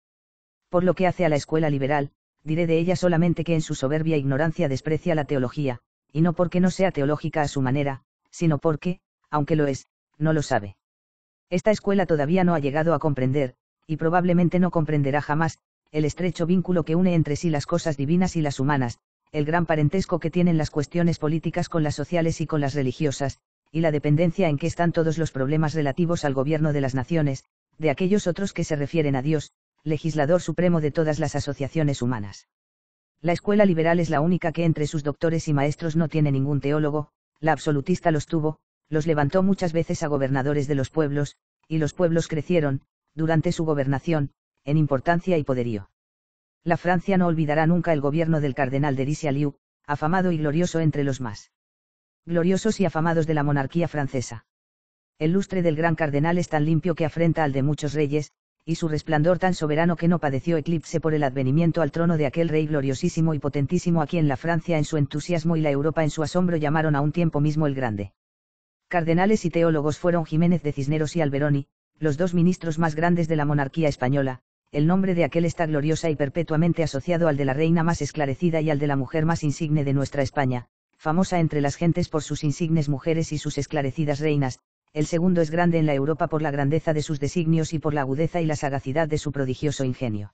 Por lo que hace a la escuela liberal, diré de ella solamente que en su soberbia ignorancia desprecia la teología, y no porque no sea teológica a su manera, sino porque, aunque lo es, no lo sabe. Esta escuela todavía no ha llegado a comprender, y probablemente no comprenderá jamás, el estrecho vínculo que une entre sí las cosas divinas y las humanas, el gran parentesco que tienen las cuestiones políticas con las sociales y con las religiosas, y la dependencia en que están todos los problemas relativos al gobierno de las naciones, de aquellos otros que se refieren a Dios, legislador supremo de todas las asociaciones humanas. La escuela liberal es la única que entre sus doctores y maestros no tiene ningún teólogo, la absolutista los tuvo, los levantó muchas veces a gobernadores de los pueblos, y los pueblos crecieron, durante su gobernación, en importancia y poderío. La Francia no olvidará nunca el gobierno del cardenal de Richelieu, afamado y glorioso entre los más gloriosos y afamados de la monarquía francesa. El lustre del gran cardenal es tan limpio que afrenta al de muchos reyes, y su resplandor tan soberano que no padeció eclipse por el advenimiento al trono de aquel rey gloriosísimo y potentísimo a quien la Francia en su entusiasmo y la Europa en su asombro llamaron a un tiempo mismo el Grande. Cardenales y teólogos fueron Jiménez de Cisneros y Alberoni, los dos ministros más grandes de la monarquía española, el nombre de aquel está gloriosa y perpetuamente asociado al de la reina más esclarecida y al de la mujer más insigne de nuestra España, famosa entre las gentes por sus insignes mujeres y sus esclarecidas reinas, el segundo es grande en la Europa por la grandeza de sus designios y por la agudeza y la sagacidad de su prodigioso ingenio.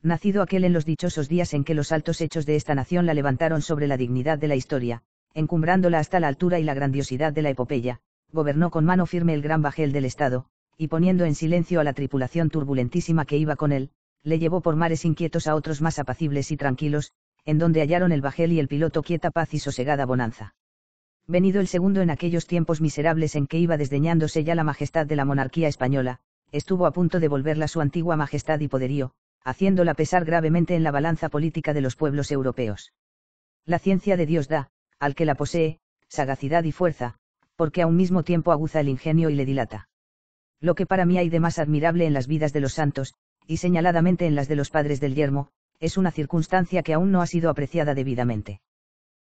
Nacido aquel en los dichosos días en que los altos hechos de esta nación la levantaron sobre la dignidad de la historia, encumbrándola hasta la altura y la grandiosidad de la epopeya, gobernó con mano firme el gran bajel del Estado, y poniendo en silencio a la tripulación turbulentísima que iba con él, le llevó por mares inquietos a otros más apacibles y tranquilos, en donde hallaron el bajel y el piloto quieta paz y sosegada bonanza. Venido el segundo en aquellos tiempos miserables en que iba desdeñándose ya la majestad de la monarquía española, estuvo a punto de volverla su antigua majestad y poderío, haciéndola pesar gravemente en la balanza política de los pueblos europeos. La ciencia de Dios da, al que la posee, sagacidad y fuerza, porque a un mismo tiempo aguza el ingenio y le dilata lo que para mí hay de más admirable en las vidas de los santos, y señaladamente en las de los padres del yermo, es una circunstancia que aún no ha sido apreciada debidamente.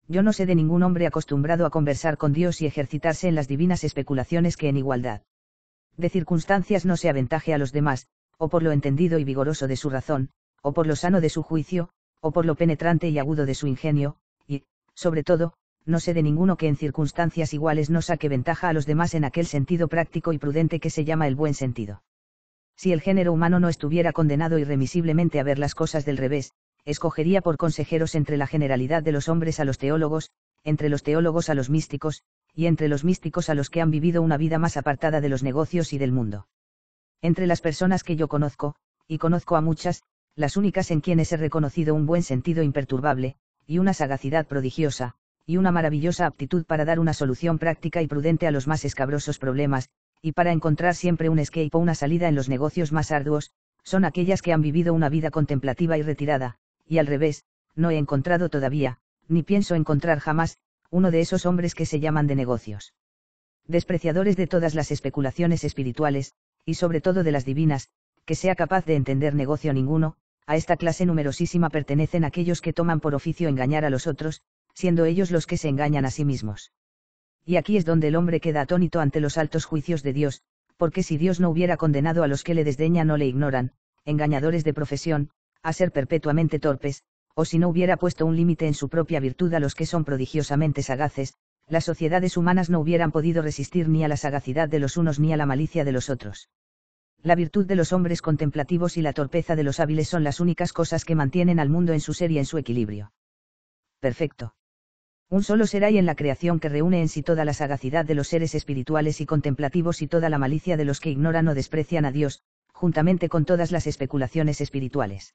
Yo no sé de ningún hombre acostumbrado a conversar con Dios y ejercitarse en las divinas especulaciones que en igualdad de circunstancias no se aventaje a los demás, o por lo entendido y vigoroso de su razón, o por lo sano de su juicio, o por lo penetrante y agudo de su ingenio, y, sobre todo, no sé de ninguno que en circunstancias iguales no saque ventaja a los demás en aquel sentido práctico y prudente que se llama el buen sentido. Si el género humano no estuviera condenado irremisiblemente a ver las cosas del revés, escogería por consejeros entre la generalidad de los hombres a los teólogos, entre los teólogos a los místicos, y entre los místicos a los que han vivido una vida más apartada de los negocios y del mundo. Entre las personas que yo conozco, y conozco a muchas, las únicas en quienes he reconocido un buen sentido imperturbable, y una sagacidad prodigiosa, y una maravillosa aptitud para dar una solución práctica y prudente a los más escabrosos problemas, y para encontrar siempre un escape o una salida en los negocios más arduos, son aquellas que han vivido una vida contemplativa y retirada, y al revés, no he encontrado todavía, ni pienso encontrar jamás, uno de esos hombres que se llaman de negocios. Despreciadores de todas las especulaciones espirituales, y sobre todo de las divinas, que sea capaz de entender negocio ninguno, a esta clase numerosísima pertenecen aquellos que toman por oficio engañar a los otros, siendo ellos los que se engañan a sí mismos. Y aquí es donde el hombre queda atónito ante los altos juicios de Dios, porque si Dios no hubiera condenado a los que le desdeñan o le ignoran, engañadores de profesión, a ser perpetuamente torpes, o si no hubiera puesto un límite en su propia virtud a los que son prodigiosamente sagaces, las sociedades humanas no hubieran podido resistir ni a la sagacidad de los unos ni a la malicia de los otros. La virtud de los hombres contemplativos y la torpeza de los hábiles son las únicas cosas que mantienen al mundo en su ser y en su equilibrio. Perfecto. Un solo ser hay en la creación que reúne en sí toda la sagacidad de los seres espirituales y contemplativos y toda la malicia de los que ignoran o desprecian a Dios, juntamente con todas las especulaciones espirituales.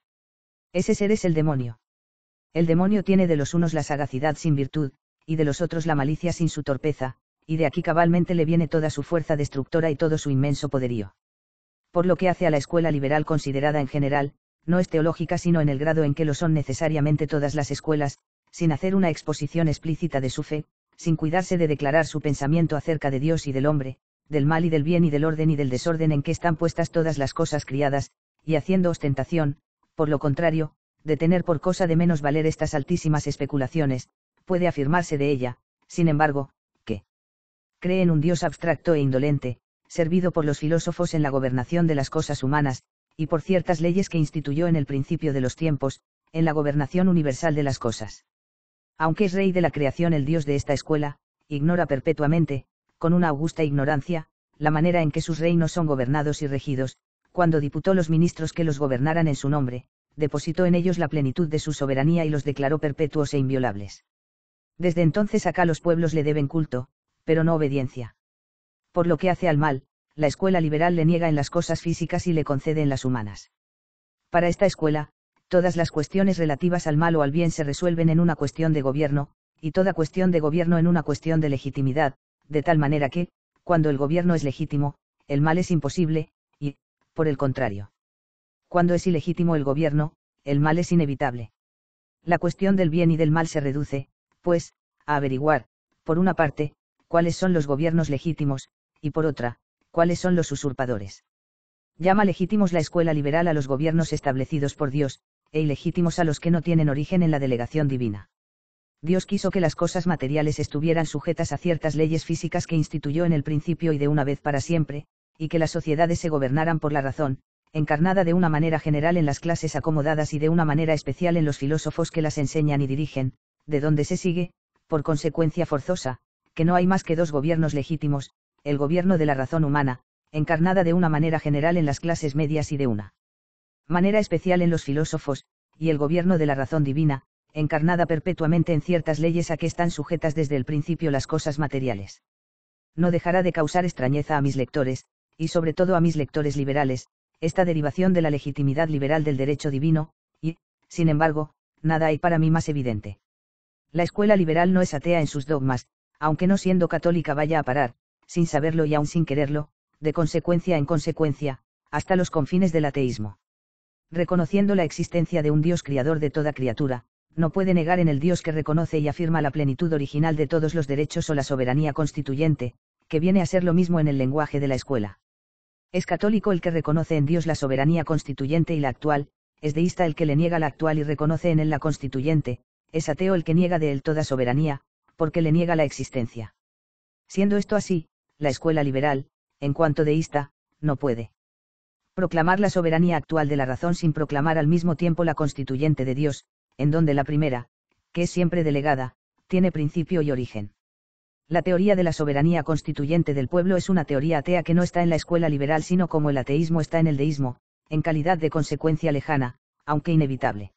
Ese ser es el demonio. El demonio tiene de los unos la sagacidad sin virtud, y de los otros la malicia sin su torpeza, y de aquí cabalmente le viene toda su fuerza destructora y todo su inmenso poderío. Por lo que hace a la escuela liberal considerada en general, no es teológica sino en el grado en que lo son necesariamente todas las escuelas, sin hacer una exposición explícita de su fe, sin cuidarse de declarar su pensamiento acerca de Dios y del hombre, del mal y del bien y del orden y del desorden en que están puestas todas las cosas criadas, y haciendo ostentación, por lo contrario, de tener por cosa de menos valer estas altísimas especulaciones, puede afirmarse de ella, sin embargo, que cree en un Dios abstracto e indolente, servido por los filósofos en la gobernación de las cosas humanas, y por ciertas leyes que instituyó en el principio de los tiempos, en la gobernación universal de las cosas aunque es rey de la creación el dios de esta escuela, ignora perpetuamente, con una augusta ignorancia, la manera en que sus reinos son gobernados y regidos, cuando diputó los ministros que los gobernaran en su nombre, depositó en ellos la plenitud de su soberanía y los declaró perpetuos e inviolables. Desde entonces acá los pueblos le deben culto, pero no obediencia. Por lo que hace al mal, la escuela liberal le niega en las cosas físicas y le concede en las humanas. Para esta escuela, todas las cuestiones relativas al mal o al bien se resuelven en una cuestión de gobierno, y toda cuestión de gobierno en una cuestión de legitimidad, de tal manera que, cuando el gobierno es legítimo, el mal es imposible, y, por el contrario, cuando es ilegítimo el gobierno, el mal es inevitable. La cuestión del bien y del mal se reduce, pues, a averiguar, por una parte, cuáles son los gobiernos legítimos, y por otra, cuáles son los usurpadores. Llama legítimos la escuela liberal a los gobiernos establecidos por Dios, e ilegítimos a los que no tienen origen en la delegación divina. Dios quiso que las cosas materiales estuvieran sujetas a ciertas leyes físicas que instituyó en el principio y de una vez para siempre, y que las sociedades se gobernaran por la razón, encarnada de una manera general en las clases acomodadas y de una manera especial en los filósofos que las enseñan y dirigen, de donde se sigue, por consecuencia forzosa, que no hay más que dos gobiernos legítimos, el gobierno de la razón humana, encarnada de una manera general en las clases medias y de una manera especial en los filósofos, y el gobierno de la razón divina, encarnada perpetuamente en ciertas leyes a que están sujetas desde el principio las cosas materiales. No dejará de causar extrañeza a mis lectores, y sobre todo a mis lectores liberales, esta derivación de la legitimidad liberal del derecho divino, y, sin embargo, nada hay para mí más evidente. La escuela liberal no es atea en sus dogmas, aunque no siendo católica vaya a parar, sin saberlo y aún sin quererlo, de consecuencia en consecuencia, hasta los confines del ateísmo reconociendo la existencia de un Dios creador de toda criatura, no puede negar en el Dios que reconoce y afirma la plenitud original de todos los derechos o la soberanía constituyente, que viene a ser lo mismo en el lenguaje de la escuela. Es católico el que reconoce en Dios la soberanía constituyente y la actual, es deísta el que le niega la actual y reconoce en él la constituyente, es ateo el que niega de él toda soberanía, porque le niega la existencia. Siendo esto así, la escuela liberal, en cuanto deísta, no puede Proclamar la soberanía actual de la razón sin proclamar al mismo tiempo la constituyente de Dios, en donde la primera, que es siempre delegada, tiene principio y origen. La teoría de la soberanía constituyente del pueblo es una teoría atea que no está en la escuela liberal sino como el ateísmo está en el deísmo, en calidad de consecuencia lejana, aunque inevitable.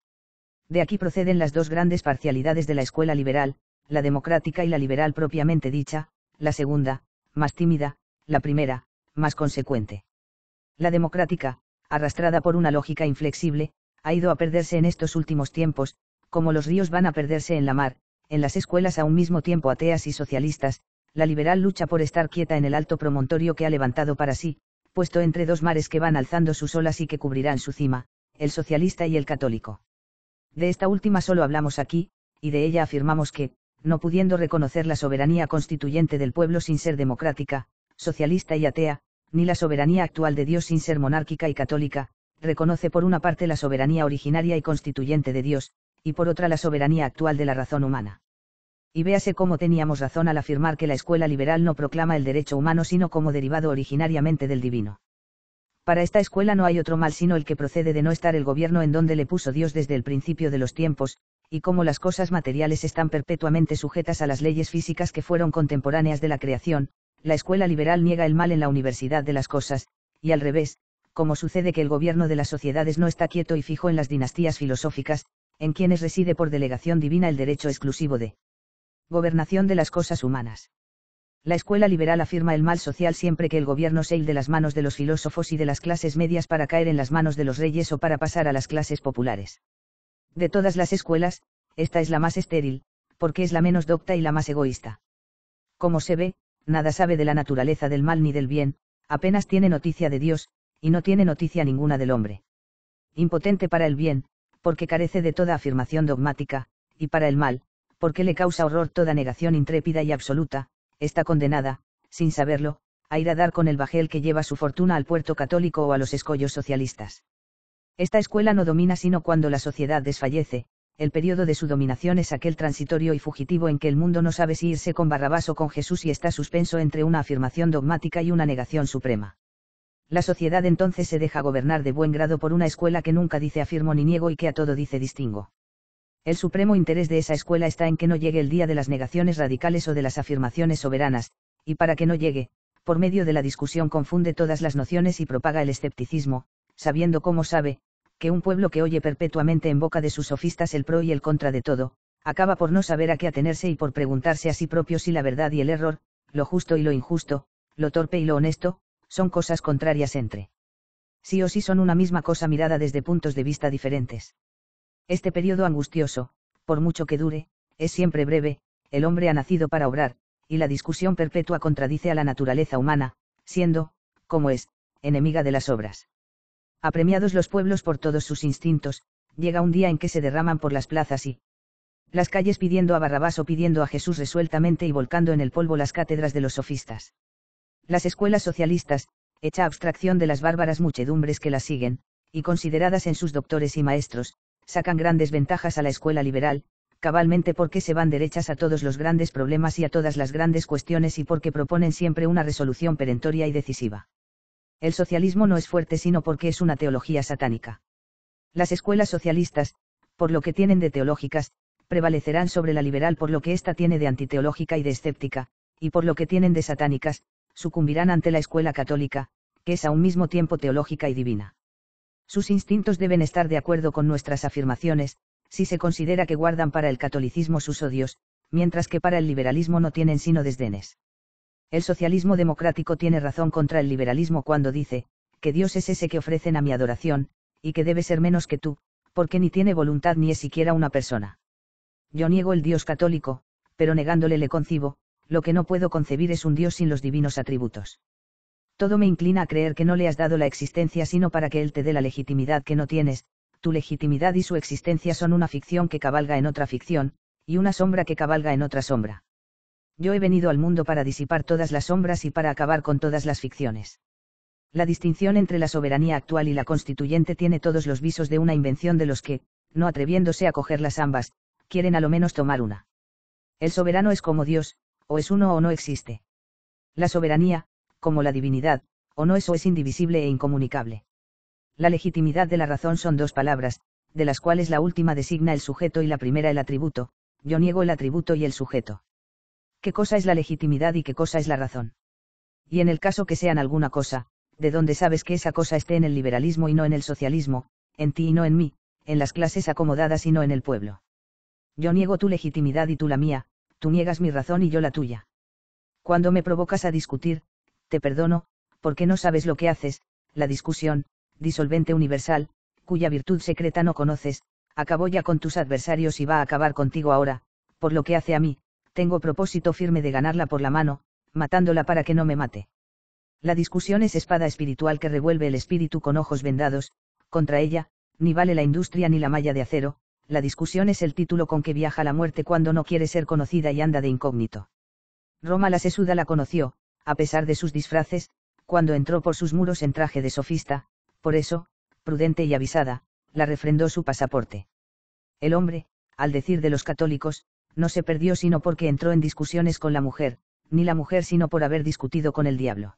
De aquí proceden las dos grandes parcialidades de la escuela liberal, la democrática y la liberal propiamente dicha, la segunda, más tímida, la primera, más consecuente. La democrática, arrastrada por una lógica inflexible, ha ido a perderse en estos últimos tiempos, como los ríos van a perderse en la mar, en las escuelas a un mismo tiempo ateas y socialistas, la liberal lucha por estar quieta en el alto promontorio que ha levantado para sí, puesto entre dos mares que van alzando sus olas y que cubrirán su cima, el socialista y el católico. De esta última solo hablamos aquí, y de ella afirmamos que, no pudiendo reconocer la soberanía constituyente del pueblo sin ser democrática, socialista y atea, ni la soberanía actual de Dios sin ser monárquica y católica, reconoce por una parte la soberanía originaria y constituyente de Dios, y por otra la soberanía actual de la razón humana. Y véase cómo teníamos razón al afirmar que la escuela liberal no proclama el derecho humano sino como derivado originariamente del divino. Para esta escuela no hay otro mal sino el que procede de no estar el gobierno en donde le puso Dios desde el principio de los tiempos, y cómo las cosas materiales están perpetuamente sujetas a las leyes físicas que fueron contemporáneas de la creación, la escuela liberal niega el mal en la universidad de las cosas, y al revés, como sucede que el gobierno de las sociedades no está quieto y fijo en las dinastías filosóficas, en quienes reside por delegación divina el derecho exclusivo de gobernación de las cosas humanas. La escuela liberal afirma el mal social siempre que el gobierno se de las manos de los filósofos y de las clases medias para caer en las manos de los reyes o para pasar a las clases populares. De todas las escuelas, esta es la más estéril, porque es la menos docta y la más egoísta. Como se ve, nada sabe de la naturaleza del mal ni del bien, apenas tiene noticia de Dios, y no tiene noticia ninguna del hombre. Impotente para el bien, porque carece de toda afirmación dogmática, y para el mal, porque le causa horror toda negación intrépida y absoluta, está condenada, sin saberlo, a ir a dar con el bajel que lleva su fortuna al puerto católico o a los escollos socialistas. Esta escuela no domina sino cuando la sociedad desfallece, el periodo de su dominación es aquel transitorio y fugitivo en que el mundo no sabe si irse con Barrabás o con Jesús y está suspenso entre una afirmación dogmática y una negación suprema. La sociedad entonces se deja gobernar de buen grado por una escuela que nunca dice afirmo ni niego y que a todo dice distingo. El supremo interés de esa escuela está en que no llegue el día de las negaciones radicales o de las afirmaciones soberanas, y para que no llegue, por medio de la discusión confunde todas las nociones y propaga el escepticismo, sabiendo cómo sabe, que un pueblo que oye perpetuamente en boca de sus sofistas el pro y el contra de todo, acaba por no saber a qué atenerse y por preguntarse a sí propio si la verdad y el error, lo justo y lo injusto, lo torpe y lo honesto, son cosas contrarias entre sí o sí son una misma cosa mirada desde puntos de vista diferentes. Este periodo angustioso, por mucho que dure, es siempre breve, el hombre ha nacido para obrar, y la discusión perpetua contradice a la naturaleza humana, siendo, como es, enemiga de las obras apremiados los pueblos por todos sus instintos, llega un día en que se derraman por las plazas y las calles pidiendo a Barrabás o pidiendo a Jesús resueltamente y volcando en el polvo las cátedras de los sofistas. Las escuelas socialistas, hecha abstracción de las bárbaras muchedumbres que las siguen, y consideradas en sus doctores y maestros, sacan grandes ventajas a la escuela liberal, cabalmente porque se van derechas a todos los grandes problemas y a todas las grandes cuestiones y porque proponen siempre una resolución perentoria y decisiva. El socialismo no es fuerte sino porque es una teología satánica. Las escuelas socialistas, por lo que tienen de teológicas, prevalecerán sobre la liberal por lo que ésta tiene de antiteológica y de escéptica, y por lo que tienen de satánicas, sucumbirán ante la escuela católica, que es a un mismo tiempo teológica y divina. Sus instintos deben estar de acuerdo con nuestras afirmaciones, si se considera que guardan para el catolicismo sus odios, mientras que para el liberalismo no tienen sino desdenes. El socialismo democrático tiene razón contra el liberalismo cuando dice, que Dios es ese que ofrecen a mi adoración, y que debe ser menos que tú, porque ni tiene voluntad ni es siquiera una persona. Yo niego el Dios católico, pero negándole le concibo, lo que no puedo concebir es un Dios sin los divinos atributos. Todo me inclina a creer que no le has dado la existencia sino para que Él te dé la legitimidad que no tienes, tu legitimidad y su existencia son una ficción que cabalga en otra ficción, y una sombra que cabalga en otra sombra yo he venido al mundo para disipar todas las sombras y para acabar con todas las ficciones. La distinción entre la soberanía actual y la constituyente tiene todos los visos de una invención de los que, no atreviéndose a cogerlas ambas, quieren a lo menos tomar una. El soberano es como Dios, o es uno o no existe. La soberanía, como la divinidad, o no es o es indivisible e incomunicable. La legitimidad de la razón son dos palabras, de las cuales la última designa el sujeto y la primera el atributo, yo niego el atributo y el sujeto qué cosa es la legitimidad y qué cosa es la razón. Y en el caso que sean alguna cosa, de dónde sabes que esa cosa esté en el liberalismo y no en el socialismo, en ti y no en mí, en las clases acomodadas y no en el pueblo. Yo niego tu legitimidad y tú la mía, tú niegas mi razón y yo la tuya. Cuando me provocas a discutir, te perdono, porque no sabes lo que haces, la discusión, disolvente universal, cuya virtud secreta no conoces, acabó ya con tus adversarios y va a acabar contigo ahora, por lo que hace a mí, tengo propósito firme de ganarla por la mano, matándola para que no me mate. La discusión es espada espiritual que revuelve el espíritu con ojos vendados, contra ella, ni vale la industria ni la malla de acero, la discusión es el título con que viaja la muerte cuando no quiere ser conocida y anda de incógnito. Roma la sesuda la conoció, a pesar de sus disfraces, cuando entró por sus muros en traje de sofista, por eso, prudente y avisada, la refrendó su pasaporte. El hombre, al decir de los católicos, no se perdió sino porque entró en discusiones con la mujer, ni la mujer sino por haber discutido con el diablo.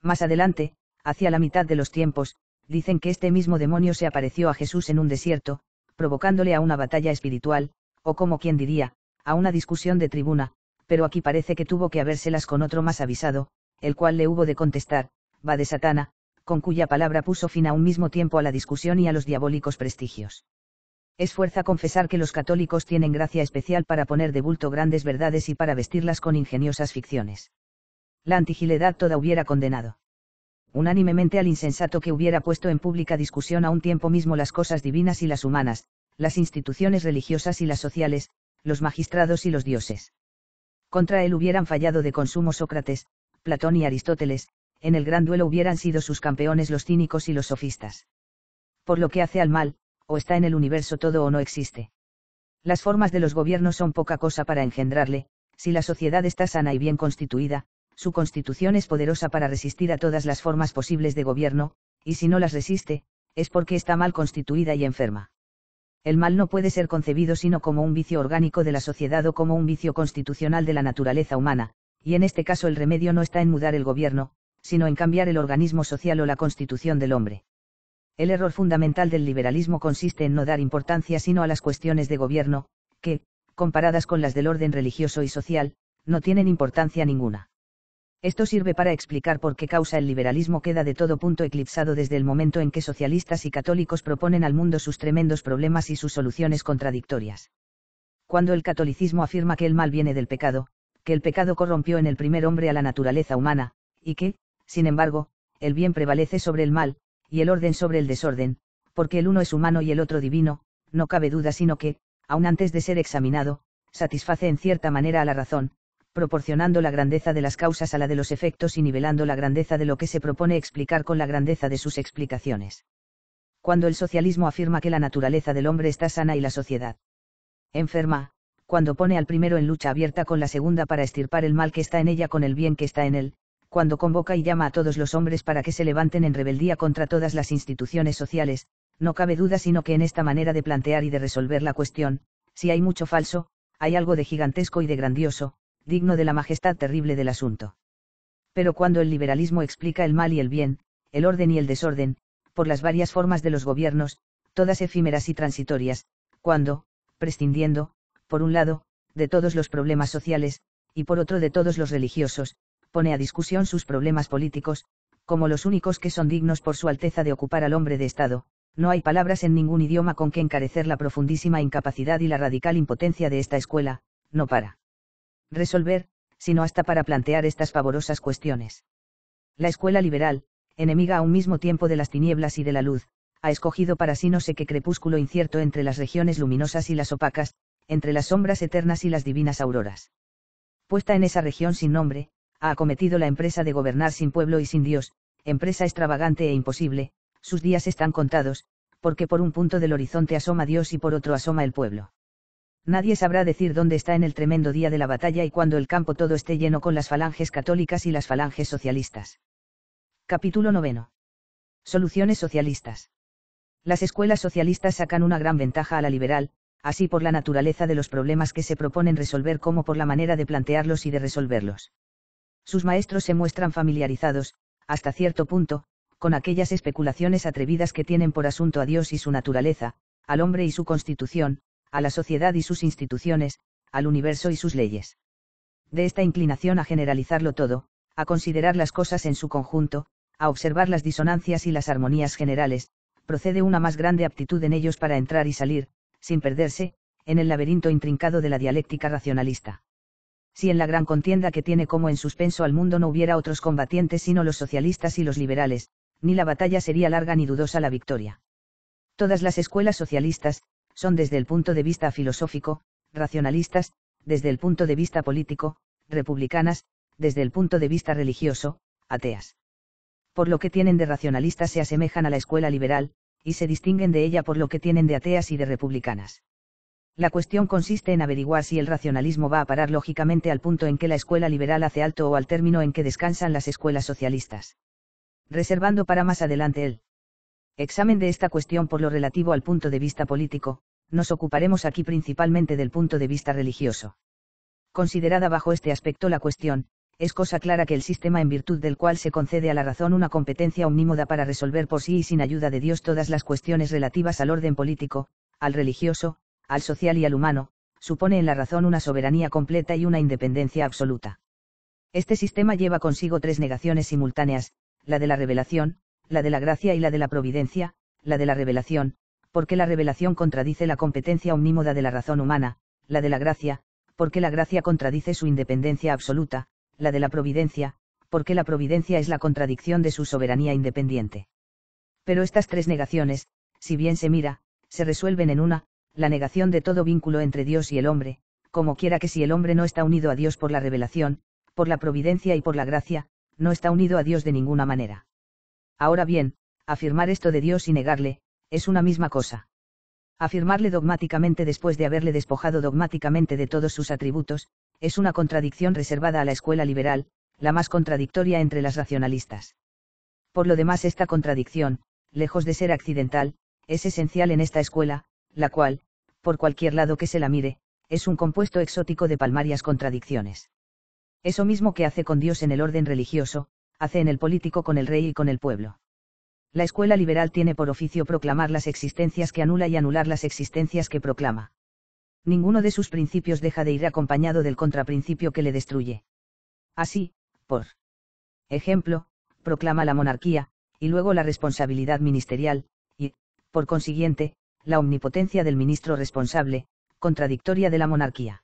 Más adelante, hacia la mitad de los tiempos, dicen que este mismo demonio se apareció a Jesús en un desierto, provocándole a una batalla espiritual, o como quien diría, a una discusión de tribuna, pero aquí parece que tuvo que habérselas con otro más avisado, el cual le hubo de contestar, va de Satana, con cuya palabra puso fin a un mismo tiempo a la discusión y a los diabólicos prestigios. Es fuerza confesar que los católicos tienen gracia especial para poner de bulto grandes verdades y para vestirlas con ingeniosas ficciones. La antigilidad toda hubiera condenado unánimemente al insensato que hubiera puesto en pública discusión a un tiempo mismo las cosas divinas y las humanas, las instituciones religiosas y las sociales, los magistrados y los dioses. Contra él hubieran fallado de consumo Sócrates, Platón y Aristóteles, en el gran duelo hubieran sido sus campeones los cínicos y los sofistas. Por lo que hace al mal, o está en el universo todo o no existe. Las formas de los gobiernos son poca cosa para engendrarle, si la sociedad está sana y bien constituida, su constitución es poderosa para resistir a todas las formas posibles de gobierno, y si no las resiste, es porque está mal constituida y enferma. El mal no puede ser concebido sino como un vicio orgánico de la sociedad o como un vicio constitucional de la naturaleza humana, y en este caso el remedio no está en mudar el gobierno, sino en cambiar el organismo social o la constitución del hombre. El error fundamental del liberalismo consiste en no dar importancia sino a las cuestiones de gobierno, que, comparadas con las del orden religioso y social, no tienen importancia ninguna. Esto sirve para explicar por qué causa el liberalismo queda de todo punto eclipsado desde el momento en que socialistas y católicos proponen al mundo sus tremendos problemas y sus soluciones contradictorias. Cuando el catolicismo afirma que el mal viene del pecado, que el pecado corrompió en el primer hombre a la naturaleza humana, y que, sin embargo, el bien prevalece sobre el mal, y el orden sobre el desorden, porque el uno es humano y el otro divino, no cabe duda sino que, aun antes de ser examinado, satisface en cierta manera a la razón, proporcionando la grandeza de las causas a la de los efectos y nivelando la grandeza de lo que se propone explicar con la grandeza de sus explicaciones. Cuando el socialismo afirma que la naturaleza del hombre está sana y la sociedad enferma, cuando pone al primero en lucha abierta con la segunda para estirpar el mal que está en ella con el bien que está en él, cuando convoca y llama a todos los hombres para que se levanten en rebeldía contra todas las instituciones sociales, no cabe duda sino que en esta manera de plantear y de resolver la cuestión, si hay mucho falso, hay algo de gigantesco y de grandioso, digno de la majestad terrible del asunto. Pero cuando el liberalismo explica el mal y el bien, el orden y el desorden, por las varias formas de los gobiernos, todas efímeras y transitorias, cuando, prescindiendo, por un lado, de todos los problemas sociales, y por otro de todos los religiosos, pone a discusión sus problemas políticos, como los únicos que son dignos por su alteza de ocupar al hombre de Estado, no hay palabras en ningún idioma con que encarecer la profundísima incapacidad y la radical impotencia de esta escuela, no para resolver, sino hasta para plantear estas pavorosas cuestiones. La escuela liberal, enemiga a un mismo tiempo de las tinieblas y de la luz, ha escogido para sí no sé qué crepúsculo incierto entre las regiones luminosas y las opacas, entre las sombras eternas y las divinas auroras. Puesta en esa región sin nombre, ha acometido la empresa de gobernar sin pueblo y sin Dios, empresa extravagante e imposible, sus días están contados, porque por un punto del horizonte asoma Dios y por otro asoma el pueblo. Nadie sabrá decir dónde está en el tremendo día de la batalla y cuando el campo todo esté lleno con las falanges católicas y las falanges socialistas. Capítulo 9. Soluciones socialistas. Las escuelas socialistas sacan una gran ventaja a la liberal, así por la naturaleza de los problemas que se proponen resolver como por la manera de plantearlos y de resolverlos. Sus maestros se muestran familiarizados, hasta cierto punto, con aquellas especulaciones atrevidas que tienen por asunto a Dios y su naturaleza, al hombre y su constitución, a la sociedad y sus instituciones, al universo y sus leyes. De esta inclinación a generalizarlo todo, a considerar las cosas en su conjunto, a observar las disonancias y las armonías generales, procede una más grande aptitud en ellos para entrar y salir, sin perderse, en el laberinto intrincado de la dialéctica racionalista si en la gran contienda que tiene como en suspenso al mundo no hubiera otros combatientes sino los socialistas y los liberales, ni la batalla sería larga ni dudosa la victoria. Todas las escuelas socialistas, son desde el punto de vista filosófico, racionalistas, desde el punto de vista político, republicanas, desde el punto de vista religioso, ateas. Por lo que tienen de racionalistas se asemejan a la escuela liberal, y se distinguen de ella por lo que tienen de ateas y de republicanas. La cuestión consiste en averiguar si el racionalismo va a parar lógicamente al punto en que la escuela liberal hace alto o al término en que descansan las escuelas socialistas. Reservando para más adelante el examen de esta cuestión por lo relativo al punto de vista político, nos ocuparemos aquí principalmente del punto de vista religioso. Considerada bajo este aspecto la cuestión, es cosa clara que el sistema en virtud del cual se concede a la razón una competencia omnímoda para resolver por sí y sin ayuda de Dios todas las cuestiones relativas al orden político, al religioso, al social y al humano, supone en la razón una soberanía completa y una independencia absoluta. Este sistema lleva consigo tres negaciones simultáneas, la de la revelación, la de la gracia y la de la providencia, la de la revelación, porque la revelación contradice la competencia omnímoda de la razón humana, la de la gracia, porque la gracia contradice su independencia absoluta, la de la providencia, porque la providencia es la contradicción de su soberanía independiente. Pero estas tres negaciones, si bien se mira, se resuelven en una, la negación de todo vínculo entre Dios y el hombre, como quiera que si el hombre no está unido a Dios por la revelación, por la providencia y por la gracia, no está unido a Dios de ninguna manera. Ahora bien, afirmar esto de Dios y negarle, es una misma cosa. Afirmarle dogmáticamente después de haberle despojado dogmáticamente de todos sus atributos, es una contradicción reservada a la escuela liberal, la más contradictoria entre las racionalistas. Por lo demás, esta contradicción, lejos de ser accidental, es esencial en esta escuela, la cual, por cualquier lado que se la mire, es un compuesto exótico de palmarias contradicciones. Eso mismo que hace con Dios en el orden religioso, hace en el político con el rey y con el pueblo. La escuela liberal tiene por oficio proclamar las existencias que anula y anular las existencias que proclama. Ninguno de sus principios deja de ir acompañado del contraprincipio que le destruye. Así, por ejemplo, proclama la monarquía, y luego la responsabilidad ministerial, y, por consiguiente, la omnipotencia del ministro responsable, contradictoria de la monarquía.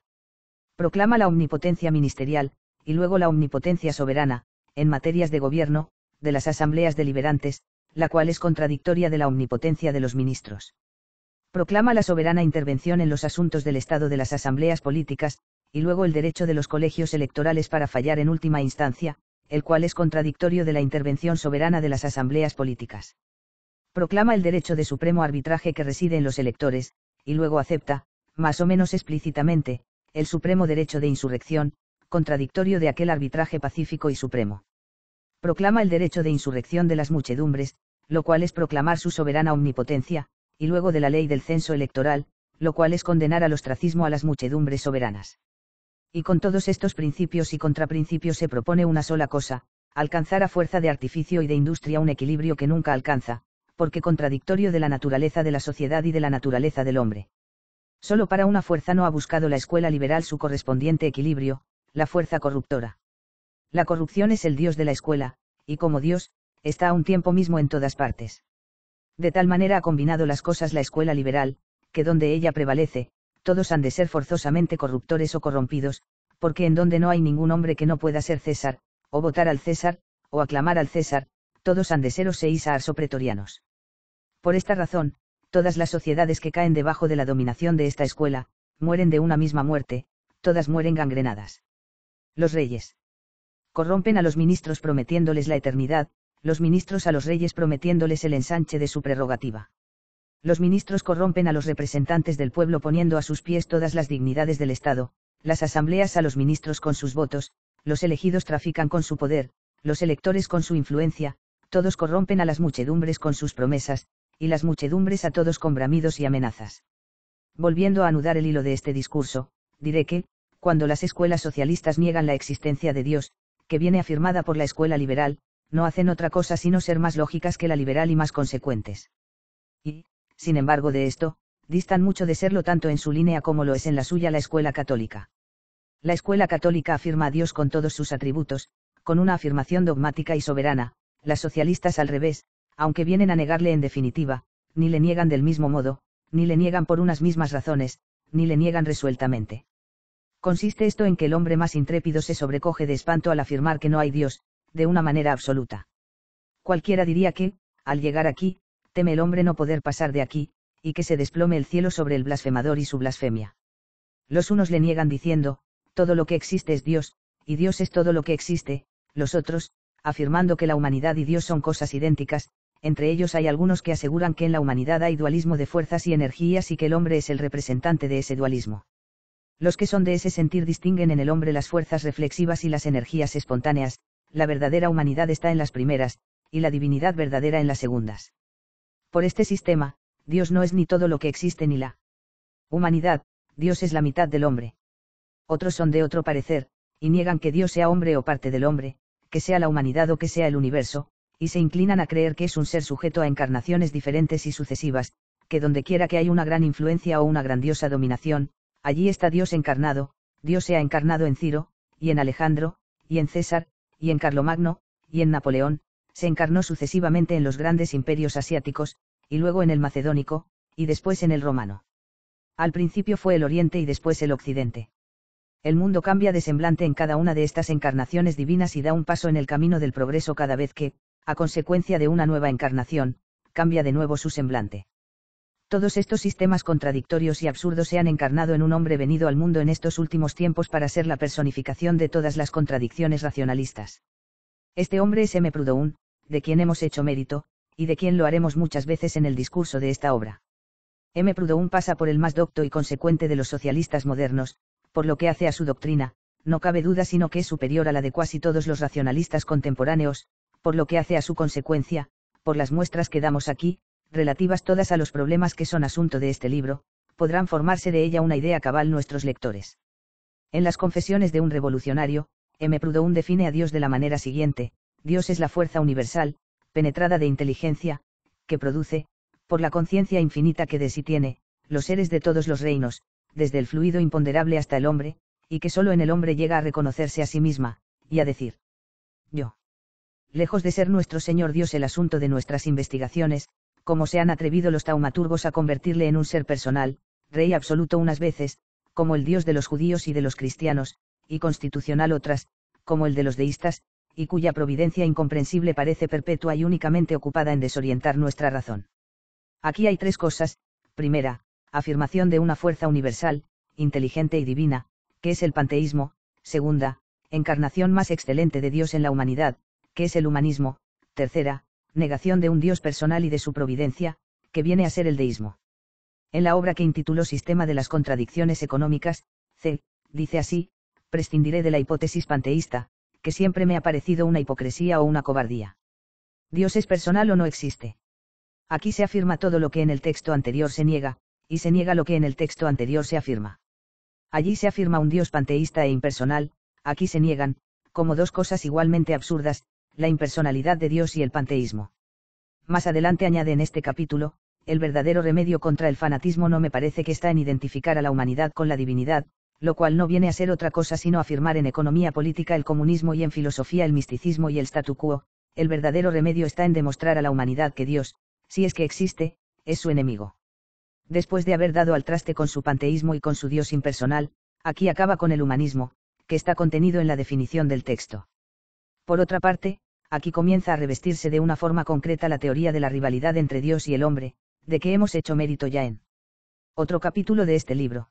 Proclama la omnipotencia ministerial, y luego la omnipotencia soberana, en materias de gobierno, de las asambleas deliberantes, la cual es contradictoria de la omnipotencia de los ministros. Proclama la soberana intervención en los asuntos del Estado de las asambleas políticas, y luego el derecho de los colegios electorales para fallar en última instancia, el cual es contradictorio de la intervención soberana de las asambleas políticas proclama el derecho de supremo arbitraje que reside en los electores, y luego acepta, más o menos explícitamente, el supremo derecho de insurrección, contradictorio de aquel arbitraje pacífico y supremo. Proclama el derecho de insurrección de las muchedumbres, lo cual es proclamar su soberana omnipotencia, y luego de la ley del censo electoral, lo cual es condenar al ostracismo a las muchedumbres soberanas. Y con todos estos principios y contraprincipios se propone una sola cosa, alcanzar a fuerza de artificio y de industria un equilibrio que nunca alcanza, porque contradictorio de la naturaleza de la sociedad y de la naturaleza del hombre. Solo para una fuerza no ha buscado la escuela liberal su correspondiente equilibrio, la fuerza corruptora. La corrupción es el dios de la escuela, y como dios, está a un tiempo mismo en todas partes. De tal manera ha combinado las cosas la escuela liberal, que donde ella prevalece, todos han de ser forzosamente corruptores o corrompidos, porque en donde no hay ningún hombre que no pueda ser César, o votar al César, o aclamar al César, todos han de ser los arso pretorianos. Por esta razón, todas las sociedades que caen debajo de la dominación de esta escuela, mueren de una misma muerte, todas mueren gangrenadas. Los reyes. Corrompen a los ministros prometiéndoles la eternidad, los ministros a los reyes prometiéndoles el ensanche de su prerrogativa. Los ministros corrompen a los representantes del pueblo poniendo a sus pies todas las dignidades del Estado, las asambleas a los ministros con sus votos, los elegidos trafican con su poder, los electores con su influencia, todos corrompen a las muchedumbres con sus promesas, y las muchedumbres a todos con bramidos y amenazas. Volviendo a anudar el hilo de este discurso, diré que, cuando las escuelas socialistas niegan la existencia de Dios, que viene afirmada por la escuela liberal, no hacen otra cosa sino ser más lógicas que la liberal y más consecuentes. Y, sin embargo, de esto, distan mucho de serlo tanto en su línea como lo es en la suya la escuela católica. La escuela católica afirma a Dios con todos sus atributos, con una afirmación dogmática y soberana, las socialistas al revés, aunque vienen a negarle en definitiva, ni le niegan del mismo modo, ni le niegan por unas mismas razones, ni le niegan resueltamente. Consiste esto en que el hombre más intrépido se sobrecoge de espanto al afirmar que no hay Dios, de una manera absoluta. Cualquiera diría que, al llegar aquí, teme el hombre no poder pasar de aquí, y que se desplome el cielo sobre el blasfemador y su blasfemia. Los unos le niegan diciendo, todo lo que existe es Dios, y Dios es todo lo que existe, los otros, afirmando que la humanidad y Dios son cosas idénticas, entre ellos hay algunos que aseguran que en la humanidad hay dualismo de fuerzas y energías y que el hombre es el representante de ese dualismo. Los que son de ese sentir distinguen en el hombre las fuerzas reflexivas y las energías espontáneas, la verdadera humanidad está en las primeras, y la divinidad verdadera en las segundas. Por este sistema, Dios no es ni todo lo que existe ni la humanidad, Dios es la mitad del hombre. Otros son de otro parecer, y niegan que Dios sea hombre o parte del hombre, que sea la humanidad o que sea el universo, y se inclinan a creer que es un ser sujeto a encarnaciones diferentes y sucesivas, que donde quiera que hay una gran influencia o una grandiosa dominación, allí está Dios encarnado, Dios se ha encarnado en Ciro, y en Alejandro, y en César, y en Carlomagno, y en Napoleón, se encarnó sucesivamente en los grandes imperios asiáticos, y luego en el macedónico, y después en el romano. Al principio fue el oriente y después el occidente el mundo cambia de semblante en cada una de estas encarnaciones divinas y da un paso en el camino del progreso cada vez que, a consecuencia de una nueva encarnación, cambia de nuevo su semblante. Todos estos sistemas contradictorios y absurdos se han encarnado en un hombre venido al mundo en estos últimos tiempos para ser la personificación de todas las contradicciones racionalistas. Este hombre es M. Proudhon, de quien hemos hecho mérito, y de quien lo haremos muchas veces en el discurso de esta obra. M. Proudhon pasa por el más docto y consecuente de los socialistas modernos, por lo que hace a su doctrina, no cabe duda sino que es superior a la de casi todos los racionalistas contemporáneos, por lo que hace a su consecuencia, por las muestras que damos aquí, relativas todas a los problemas que son asunto de este libro, podrán formarse de ella una idea cabal nuestros lectores. En las confesiones de un revolucionario, M. Proudhon define a Dios de la manera siguiente, Dios es la fuerza universal, penetrada de inteligencia, que produce, por la conciencia infinita que de sí tiene, los seres de todos los reinos, desde el fluido imponderable hasta el hombre, y que solo en el hombre llega a reconocerse a sí misma, y a decir, yo. Lejos de ser nuestro Señor Dios el asunto de nuestras investigaciones, como se han atrevido los taumaturgos a convertirle en un ser personal, rey absoluto unas veces, como el Dios de los judíos y de los cristianos, y constitucional otras, como el de los deístas, y cuya providencia incomprensible parece perpetua y únicamente ocupada en desorientar nuestra razón. Aquí hay tres cosas, primera, afirmación de una fuerza universal, inteligente y divina, que es el panteísmo, segunda, encarnación más excelente de Dios en la humanidad, que es el humanismo, tercera, negación de un Dios personal y de su providencia, que viene a ser el deísmo. En la obra que intituló Sistema de las Contradicciones Económicas, C. dice así, prescindiré de la hipótesis panteísta, que siempre me ha parecido una hipocresía o una cobardía. Dios es personal o no existe. Aquí se afirma todo lo que en el texto anterior se niega, y se niega lo que en el texto anterior se afirma. Allí se afirma un Dios panteísta e impersonal, aquí se niegan, como dos cosas igualmente absurdas, la impersonalidad de Dios y el panteísmo. Más adelante añade en este capítulo, el verdadero remedio contra el fanatismo no me parece que está en identificar a la humanidad con la divinidad, lo cual no viene a ser otra cosa sino afirmar en economía política el comunismo y en filosofía el misticismo y el statu quo, el verdadero remedio está en demostrar a la humanidad que Dios, si es que existe, es su enemigo después de haber dado al traste con su panteísmo y con su Dios impersonal, aquí acaba con el humanismo, que está contenido en la definición del texto. Por otra parte, aquí comienza a revestirse de una forma concreta la teoría de la rivalidad entre Dios y el hombre, de que hemos hecho mérito ya en otro capítulo de este libro.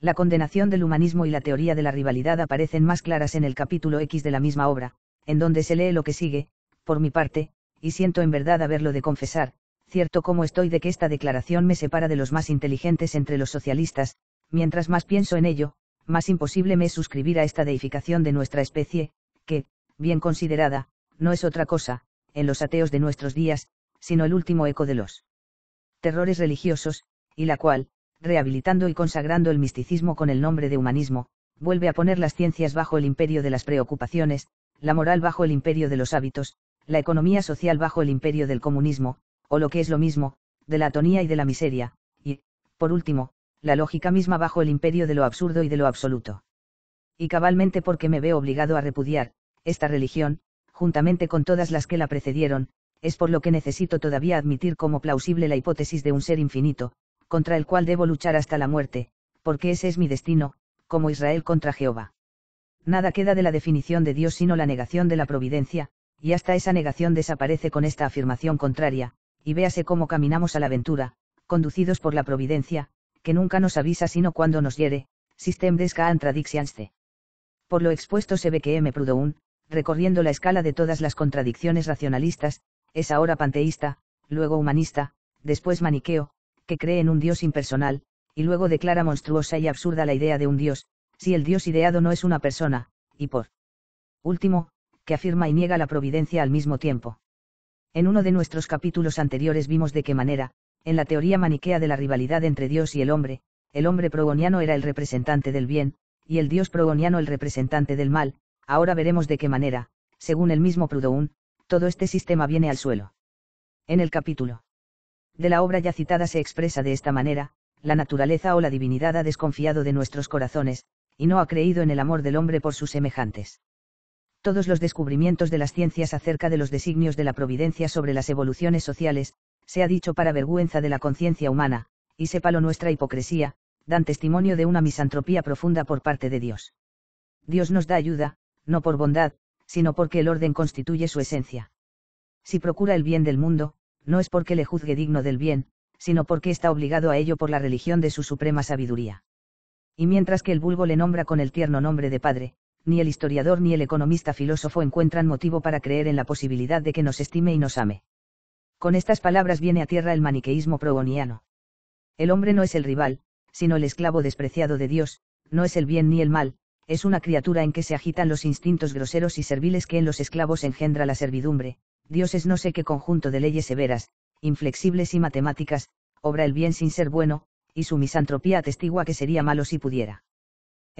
La condenación del humanismo y la teoría de la rivalidad aparecen más claras en el capítulo X de la misma obra, en donde se lee lo que sigue, por mi parte, y siento en verdad haberlo de confesar, cierto como estoy de que esta declaración me separa de los más inteligentes entre los socialistas, mientras más pienso en ello, más imposible me es suscribir a esta deificación de nuestra especie, que, bien considerada, no es otra cosa, en los ateos de nuestros días, sino el último eco de los terrores religiosos, y la cual, rehabilitando y consagrando el misticismo con el nombre de humanismo, vuelve a poner las ciencias bajo el imperio de las preocupaciones, la moral bajo el imperio de los hábitos, la economía social bajo el imperio del comunismo, o lo que es lo mismo, de la atonía y de la miseria, y, por último, la lógica misma bajo el imperio de lo absurdo y de lo absoluto. Y cabalmente porque me veo obligado a repudiar, esta religión, juntamente con todas las que la precedieron, es por lo que necesito todavía admitir como plausible la hipótesis de un ser infinito, contra el cual debo luchar hasta la muerte, porque ese es mi destino, como Israel contra Jehová. Nada queda de la definición de Dios sino la negación de la providencia, y hasta esa negación desaparece con esta afirmación contraria, y véase cómo caminamos a la aventura, conducidos por la providencia, que nunca nos avisa sino cuando nos hiere, system Por lo expuesto se ve que M. Proudhon, recorriendo la escala de todas las contradicciones racionalistas, es ahora panteísta, luego humanista, después maniqueo, que cree en un Dios impersonal, y luego declara monstruosa y absurda la idea de un Dios, si el Dios ideado no es una persona, y por último, que afirma y niega la providencia al mismo tiempo. En uno de nuestros capítulos anteriores vimos de qué manera, en la teoría maniquea de la rivalidad entre Dios y el hombre, el hombre progoniano era el representante del bien, y el Dios progoniano el representante del mal, ahora veremos de qué manera, según el mismo Proudhon, todo este sistema viene al suelo. En el capítulo de la obra ya citada se expresa de esta manera, la naturaleza o la divinidad ha desconfiado de nuestros corazones, y no ha creído en el amor del hombre por sus semejantes todos los descubrimientos de las ciencias acerca de los designios de la providencia sobre las evoluciones sociales, se ha dicho para vergüenza de la conciencia humana, y sépalo nuestra hipocresía, dan testimonio de una misantropía profunda por parte de Dios. Dios nos da ayuda, no por bondad, sino porque el orden constituye su esencia. Si procura el bien del mundo, no es porque le juzgue digno del bien, sino porque está obligado a ello por la religión de su suprema sabiduría. Y mientras que el vulgo le nombra con el tierno nombre de Padre, ni el historiador ni el economista filósofo encuentran motivo para creer en la posibilidad de que nos estime y nos ame. Con estas palabras viene a tierra el maniqueísmo progoniano. El hombre no es el rival, sino el esclavo despreciado de Dios, no es el bien ni el mal, es una criatura en que se agitan los instintos groseros y serviles que en los esclavos engendra la servidumbre, Dios es no sé qué conjunto de leyes severas, inflexibles y matemáticas, obra el bien sin ser bueno, y su misantropía atestigua que sería malo si pudiera.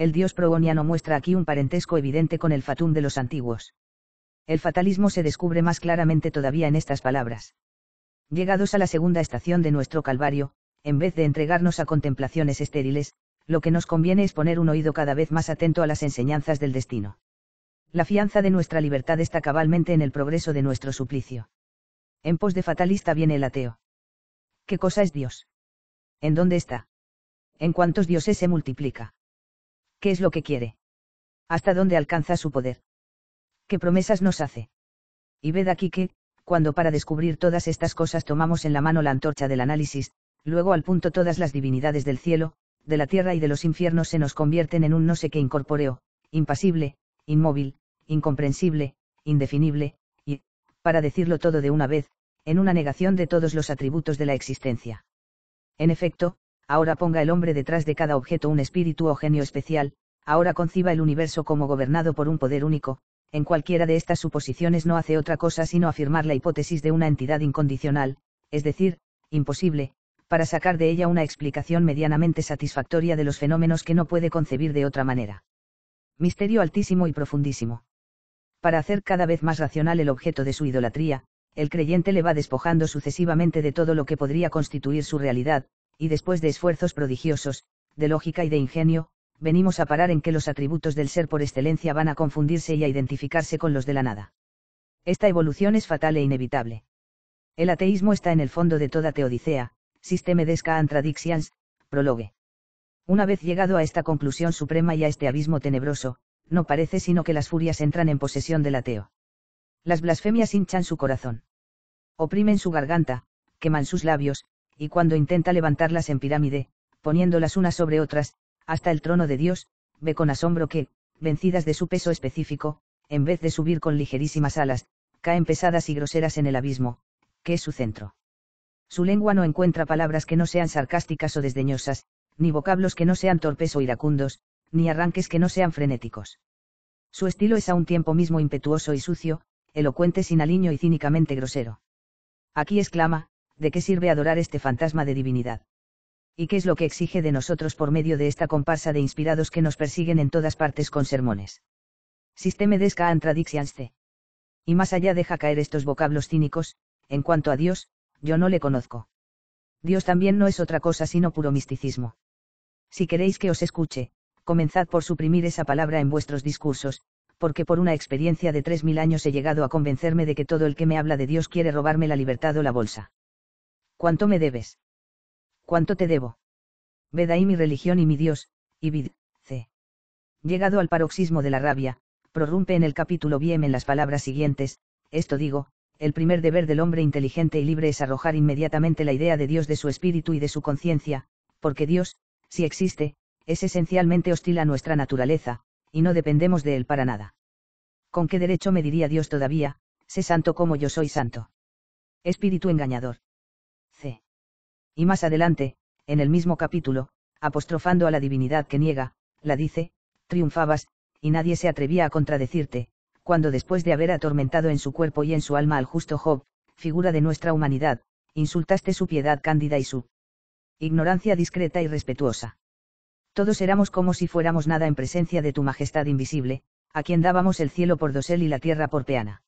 El dios progoniano muestra aquí un parentesco evidente con el fatum de los antiguos. El fatalismo se descubre más claramente todavía en estas palabras. Llegados a la segunda estación de nuestro Calvario, en vez de entregarnos a contemplaciones estériles, lo que nos conviene es poner un oído cada vez más atento a las enseñanzas del destino. La fianza de nuestra libertad está cabalmente en el progreso de nuestro suplicio. En pos de fatalista viene el ateo. ¿Qué cosa es Dios? ¿En dónde está? ¿En cuántos dioses se multiplica? ¿Qué es lo que quiere? ¿Hasta dónde alcanza su poder? ¿Qué promesas nos hace? Y ved aquí que, cuando para descubrir todas estas cosas tomamos en la mano la antorcha del análisis, luego al punto todas las divinidades del cielo, de la tierra y de los infiernos se nos convierten en un no sé qué incorpóreo, impasible, inmóvil, incomprensible, indefinible, y, para decirlo todo de una vez, en una negación de todos los atributos de la existencia. En efecto, ahora ponga el hombre detrás de cada objeto un espíritu o genio especial, ahora conciba el universo como gobernado por un poder único, en cualquiera de estas suposiciones no hace otra cosa sino afirmar la hipótesis de una entidad incondicional, es decir, imposible, para sacar de ella una explicación medianamente satisfactoria de los fenómenos que no puede concebir de otra manera. Misterio altísimo y profundísimo. Para hacer cada vez más racional el objeto de su idolatría, el creyente le va despojando sucesivamente de todo lo que podría constituir su realidad, y después de esfuerzos prodigiosos, de lógica y de ingenio, venimos a parar en que los atributos del ser por excelencia van a confundirse y a identificarse con los de la nada. Esta evolución es fatal e inevitable. El ateísmo está en el fondo de toda teodicea, Systeme desca antradixians, prologue. Una vez llegado a esta conclusión suprema y a este abismo tenebroso, no parece sino que las furias entran en posesión del ateo. Las blasfemias hinchan su corazón. Oprimen su garganta, queman sus labios, y cuando intenta levantarlas en pirámide, poniéndolas unas sobre otras, hasta el trono de Dios, ve con asombro que, vencidas de su peso específico, en vez de subir con ligerísimas alas, caen pesadas y groseras en el abismo, que es su centro. Su lengua no encuentra palabras que no sean sarcásticas o desdeñosas, ni vocablos que no sean torpes o iracundos, ni arranques que no sean frenéticos. Su estilo es a un tiempo mismo impetuoso y sucio, elocuente sin aliño y cínicamente grosero. Aquí exclama, ¿de qué sirve adorar este fantasma de divinidad? y qué es lo que exige de nosotros por medio de esta comparsa de inspirados que nos persiguen en todas partes con sermones. Sisteme desca Y más allá deja caer estos vocablos cínicos, en cuanto a Dios, yo no le conozco. Dios también no es otra cosa sino puro misticismo. Si queréis que os escuche, comenzad por suprimir esa palabra en vuestros discursos, porque por una experiencia de tres mil años he llegado a convencerme de que todo el que me habla de Dios quiere robarme la libertad o la bolsa. ¿Cuánto me debes? ¿Cuánto te debo? Ved ahí mi religión y mi Dios, y vid, c. Llegado al paroxismo de la rabia, prorrumpe en el capítulo bien en las palabras siguientes, esto digo, el primer deber del hombre inteligente y libre es arrojar inmediatamente la idea de Dios de su espíritu y de su conciencia, porque Dios, si existe, es esencialmente hostil a nuestra naturaleza, y no dependemos de él para nada. ¿Con qué derecho me diría Dios todavía, sé santo como yo soy santo? Espíritu engañador y más adelante, en el mismo capítulo, apostrofando a la divinidad que niega, la dice, triunfabas, y nadie se atrevía a contradecirte, cuando después de haber atormentado en su cuerpo y en su alma al justo Job, figura de nuestra humanidad, insultaste su piedad cándida y su ignorancia discreta y respetuosa. Todos éramos como si fuéramos nada en presencia de tu majestad invisible, a quien dábamos el cielo por dosel y la tierra por peana.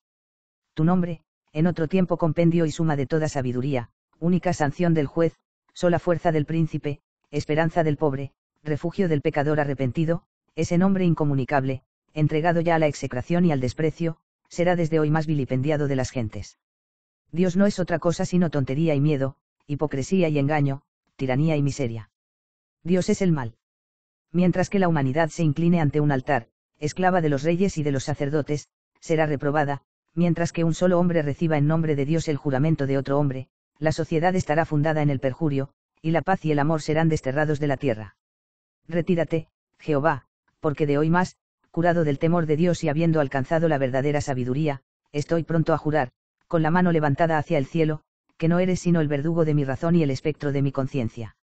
Tu nombre, en otro tiempo compendio y suma de toda sabiduría, única sanción del juez, sola fuerza del príncipe, esperanza del pobre, refugio del pecador arrepentido, ese nombre incomunicable, entregado ya a la execración y al desprecio, será desde hoy más vilipendiado de las gentes. Dios no es otra cosa sino tontería y miedo, hipocresía y engaño, tiranía y miseria. Dios es el mal. Mientras que la humanidad se incline ante un altar, esclava de los reyes y de los sacerdotes, será reprobada, mientras que un solo hombre reciba en nombre de Dios el juramento de otro hombre, la sociedad estará fundada en el perjurio, y la paz y el amor serán desterrados de la tierra. Retírate, Jehová, porque de hoy más, curado del temor de Dios y habiendo alcanzado la verdadera sabiduría, estoy pronto a jurar, con la mano levantada hacia el cielo, que no eres sino el verdugo de mi razón y el espectro de mi conciencia.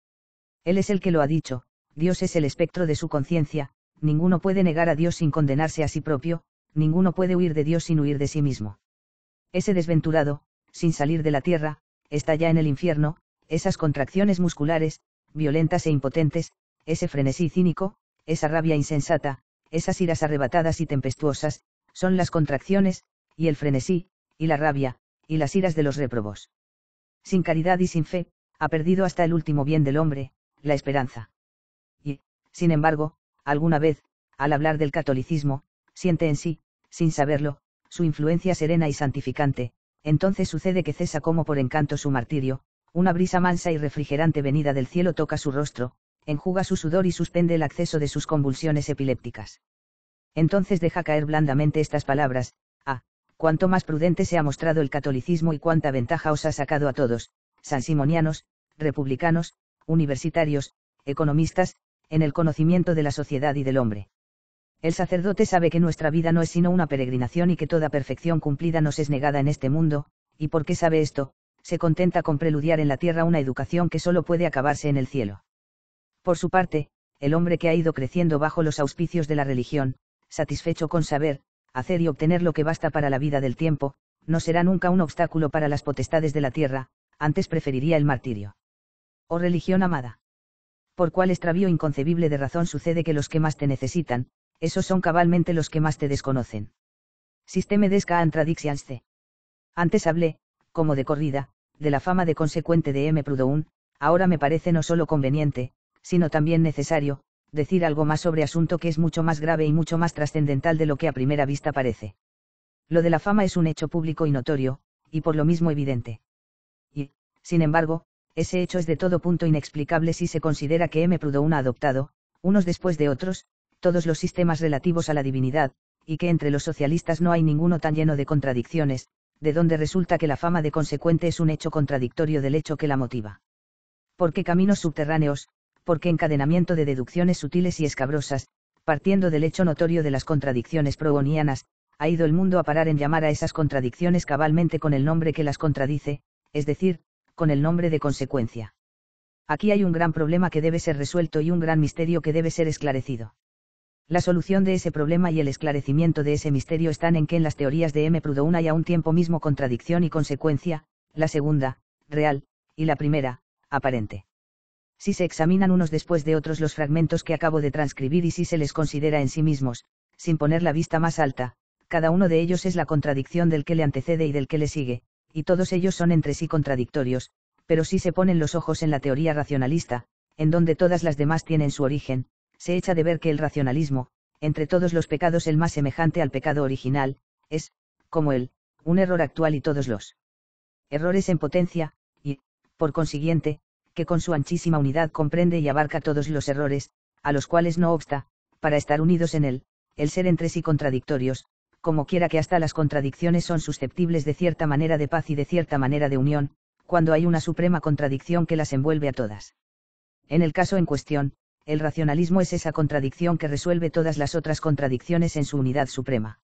Él es el que lo ha dicho, Dios es el espectro de su conciencia, ninguno puede negar a Dios sin condenarse a sí propio, ninguno puede huir de Dios sin huir de sí mismo. Ese desventurado, sin salir de la tierra, está ya en el infierno, esas contracciones musculares, violentas e impotentes, ese frenesí cínico, esa rabia insensata, esas iras arrebatadas y tempestuosas, son las contracciones, y el frenesí, y la rabia, y las iras de los réprobos. Sin caridad y sin fe, ha perdido hasta el último bien del hombre, la esperanza. Y, sin embargo, alguna vez, al hablar del catolicismo, siente en sí, sin saberlo, su influencia serena y santificante, entonces sucede que cesa como por encanto su martirio, una brisa mansa y refrigerante venida del cielo toca su rostro, enjuga su sudor y suspende el acceso de sus convulsiones epilépticas. Entonces deja caer blandamente estas palabras, ah, cuánto más prudente se ha mostrado el catolicismo y cuánta ventaja os ha sacado a todos, sansimonianos, republicanos, universitarios, economistas, en el conocimiento de la sociedad y del hombre. El sacerdote sabe que nuestra vida no es sino una peregrinación y que toda perfección cumplida nos es negada en este mundo, y porque sabe esto, se contenta con preludiar en la tierra una educación que solo puede acabarse en el cielo. Por su parte, el hombre que ha ido creciendo bajo los auspicios de la religión, satisfecho con saber, hacer y obtener lo que basta para la vida del tiempo, no será nunca un obstáculo para las potestades de la tierra, antes preferiría el martirio. Oh religión amada. Por cuál extravío inconcebible de razón sucede que los que más te necesitan, esos son cabalmente los que más te desconocen. Sisteme desca c. Antes hablé, como de corrida, de la fama de consecuente de M. Prudoun, ahora me parece no solo conveniente, sino también necesario, decir algo más sobre asunto que es mucho más grave y mucho más trascendental de lo que a primera vista parece. Lo de la fama es un hecho público y notorio, y por lo mismo evidente. Y, sin embargo, ese hecho es de todo punto inexplicable si se considera que M. Proudhon ha adoptado, unos después de otros, todos los sistemas relativos a la divinidad, y que entre los socialistas no hay ninguno tan lleno de contradicciones, de donde resulta que la fama de consecuente es un hecho contradictorio del hecho que la motiva. ¿Por qué caminos subterráneos, por qué encadenamiento de deducciones sutiles y escabrosas, partiendo del hecho notorio de las contradicciones progonianas, ha ido el mundo a parar en llamar a esas contradicciones cabalmente con el nombre que las contradice, es decir, con el nombre de consecuencia. Aquí hay un gran problema que debe ser resuelto y un gran misterio que debe ser esclarecido. La solución de ese problema y el esclarecimiento de ese misterio están en que en las teorías de M. una hay a un tiempo mismo contradicción y consecuencia, la segunda, real, y la primera, aparente. Si se examinan unos después de otros los fragmentos que acabo de transcribir y si se les considera en sí mismos, sin poner la vista más alta, cada uno de ellos es la contradicción del que le antecede y del que le sigue, y todos ellos son entre sí contradictorios, pero si se ponen los ojos en la teoría racionalista, en donde todas las demás tienen su origen, se echa de ver que el racionalismo, entre todos los pecados el más semejante al pecado original, es, como él, un error actual y todos los errores en potencia, y, por consiguiente, que con su anchísima unidad comprende y abarca todos los errores, a los cuales no obsta, para estar unidos en él, el ser entre sí contradictorios, como quiera que hasta las contradicciones son susceptibles de cierta manera de paz y de cierta manera de unión, cuando hay una suprema contradicción que las envuelve a todas. En el caso en cuestión, el racionalismo es esa contradicción que resuelve todas las otras contradicciones en su unidad suprema.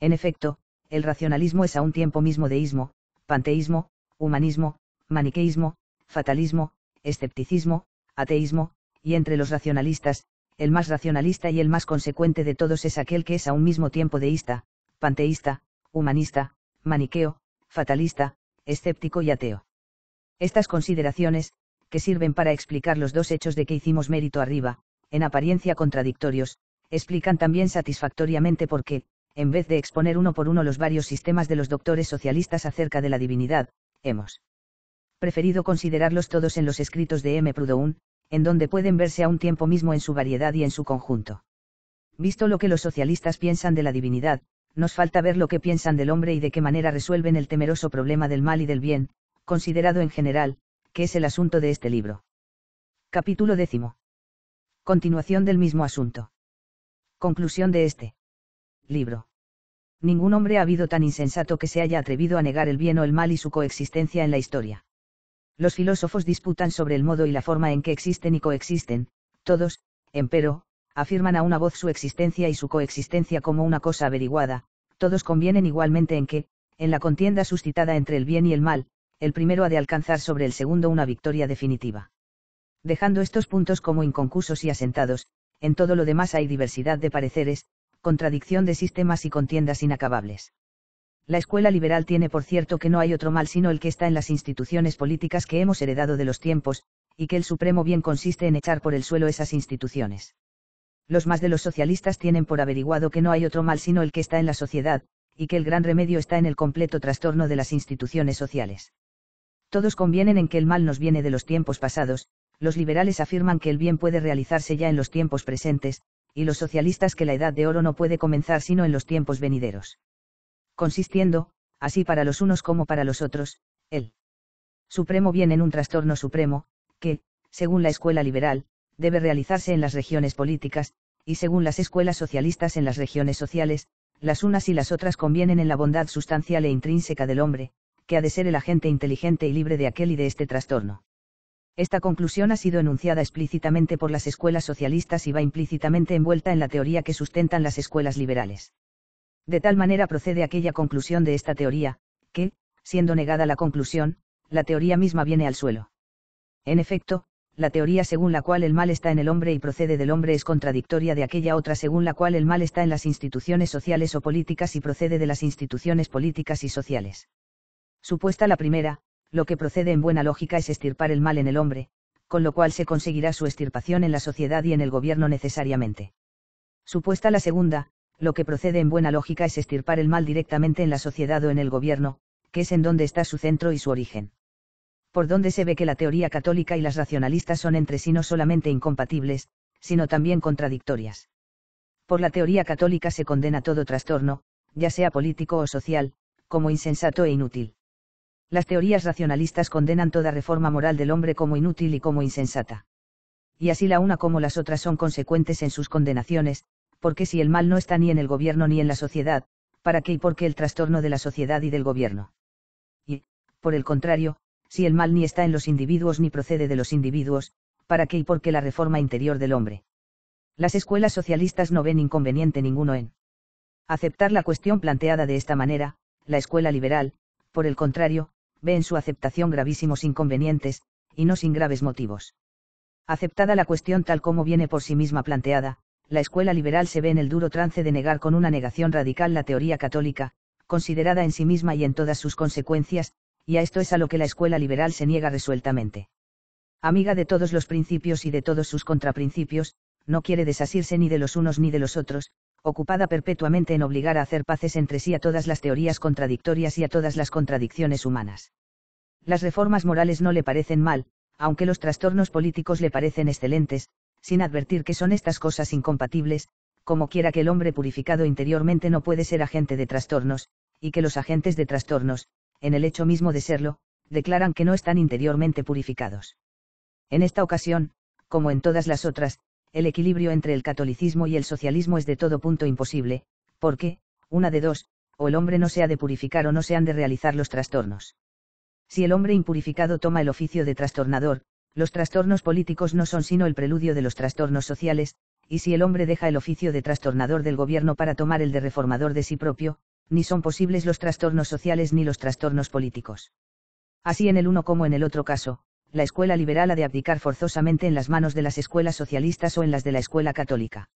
En efecto, el racionalismo es a un tiempo mismo deísmo, panteísmo, humanismo, maniqueísmo, fatalismo, escepticismo, ateísmo, y entre los racionalistas, el más racionalista y el más consecuente de todos es aquel que es a un mismo tiempo deísta, panteísta, humanista, maniqueo, fatalista, escéptico y ateo. Estas consideraciones, que sirven para explicar los dos hechos de que hicimos mérito arriba, en apariencia contradictorios, explican también satisfactoriamente por qué, en vez de exponer uno por uno los varios sistemas de los doctores socialistas acerca de la divinidad, hemos preferido considerarlos todos en los escritos de M. Proudhon, en donde pueden verse a un tiempo mismo en su variedad y en su conjunto. Visto lo que los socialistas piensan de la divinidad, nos falta ver lo que piensan del hombre y de qué manera resuelven el temeroso problema del mal y del bien, considerado en general, que es el asunto de este libro. Capítulo décimo. Continuación del mismo asunto. Conclusión de este. Libro. Ningún hombre ha habido tan insensato que se haya atrevido a negar el bien o el mal y su coexistencia en la historia. Los filósofos disputan sobre el modo y la forma en que existen y coexisten, todos, empero, afirman a una voz su existencia y su coexistencia como una cosa averiguada, todos convienen igualmente en que, en la contienda suscitada entre el bien y el mal, el primero ha de alcanzar sobre el segundo una victoria definitiva. Dejando estos puntos como inconcusos y asentados, en todo lo demás hay diversidad de pareceres, contradicción de sistemas y contiendas inacabables. La escuela liberal tiene por cierto que no hay otro mal sino el que está en las instituciones políticas que hemos heredado de los tiempos, y que el supremo bien consiste en echar por el suelo esas instituciones. Los más de los socialistas tienen por averiguado que no hay otro mal sino el que está en la sociedad, y que el gran remedio está en el completo trastorno de las instituciones sociales. Todos convienen en que el mal nos viene de los tiempos pasados, los liberales afirman que el bien puede realizarse ya en los tiempos presentes, y los socialistas que la edad de oro no puede comenzar sino en los tiempos venideros. Consistiendo, así para los unos como para los otros, el supremo bien en un trastorno supremo, que, según la escuela liberal, debe realizarse en las regiones políticas, y según las escuelas socialistas en las regiones sociales, las unas y las otras convienen en la bondad sustancial e intrínseca del hombre, que ha de ser el agente inteligente y libre de aquel y de este trastorno. Esta conclusión ha sido enunciada explícitamente por las escuelas socialistas y va implícitamente envuelta en la teoría que sustentan las escuelas liberales. De tal manera procede aquella conclusión de esta teoría, que, siendo negada la conclusión, la teoría misma viene al suelo. En efecto, la teoría según la cual el mal está en el hombre y procede del hombre es contradictoria de aquella otra según la cual el mal está en las instituciones sociales o políticas y procede de las instituciones políticas y sociales. Supuesta la primera, lo que procede en buena lógica es estirpar el mal en el hombre, con lo cual se conseguirá su estirpación en la sociedad y en el gobierno necesariamente. Supuesta la segunda, lo que procede en buena lógica es estirpar el mal directamente en la sociedad o en el gobierno, que es en donde está su centro y su origen. Por donde se ve que la teoría católica y las racionalistas son entre sí no solamente incompatibles, sino también contradictorias. Por la teoría católica se condena todo trastorno, ya sea político o social, como insensato e inútil las teorías racionalistas condenan toda reforma moral del hombre como inútil y como insensata. Y así la una como las otras son consecuentes en sus condenaciones, porque si el mal no está ni en el gobierno ni en la sociedad, ¿para qué y por qué el trastorno de la sociedad y del gobierno? Y, por el contrario, si el mal ni está en los individuos ni procede de los individuos, ¿para qué y por qué la reforma interior del hombre? Las escuelas socialistas no ven inconveniente ninguno en aceptar la cuestión planteada de esta manera, la escuela liberal, por el contrario, ve en su aceptación gravísimos inconvenientes, y no sin graves motivos. Aceptada la cuestión tal como viene por sí misma planteada, la escuela liberal se ve en el duro trance de negar con una negación radical la teoría católica, considerada en sí misma y en todas sus consecuencias, y a esto es a lo que la escuela liberal se niega resueltamente. Amiga de todos los principios y de todos sus contraprincipios, no quiere desasirse ni de los unos ni de los otros, ocupada perpetuamente en obligar a hacer paces entre sí a todas las teorías contradictorias y a todas las contradicciones humanas. Las reformas morales no le parecen mal, aunque los trastornos políticos le parecen excelentes, sin advertir que son estas cosas incompatibles, como quiera que el hombre purificado interiormente no puede ser agente de trastornos, y que los agentes de trastornos, en el hecho mismo de serlo, declaran que no están interiormente purificados. En esta ocasión, como en todas las otras, el equilibrio entre el catolicismo y el socialismo es de todo punto imposible, porque, una de dos, o el hombre no se ha de purificar o no se han de realizar los trastornos. Si el hombre impurificado toma el oficio de trastornador, los trastornos políticos no son sino el preludio de los trastornos sociales, y si el hombre deja el oficio de trastornador del gobierno para tomar el de reformador de sí propio, ni son posibles los trastornos sociales ni los trastornos políticos. Así en el uno como en el otro caso, la escuela liberal ha de abdicar forzosamente en las manos de las escuelas socialistas o en las de la escuela católica.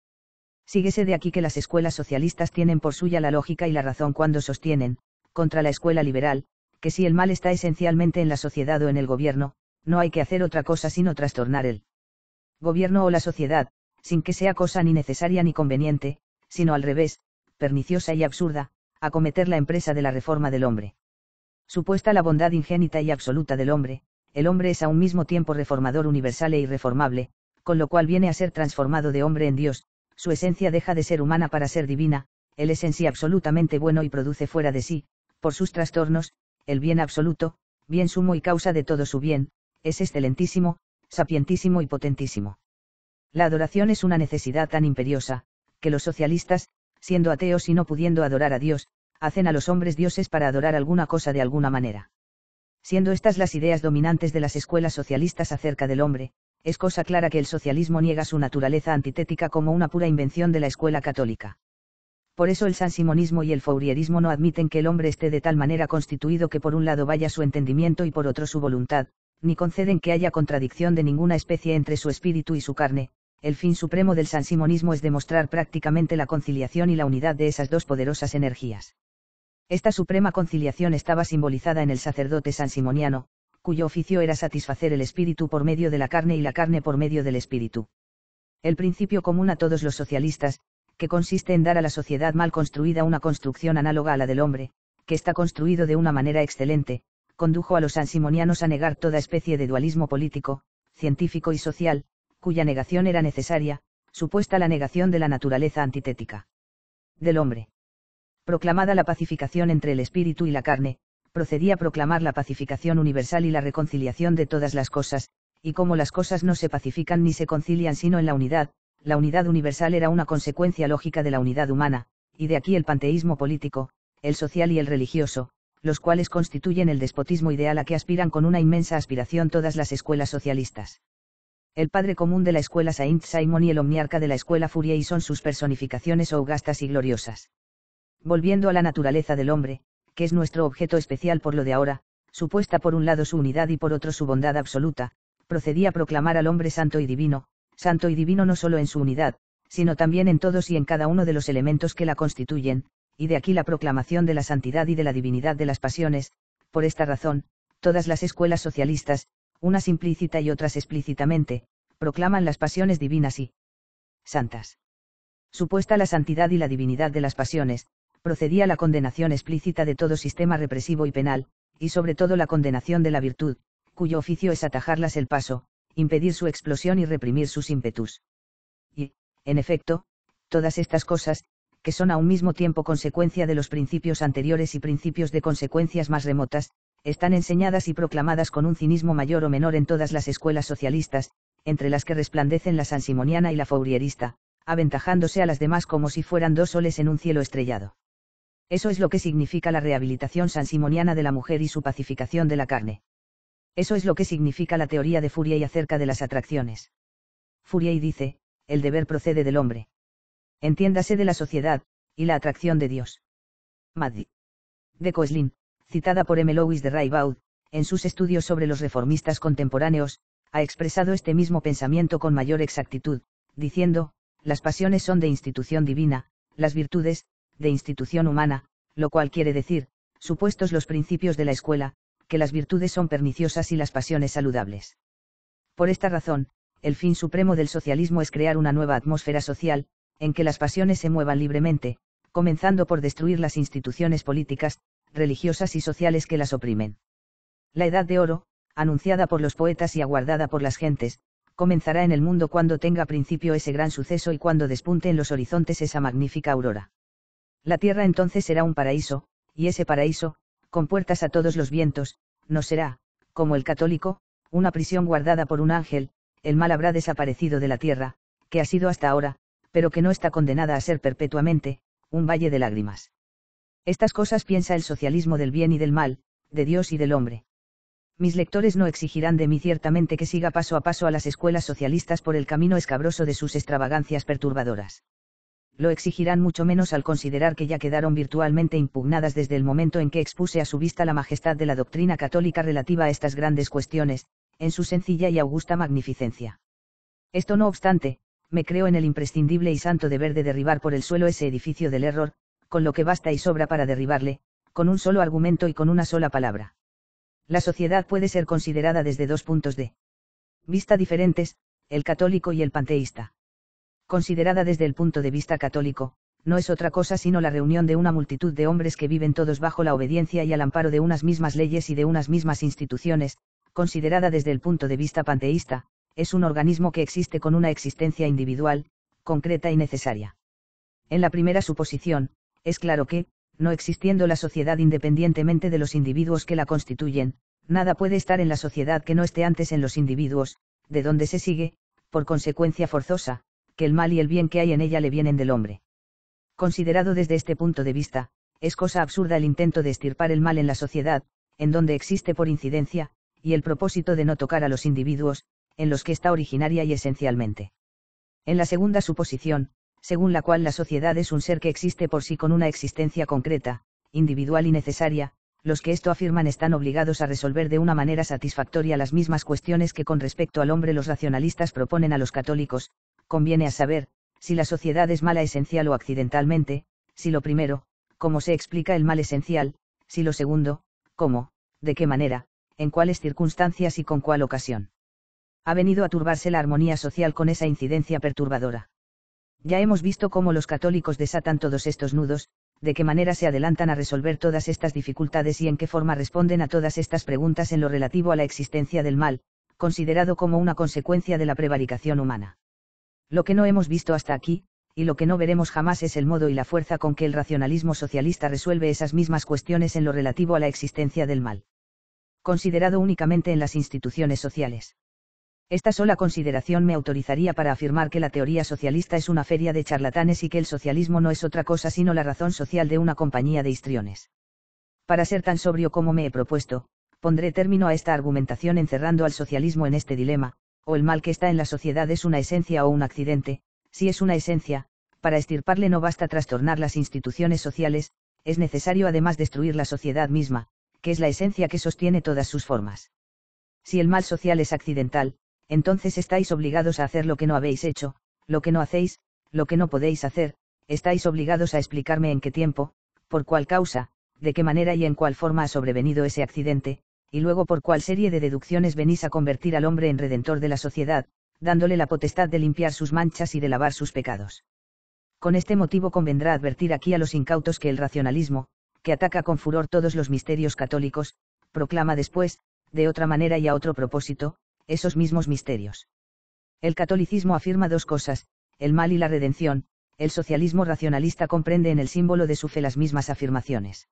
Síguese de aquí que las escuelas socialistas tienen por suya la lógica y la razón cuando sostienen, contra la escuela liberal, que si el mal está esencialmente en la sociedad o en el gobierno, no hay que hacer otra cosa sino trastornar el gobierno o la sociedad, sin que sea cosa ni necesaria ni conveniente, sino al revés, perniciosa y absurda, acometer la empresa de la reforma del hombre. Supuesta la bondad ingénita y absoluta del hombre, el hombre es a un mismo tiempo reformador universal e irreformable, con lo cual viene a ser transformado de hombre en Dios, su esencia deja de ser humana para ser divina, él es en sí absolutamente bueno y produce fuera de sí, por sus trastornos, el bien absoluto, bien sumo y causa de todo su bien, es excelentísimo, sapientísimo y potentísimo. La adoración es una necesidad tan imperiosa, que los socialistas, siendo ateos y no pudiendo adorar a Dios, hacen a los hombres dioses para adorar alguna cosa de alguna manera. Siendo estas las ideas dominantes de las escuelas socialistas acerca del hombre, es cosa clara que el socialismo niega su naturaleza antitética como una pura invención de la escuela católica. Por eso el sansimonismo y el fourierismo no admiten que el hombre esté de tal manera constituido que por un lado vaya su entendimiento y por otro su voluntad, ni conceden que haya contradicción de ninguna especie entre su espíritu y su carne. El fin supremo del sansimonismo es demostrar prácticamente la conciliación y la unidad de esas dos poderosas energías. Esta suprema conciliación estaba simbolizada en el sacerdote sansimoniano, cuyo oficio era satisfacer el espíritu por medio de la carne y la carne por medio del espíritu. El principio común a todos los socialistas, que consiste en dar a la sociedad mal construida una construcción análoga a la del hombre, que está construido de una manera excelente, condujo a los sansimonianos a negar toda especie de dualismo político, científico y social, cuya negación era necesaria, supuesta la negación de la naturaleza antitética del hombre proclamada la pacificación entre el espíritu y la carne, procedía proclamar la pacificación universal y la reconciliación de todas las cosas, y como las cosas no se pacifican ni se concilian sino en la unidad, la unidad universal era una consecuencia lógica de la unidad humana, y de aquí el panteísmo político, el social y el religioso, los cuales constituyen el despotismo ideal a que aspiran con una inmensa aspiración todas las escuelas socialistas. El padre común de la escuela Saint Simon y el omniarca de la escuela Fourier son sus personificaciones augustas y gloriosas. Volviendo a la naturaleza del hombre, que es nuestro objeto especial por lo de ahora, supuesta por un lado su unidad y por otro su bondad absoluta, procedía proclamar al hombre santo y divino, santo y divino no solo en su unidad, sino también en todos y en cada uno de los elementos que la constituyen, y de aquí la proclamación de la santidad y de la divinidad de las pasiones, por esta razón, todas las escuelas socialistas, unas implícita y otras explícitamente, proclaman las pasiones divinas y santas. Supuesta la santidad y la divinidad de las pasiones, procedía la condenación explícita de todo sistema represivo y penal, y sobre todo la condenación de la virtud, cuyo oficio es atajarlas el paso, impedir su explosión y reprimir sus ímpetus. Y, en efecto, todas estas cosas, que son a un mismo tiempo consecuencia de los principios anteriores y principios de consecuencias más remotas, están enseñadas y proclamadas con un cinismo mayor o menor en todas las escuelas socialistas, entre las que resplandecen la sansimoniana y la fourierista, aventajándose a las demás como si fueran dos soles en un cielo estrellado. Eso es lo que significa la rehabilitación sansimoniana de la mujer y su pacificación de la carne. Eso es lo que significa la teoría de Furia acerca de las atracciones. Furia dice, el deber procede del hombre. Entiéndase de la sociedad, y la atracción de Dios. Maddy. De Coeslin, citada por M. Lewis de Raybaud, en sus estudios sobre los reformistas contemporáneos, ha expresado este mismo pensamiento con mayor exactitud, diciendo, las pasiones son de institución divina, las virtudes, de institución humana, lo cual quiere decir, supuestos los principios de la escuela, que las virtudes son perniciosas y las pasiones saludables. Por esta razón, el fin supremo del socialismo es crear una nueva atmósfera social, en que las pasiones se muevan libremente, comenzando por destruir las instituciones políticas, religiosas y sociales que las oprimen. La edad de oro, anunciada por los poetas y aguardada por las gentes, comenzará en el mundo cuando tenga principio ese gran suceso y cuando despunte en los horizontes esa magnífica aurora la tierra entonces será un paraíso, y ese paraíso, con puertas a todos los vientos, no será, como el católico, una prisión guardada por un ángel, el mal habrá desaparecido de la tierra, que ha sido hasta ahora, pero que no está condenada a ser perpetuamente, un valle de lágrimas. Estas cosas piensa el socialismo del bien y del mal, de Dios y del hombre. Mis lectores no exigirán de mí ciertamente que siga paso a paso a las escuelas socialistas por el camino escabroso de sus extravagancias perturbadoras lo exigirán mucho menos al considerar que ya quedaron virtualmente impugnadas desde el momento en que expuse a su vista la majestad de la doctrina católica relativa a estas grandes cuestiones, en su sencilla y augusta magnificencia. Esto no obstante, me creo en el imprescindible y santo deber de derribar por el suelo ese edificio del error, con lo que basta y sobra para derribarle, con un solo argumento y con una sola palabra. La sociedad puede ser considerada desde dos puntos de vista diferentes, el católico y el panteísta considerada desde el punto de vista católico, no es otra cosa sino la reunión de una multitud de hombres que viven todos bajo la obediencia y al amparo de unas mismas leyes y de unas mismas instituciones, considerada desde el punto de vista panteísta, es un organismo que existe con una existencia individual, concreta y necesaria. En la primera suposición, es claro que, no existiendo la sociedad independientemente de los individuos que la constituyen, nada puede estar en la sociedad que no esté antes en los individuos, de donde se sigue, por consecuencia forzosa, que el mal y el bien que hay en ella le vienen del hombre. Considerado desde este punto de vista, es cosa absurda el intento de estirpar el mal en la sociedad, en donde existe por incidencia, y el propósito de no tocar a los individuos, en los que está originaria y esencialmente. En la segunda suposición, según la cual la sociedad es un ser que existe por sí con una existencia concreta, individual y necesaria, los que esto afirman están obligados a resolver de una manera satisfactoria las mismas cuestiones que con respecto al hombre los racionalistas proponen a los católicos, conviene a saber, si la sociedad es mala esencial o accidentalmente, si lo primero, cómo se explica el mal esencial, si lo segundo, cómo, de qué manera, en cuáles circunstancias y con cuál ocasión. Ha venido a turbarse la armonía social con esa incidencia perturbadora. Ya hemos visto cómo los católicos desatan todos estos nudos, de qué manera se adelantan a resolver todas estas dificultades y en qué forma responden a todas estas preguntas en lo relativo a la existencia del mal, considerado como una consecuencia de la prevaricación humana. Lo que no hemos visto hasta aquí, y lo que no veremos jamás es el modo y la fuerza con que el racionalismo socialista resuelve esas mismas cuestiones en lo relativo a la existencia del mal. Considerado únicamente en las instituciones sociales. Esta sola consideración me autorizaría para afirmar que la teoría socialista es una feria de charlatanes y que el socialismo no es otra cosa sino la razón social de una compañía de histriones. Para ser tan sobrio como me he propuesto, pondré término a esta argumentación encerrando al socialismo en este dilema, o el mal que está en la sociedad es una esencia o un accidente, si es una esencia, para estirparle no basta trastornar las instituciones sociales, es necesario además destruir la sociedad misma, que es la esencia que sostiene todas sus formas. Si el mal social es accidental, entonces estáis obligados a hacer lo que no habéis hecho, lo que no hacéis, lo que no podéis hacer, estáis obligados a explicarme en qué tiempo, por cuál causa, de qué manera y en cuál forma ha sobrevenido ese accidente, y luego por cuál serie de deducciones venís a convertir al hombre en redentor de la sociedad, dándole la potestad de limpiar sus manchas y de lavar sus pecados. Con este motivo convendrá advertir aquí a los incautos que el racionalismo, que ataca con furor todos los misterios católicos, proclama después, de otra manera y a otro propósito, esos mismos misterios. El catolicismo afirma dos cosas, el mal y la redención, el socialismo racionalista comprende en el símbolo de su fe las mismas afirmaciones.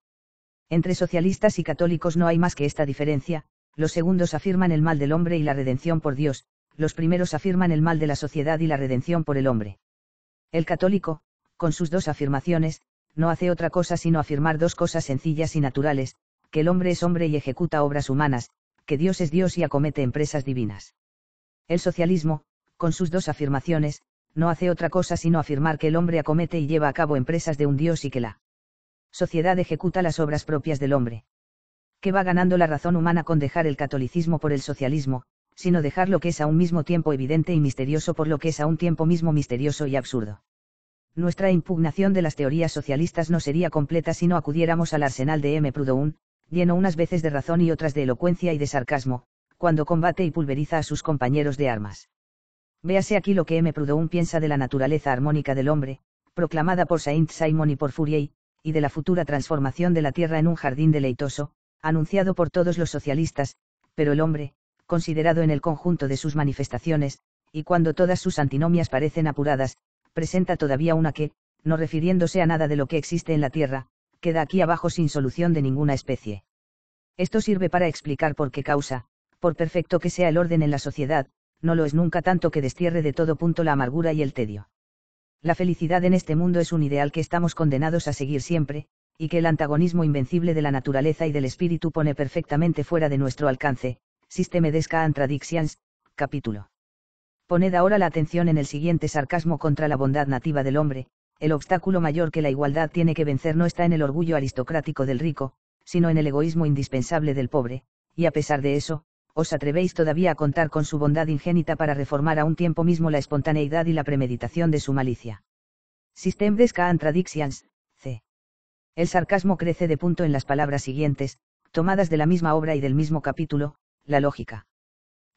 Entre socialistas y católicos no hay más que esta diferencia, los segundos afirman el mal del hombre y la redención por Dios, los primeros afirman el mal de la sociedad y la redención por el hombre. El católico, con sus dos afirmaciones, no hace otra cosa sino afirmar dos cosas sencillas y naturales, que el hombre es hombre y ejecuta obras humanas, que Dios es Dios y acomete empresas divinas. El socialismo, con sus dos afirmaciones, no hace otra cosa sino afirmar que el hombre acomete y lleva a cabo empresas de un Dios y que la sociedad ejecuta las obras propias del hombre. ¿Qué va ganando la razón humana con dejar el catolicismo por el socialismo, sino dejar lo que es a un mismo tiempo evidente y misterioso por lo que es a un tiempo mismo misterioso y absurdo. Nuestra impugnación de las teorías socialistas no sería completa si no acudiéramos al arsenal de M. Proudhon, lleno unas veces de razón y otras de elocuencia y de sarcasmo, cuando combate y pulveriza a sus compañeros de armas. Véase aquí lo que M. Proudhon piensa de la naturaleza armónica del hombre, proclamada por Saint Simon y por Fourier, y de la futura transformación de la tierra en un jardín deleitoso, anunciado por todos los socialistas, pero el hombre, considerado en el conjunto de sus manifestaciones, y cuando todas sus antinomias parecen apuradas, presenta todavía una que, no refiriéndose a nada de lo que existe en la Tierra, queda aquí abajo sin solución de ninguna especie. Esto sirve para explicar por qué causa, por perfecto que sea el orden en la sociedad, no lo es nunca tanto que destierre de todo punto la amargura y el tedio. La felicidad en este mundo es un ideal que estamos condenados a seguir siempre, y que el antagonismo invencible de la naturaleza y del espíritu pone perfectamente fuera de nuestro alcance. desca Antradictions, capítulo. Poned ahora la atención en el siguiente sarcasmo contra la bondad nativa del hombre, el obstáculo mayor que la igualdad tiene que vencer no está en el orgullo aristocrático del rico, sino en el egoísmo indispensable del pobre, y a pesar de eso, os atrevéis todavía a contar con su bondad ingénita para reformar a un tiempo mismo la espontaneidad y la premeditación de su malicia. Sistembresca antradixians. c. El sarcasmo crece de punto en las palabras siguientes, tomadas de la misma obra y del mismo capítulo, la lógica.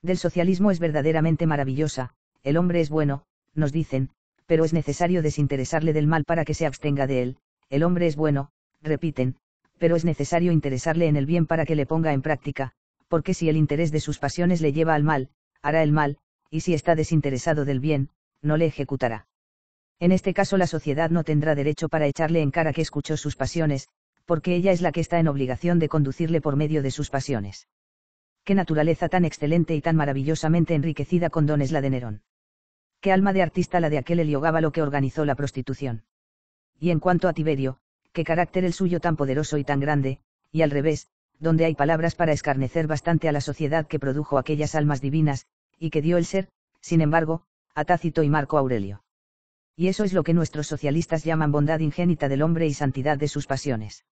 Del socialismo es verdaderamente maravillosa, el hombre es bueno, nos dicen, pero es necesario desinteresarle del mal para que se abstenga de él, el hombre es bueno, repiten, pero es necesario interesarle en el bien para que le ponga en práctica, porque si el interés de sus pasiones le lleva al mal, hará el mal, y si está desinteresado del bien, no le ejecutará. En este caso la sociedad no tendrá derecho para echarle en cara que escuchó sus pasiones, porque ella es la que está en obligación de conducirle por medio de sus pasiones. Qué naturaleza tan excelente y tan maravillosamente enriquecida con dones la de Nerón. Qué alma de artista la de aquel Heliogábalo que organizó la prostitución. Y en cuanto a Tiberio, qué carácter el suyo tan poderoso y tan grande, y al revés, donde hay palabras para escarnecer bastante a la sociedad que produjo aquellas almas divinas, y que dio el ser, sin embargo, a Tácito y Marco Aurelio. Y eso es lo que nuestros socialistas llaman bondad ingénita del hombre y santidad de sus pasiones.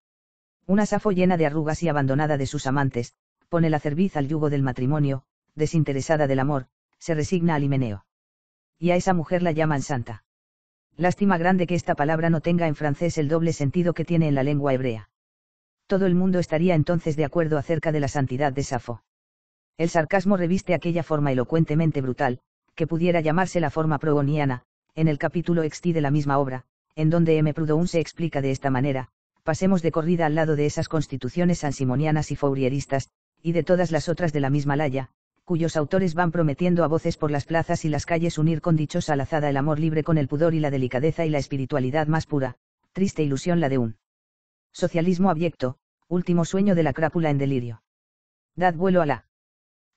Una Safo llena de arrugas y abandonada de sus amantes, pone la cerviz al yugo del matrimonio, desinteresada del amor, se resigna al himeneo. Y a esa mujer la llaman santa. Lástima grande que esta palabra no tenga en francés el doble sentido que tiene en la lengua hebrea todo el mundo estaría entonces de acuerdo acerca de la santidad de Safo. El sarcasmo reviste aquella forma elocuentemente brutal, que pudiera llamarse la forma progoniana, en el capítulo exti de la misma obra, en donde M. Proudhon se explica de esta manera, pasemos de corrida al lado de esas constituciones sansimonianas y fourieristas, y de todas las otras de la misma laya, cuyos autores van prometiendo a voces por las plazas y las calles unir con dichosa lazada el amor libre con el pudor y la delicadeza y la espiritualidad más pura, triste ilusión la de un Socialismo abyecto, último sueño de la crápula en delirio. Dad vuelo a la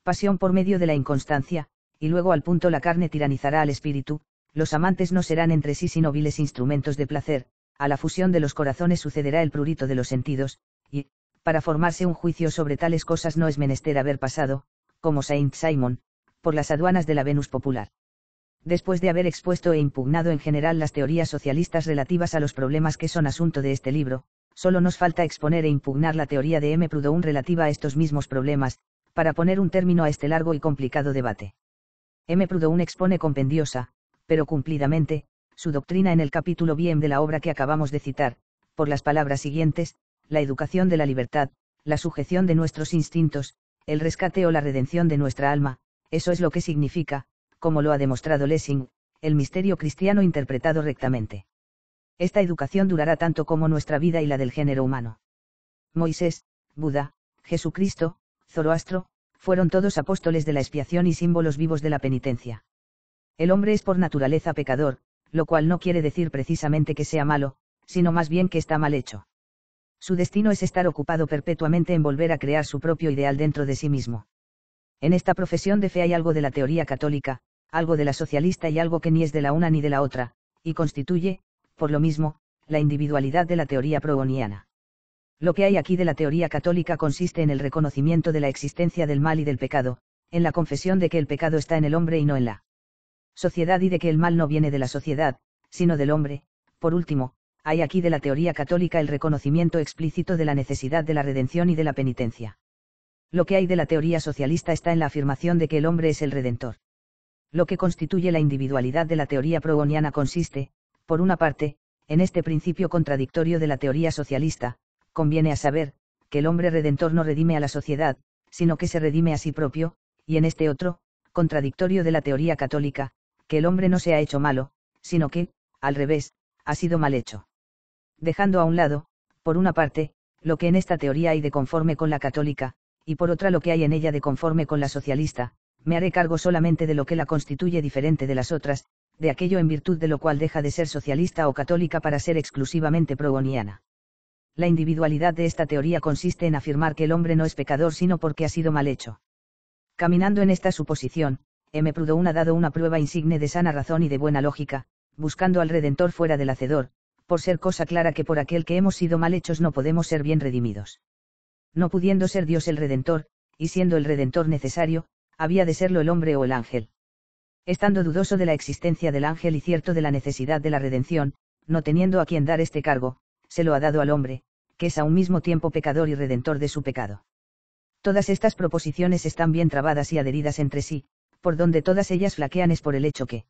pasión por medio de la inconstancia, y luego al punto la carne tiranizará al espíritu, los amantes no serán entre sí sino viles instrumentos de placer, a la fusión de los corazones sucederá el prurito de los sentidos, y, para formarse un juicio sobre tales cosas no es menester haber pasado, como Saint Simon, por las aduanas de la Venus popular. Después de haber expuesto e impugnado en general las teorías socialistas relativas a los problemas que son asunto de este libro, Solo nos falta exponer e impugnar la teoría de M. Proudhon relativa a estos mismos problemas, para poner un término a este largo y complicado debate. M. Proudhon expone compendiosa, pero cumplidamente, su doctrina en el capítulo Bien de la obra que acabamos de citar, por las palabras siguientes, la educación de la libertad, la sujeción de nuestros instintos, el rescate o la redención de nuestra alma, eso es lo que significa, como lo ha demostrado Lessing, el misterio cristiano interpretado rectamente. Esta educación durará tanto como nuestra vida y la del género humano. Moisés, Buda, Jesucristo, Zoroastro, fueron todos apóstoles de la expiación y símbolos vivos de la penitencia. El hombre es por naturaleza pecador, lo cual no quiere decir precisamente que sea malo, sino más bien que está mal hecho. Su destino es estar ocupado perpetuamente en volver a crear su propio ideal dentro de sí mismo. En esta profesión de fe hay algo de la teoría católica, algo de la socialista y algo que ni es de la una ni de la otra, y constituye, por lo mismo, la individualidad de la teoría progoniana. Lo que hay aquí de la teoría católica consiste en el reconocimiento de la existencia del mal y del pecado, en la confesión de que el pecado está en el hombre y no en la sociedad y de que el mal no viene de la sociedad, sino del hombre. Por último, hay aquí de la teoría católica el reconocimiento explícito de la necesidad de la redención y de la penitencia. Lo que hay de la teoría socialista está en la afirmación de que el hombre es el redentor. Lo que constituye la individualidad de la teoría progoniana consiste, por una parte, en este principio contradictorio de la teoría socialista, conviene a saber, que el hombre redentor no redime a la sociedad, sino que se redime a sí propio, y en este otro, contradictorio de la teoría católica, que el hombre no se ha hecho malo, sino que, al revés, ha sido mal hecho. Dejando a un lado, por una parte, lo que en esta teoría hay de conforme con la católica, y por otra lo que hay en ella de conforme con la socialista, me haré cargo solamente de lo que la constituye diferente de las otras, de aquello en virtud de lo cual deja de ser socialista o católica para ser exclusivamente progoniana. La individualidad de esta teoría consiste en afirmar que el hombre no es pecador sino porque ha sido mal hecho. Caminando en esta suposición, M. Proudhon ha dado una prueba insigne de sana razón y de buena lógica, buscando al Redentor fuera del Hacedor, por ser cosa clara que por aquel que hemos sido mal hechos no podemos ser bien redimidos. No pudiendo ser Dios el Redentor, y siendo el Redentor necesario, había de serlo el hombre o el ángel. Estando dudoso de la existencia del ángel y cierto de la necesidad de la redención, no teniendo a quien dar este cargo, se lo ha dado al hombre, que es a un mismo tiempo pecador y redentor de su pecado. Todas estas proposiciones están bien trabadas y adheridas entre sí, por donde todas ellas flaquean es por el hecho que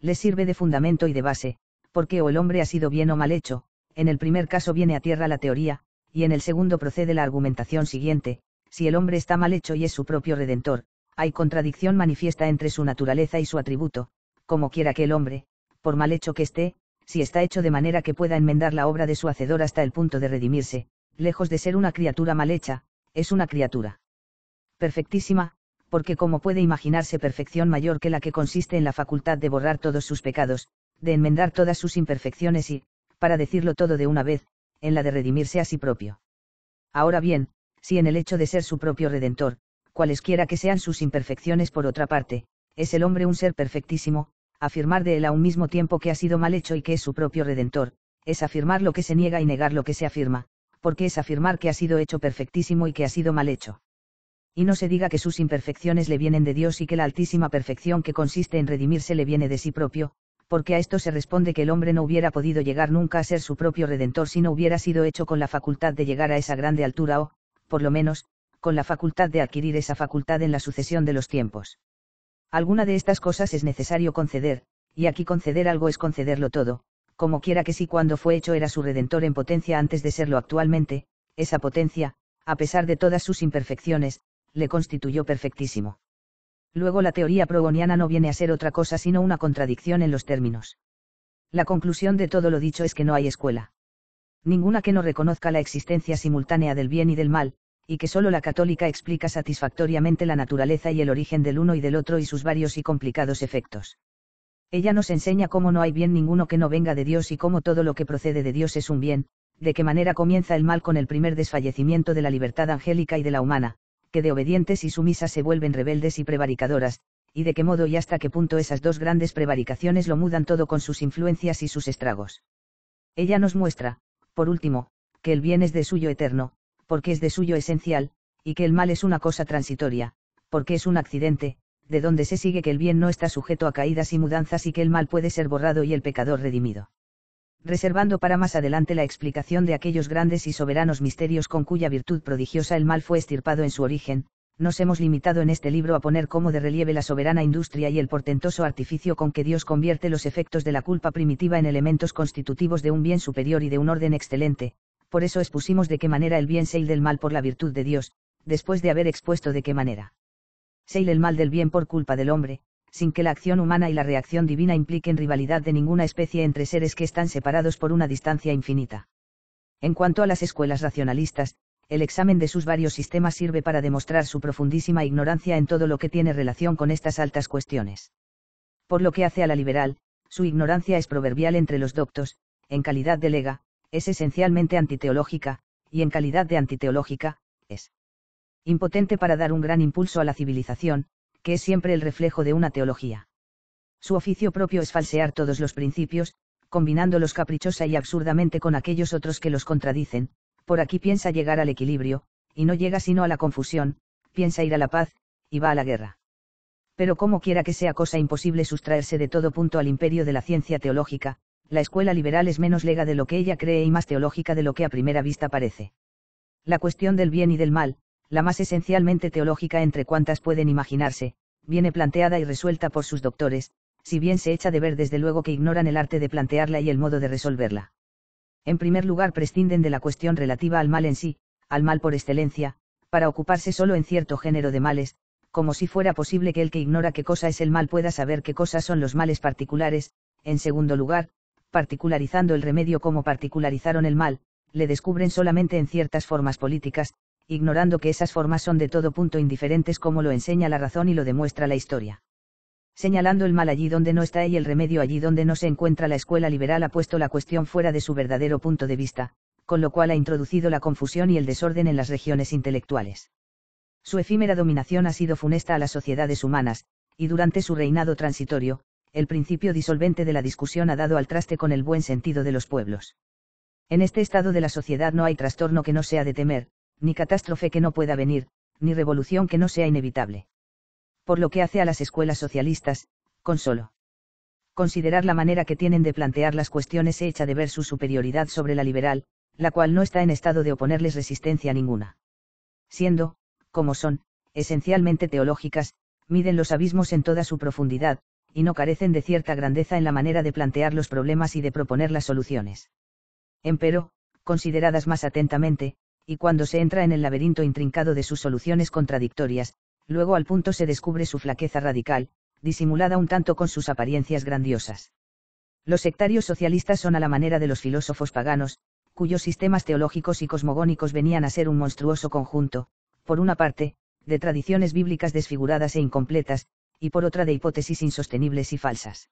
les sirve de fundamento y de base, porque o el hombre ha sido bien o mal hecho, en el primer caso viene a tierra la teoría, y en el segundo procede la argumentación siguiente, si el hombre está mal hecho y es su propio redentor, hay contradicción manifiesta entre su naturaleza y su atributo, como quiera que el hombre, por mal hecho que esté, si está hecho de manera que pueda enmendar la obra de su hacedor hasta el punto de redimirse, lejos de ser una criatura mal hecha, es una criatura perfectísima, porque como puede imaginarse perfección mayor que la que consiste en la facultad de borrar todos sus pecados, de enmendar todas sus imperfecciones y, para decirlo todo de una vez, en la de redimirse a sí propio. Ahora bien, si en el hecho de ser su propio redentor, cualesquiera que sean sus imperfecciones por otra parte, es el hombre un ser perfectísimo, afirmar de él a un mismo tiempo que ha sido mal hecho y que es su propio redentor, es afirmar lo que se niega y negar lo que se afirma, porque es afirmar que ha sido hecho perfectísimo y que ha sido mal hecho. Y no se diga que sus imperfecciones le vienen de Dios y que la altísima perfección que consiste en redimirse le viene de sí propio, porque a esto se responde que el hombre no hubiera podido llegar nunca a ser su propio redentor si no hubiera sido hecho con la facultad de llegar a esa grande altura o, por lo menos, con la facultad de adquirir esa facultad en la sucesión de los tiempos. Alguna de estas cosas es necesario conceder, y aquí conceder algo es concederlo todo, como quiera que si cuando fue hecho era su redentor en potencia antes de serlo actualmente, esa potencia, a pesar de todas sus imperfecciones, le constituyó perfectísimo. Luego la teoría progoniana no viene a ser otra cosa sino una contradicción en los términos. La conclusión de todo lo dicho es que no hay escuela. Ninguna que no reconozca la existencia simultánea del bien y del mal, y que sólo la católica explica satisfactoriamente la naturaleza y el origen del uno y del otro y sus varios y complicados efectos. Ella nos enseña cómo no hay bien ninguno que no venga de Dios y cómo todo lo que procede de Dios es un bien, de qué manera comienza el mal con el primer desfallecimiento de la libertad angélica y de la humana, que de obedientes y sumisas se vuelven rebeldes y prevaricadoras, y de qué modo y hasta qué punto esas dos grandes prevaricaciones lo mudan todo con sus influencias y sus estragos. Ella nos muestra, por último, que el bien es de suyo eterno, porque es de suyo esencial, y que el mal es una cosa transitoria, porque es un accidente, de donde se sigue que el bien no está sujeto a caídas y mudanzas y que el mal puede ser borrado y el pecador redimido. Reservando para más adelante la explicación de aquellos grandes y soberanos misterios con cuya virtud prodigiosa el mal fue estirpado en su origen, nos hemos limitado en este libro a poner como de relieve la soberana industria y el portentoso artificio con que Dios convierte los efectos de la culpa primitiva en elementos constitutivos de un bien superior y de un orden excelente, por eso expusimos de qué manera el bien seil del mal por la virtud de Dios, después de haber expuesto de qué manera. Seil el mal del bien por culpa del hombre, sin que la acción humana y la reacción divina impliquen rivalidad de ninguna especie entre seres que están separados por una distancia infinita. En cuanto a las escuelas racionalistas, el examen de sus varios sistemas sirve para demostrar su profundísima ignorancia en todo lo que tiene relación con estas altas cuestiones. Por lo que hace a la liberal, su ignorancia es proverbial entre los doctos, en calidad de lega, es esencialmente antiteológica, y en calidad de antiteológica, es impotente para dar un gran impulso a la civilización, que es siempre el reflejo de una teología. Su oficio propio es falsear todos los principios, combinándolos caprichosa y absurdamente con aquellos otros que los contradicen, por aquí piensa llegar al equilibrio, y no llega sino a la confusión, piensa ir a la paz, y va a la guerra. Pero como quiera que sea cosa imposible sustraerse de todo punto al imperio de la ciencia teológica, la escuela liberal es menos lega de lo que ella cree y más teológica de lo que a primera vista parece. La cuestión del bien y del mal, la más esencialmente teológica entre cuantas pueden imaginarse, viene planteada y resuelta por sus doctores, si bien se echa de ver desde luego que ignoran el arte de plantearla y el modo de resolverla. En primer lugar, prescinden de la cuestión relativa al mal en sí, al mal por excelencia, para ocuparse solo en cierto género de males, como si fuera posible que el que ignora qué cosa es el mal pueda saber qué cosas son los males particulares, en segundo lugar, particularizando el remedio como particularizaron el mal, le descubren solamente en ciertas formas políticas, ignorando que esas formas son de todo punto indiferentes como lo enseña la razón y lo demuestra la historia. Señalando el mal allí donde no está y el remedio allí donde no se encuentra la escuela liberal ha puesto la cuestión fuera de su verdadero punto de vista, con lo cual ha introducido la confusión y el desorden en las regiones intelectuales. Su efímera dominación ha sido funesta a las sociedades humanas, y durante su reinado transitorio, el principio disolvente de la discusión ha dado al traste con el buen sentido de los pueblos. En este estado de la sociedad no hay trastorno que no sea de temer, ni catástrofe que no pueda venir, ni revolución que no sea inevitable. Por lo que hace a las escuelas socialistas, con solo considerar la manera que tienen de plantear las cuestiones se echa de ver su superioridad sobre la liberal, la cual no está en estado de oponerles resistencia ninguna. Siendo, como son, esencialmente teológicas, miden los abismos en toda su profundidad, y no carecen de cierta grandeza en la manera de plantear los problemas y de proponer las soluciones. Empero, consideradas más atentamente, y cuando se entra en el laberinto intrincado de sus soluciones contradictorias, luego al punto se descubre su flaqueza radical, disimulada un tanto con sus apariencias grandiosas. Los sectarios socialistas son a la manera de los filósofos paganos, cuyos sistemas teológicos y cosmogónicos venían a ser un monstruoso conjunto, por una parte, de tradiciones bíblicas desfiguradas e incompletas, y por otra de hipótesis insostenibles y falsas.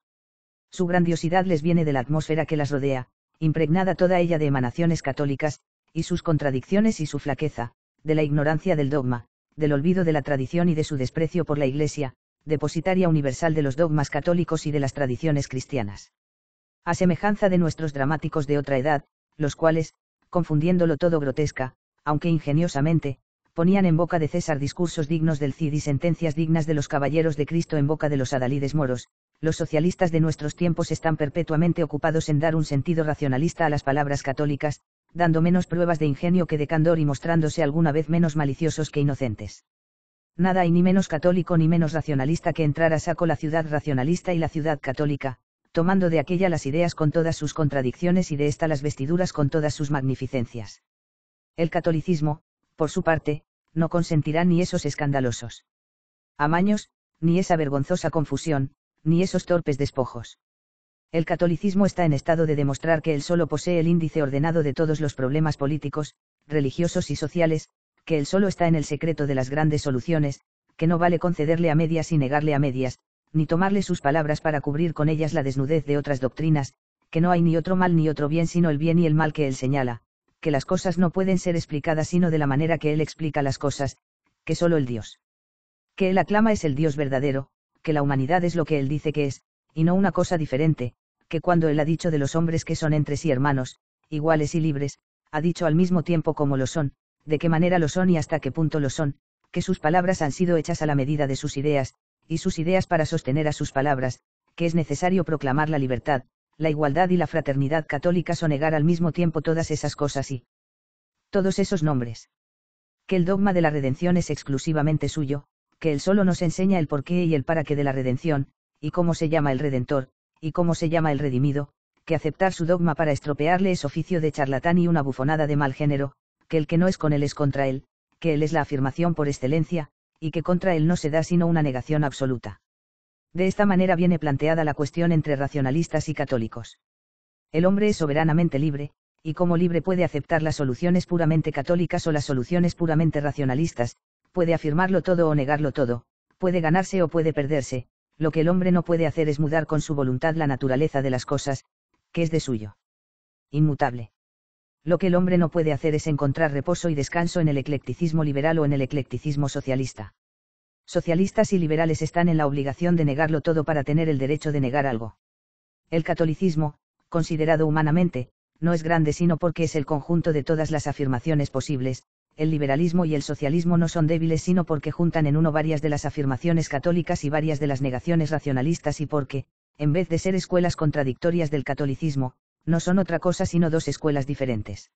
Su grandiosidad les viene de la atmósfera que las rodea, impregnada toda ella de emanaciones católicas, y sus contradicciones y su flaqueza, de la ignorancia del dogma, del olvido de la tradición y de su desprecio por la Iglesia, depositaria universal de los dogmas católicos y de las tradiciones cristianas. A semejanza de nuestros dramáticos de otra edad, los cuales, confundiéndolo todo grotesca, aunque ingeniosamente, ponían en boca de César discursos dignos del Cid y sentencias dignas de los caballeros de Cristo en boca de los adalides moros, los socialistas de nuestros tiempos están perpetuamente ocupados en dar un sentido racionalista a las palabras católicas, dando menos pruebas de ingenio que de candor y mostrándose alguna vez menos maliciosos que inocentes. Nada hay ni menos católico ni menos racionalista que entrar a saco la ciudad racionalista y la ciudad católica, tomando de aquella las ideas con todas sus contradicciones y de esta las vestiduras con todas sus magnificencias. El catolicismo, por su parte, no consentirá ni esos escandalosos amaños, ni esa vergonzosa confusión, ni esos torpes despojos. El catolicismo está en estado de demostrar que él solo posee el índice ordenado de todos los problemas políticos, religiosos y sociales, que él solo está en el secreto de las grandes soluciones, que no vale concederle a medias y negarle a medias, ni tomarle sus palabras para cubrir con ellas la desnudez de otras doctrinas, que no hay ni otro mal ni otro bien sino el bien y el mal que él señala, que las cosas no pueden ser explicadas sino de la manera que Él explica las cosas, que solo el Dios. Que Él aclama es el Dios verdadero, que la humanidad es lo que Él dice que es, y no una cosa diferente, que cuando Él ha dicho de los hombres que son entre sí hermanos, iguales y libres, ha dicho al mismo tiempo cómo lo son, de qué manera lo son y hasta qué punto lo son, que sus palabras han sido hechas a la medida de sus ideas, y sus ideas para sostener a sus palabras, que es necesario proclamar la libertad, la igualdad y la fraternidad católicas o negar al mismo tiempo todas esas cosas y todos esos nombres. Que el dogma de la redención es exclusivamente suyo, que él solo nos enseña el porqué y el para qué de la redención, y cómo se llama el redentor, y cómo se llama el redimido, que aceptar su dogma para estropearle es oficio de charlatán y una bufonada de mal género, que el que no es con él es contra él, que él es la afirmación por excelencia, y que contra él no se da sino una negación absoluta. De esta manera viene planteada la cuestión entre racionalistas y católicos. El hombre es soberanamente libre, y como libre puede aceptar las soluciones puramente católicas o las soluciones puramente racionalistas, puede afirmarlo todo o negarlo todo, puede ganarse o puede perderse, lo que el hombre no puede hacer es mudar con su voluntad la naturaleza de las cosas, que es de suyo. Inmutable. Lo que el hombre no puede hacer es encontrar reposo y descanso en el eclecticismo liberal o en el eclecticismo socialista socialistas y liberales están en la obligación de negarlo todo para tener el derecho de negar algo. El catolicismo, considerado humanamente, no es grande sino porque es el conjunto de todas las afirmaciones posibles, el liberalismo y el socialismo no son débiles sino porque juntan en uno varias de las afirmaciones católicas y varias de las negaciones racionalistas y porque, en vez de ser escuelas contradictorias del catolicismo, no son otra cosa sino dos escuelas diferentes.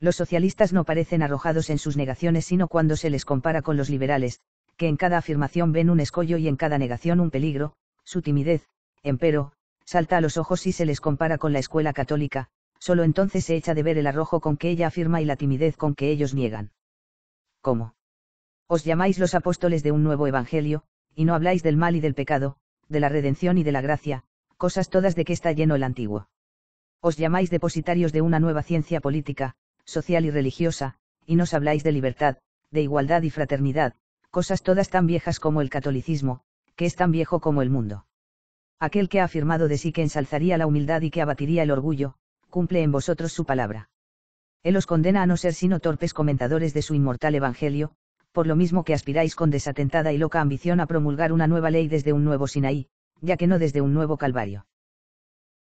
Los socialistas no parecen arrojados en sus negaciones sino cuando se les compara con los liberales, que en cada afirmación ven un escollo y en cada negación un peligro, su timidez, empero, salta a los ojos si se les compara con la escuela católica, solo entonces se echa de ver el arrojo con que ella afirma y la timidez con que ellos niegan. ¿Cómo? Os llamáis los apóstoles de un nuevo evangelio, y no habláis del mal y del pecado, de la redención y de la gracia, cosas todas de que está lleno el antiguo. Os llamáis depositarios de una nueva ciencia política, social y religiosa, y nos habláis de libertad, de igualdad y fraternidad, cosas todas tan viejas como el catolicismo, que es tan viejo como el mundo. Aquel que ha afirmado de sí que ensalzaría la humildad y que abatiría el orgullo, cumple en vosotros su palabra. Él os condena a no ser sino torpes comentadores de su inmortal Evangelio, por lo mismo que aspiráis con desatentada y loca ambición a promulgar una nueva ley desde un nuevo Sinaí, ya que no desde un nuevo Calvario.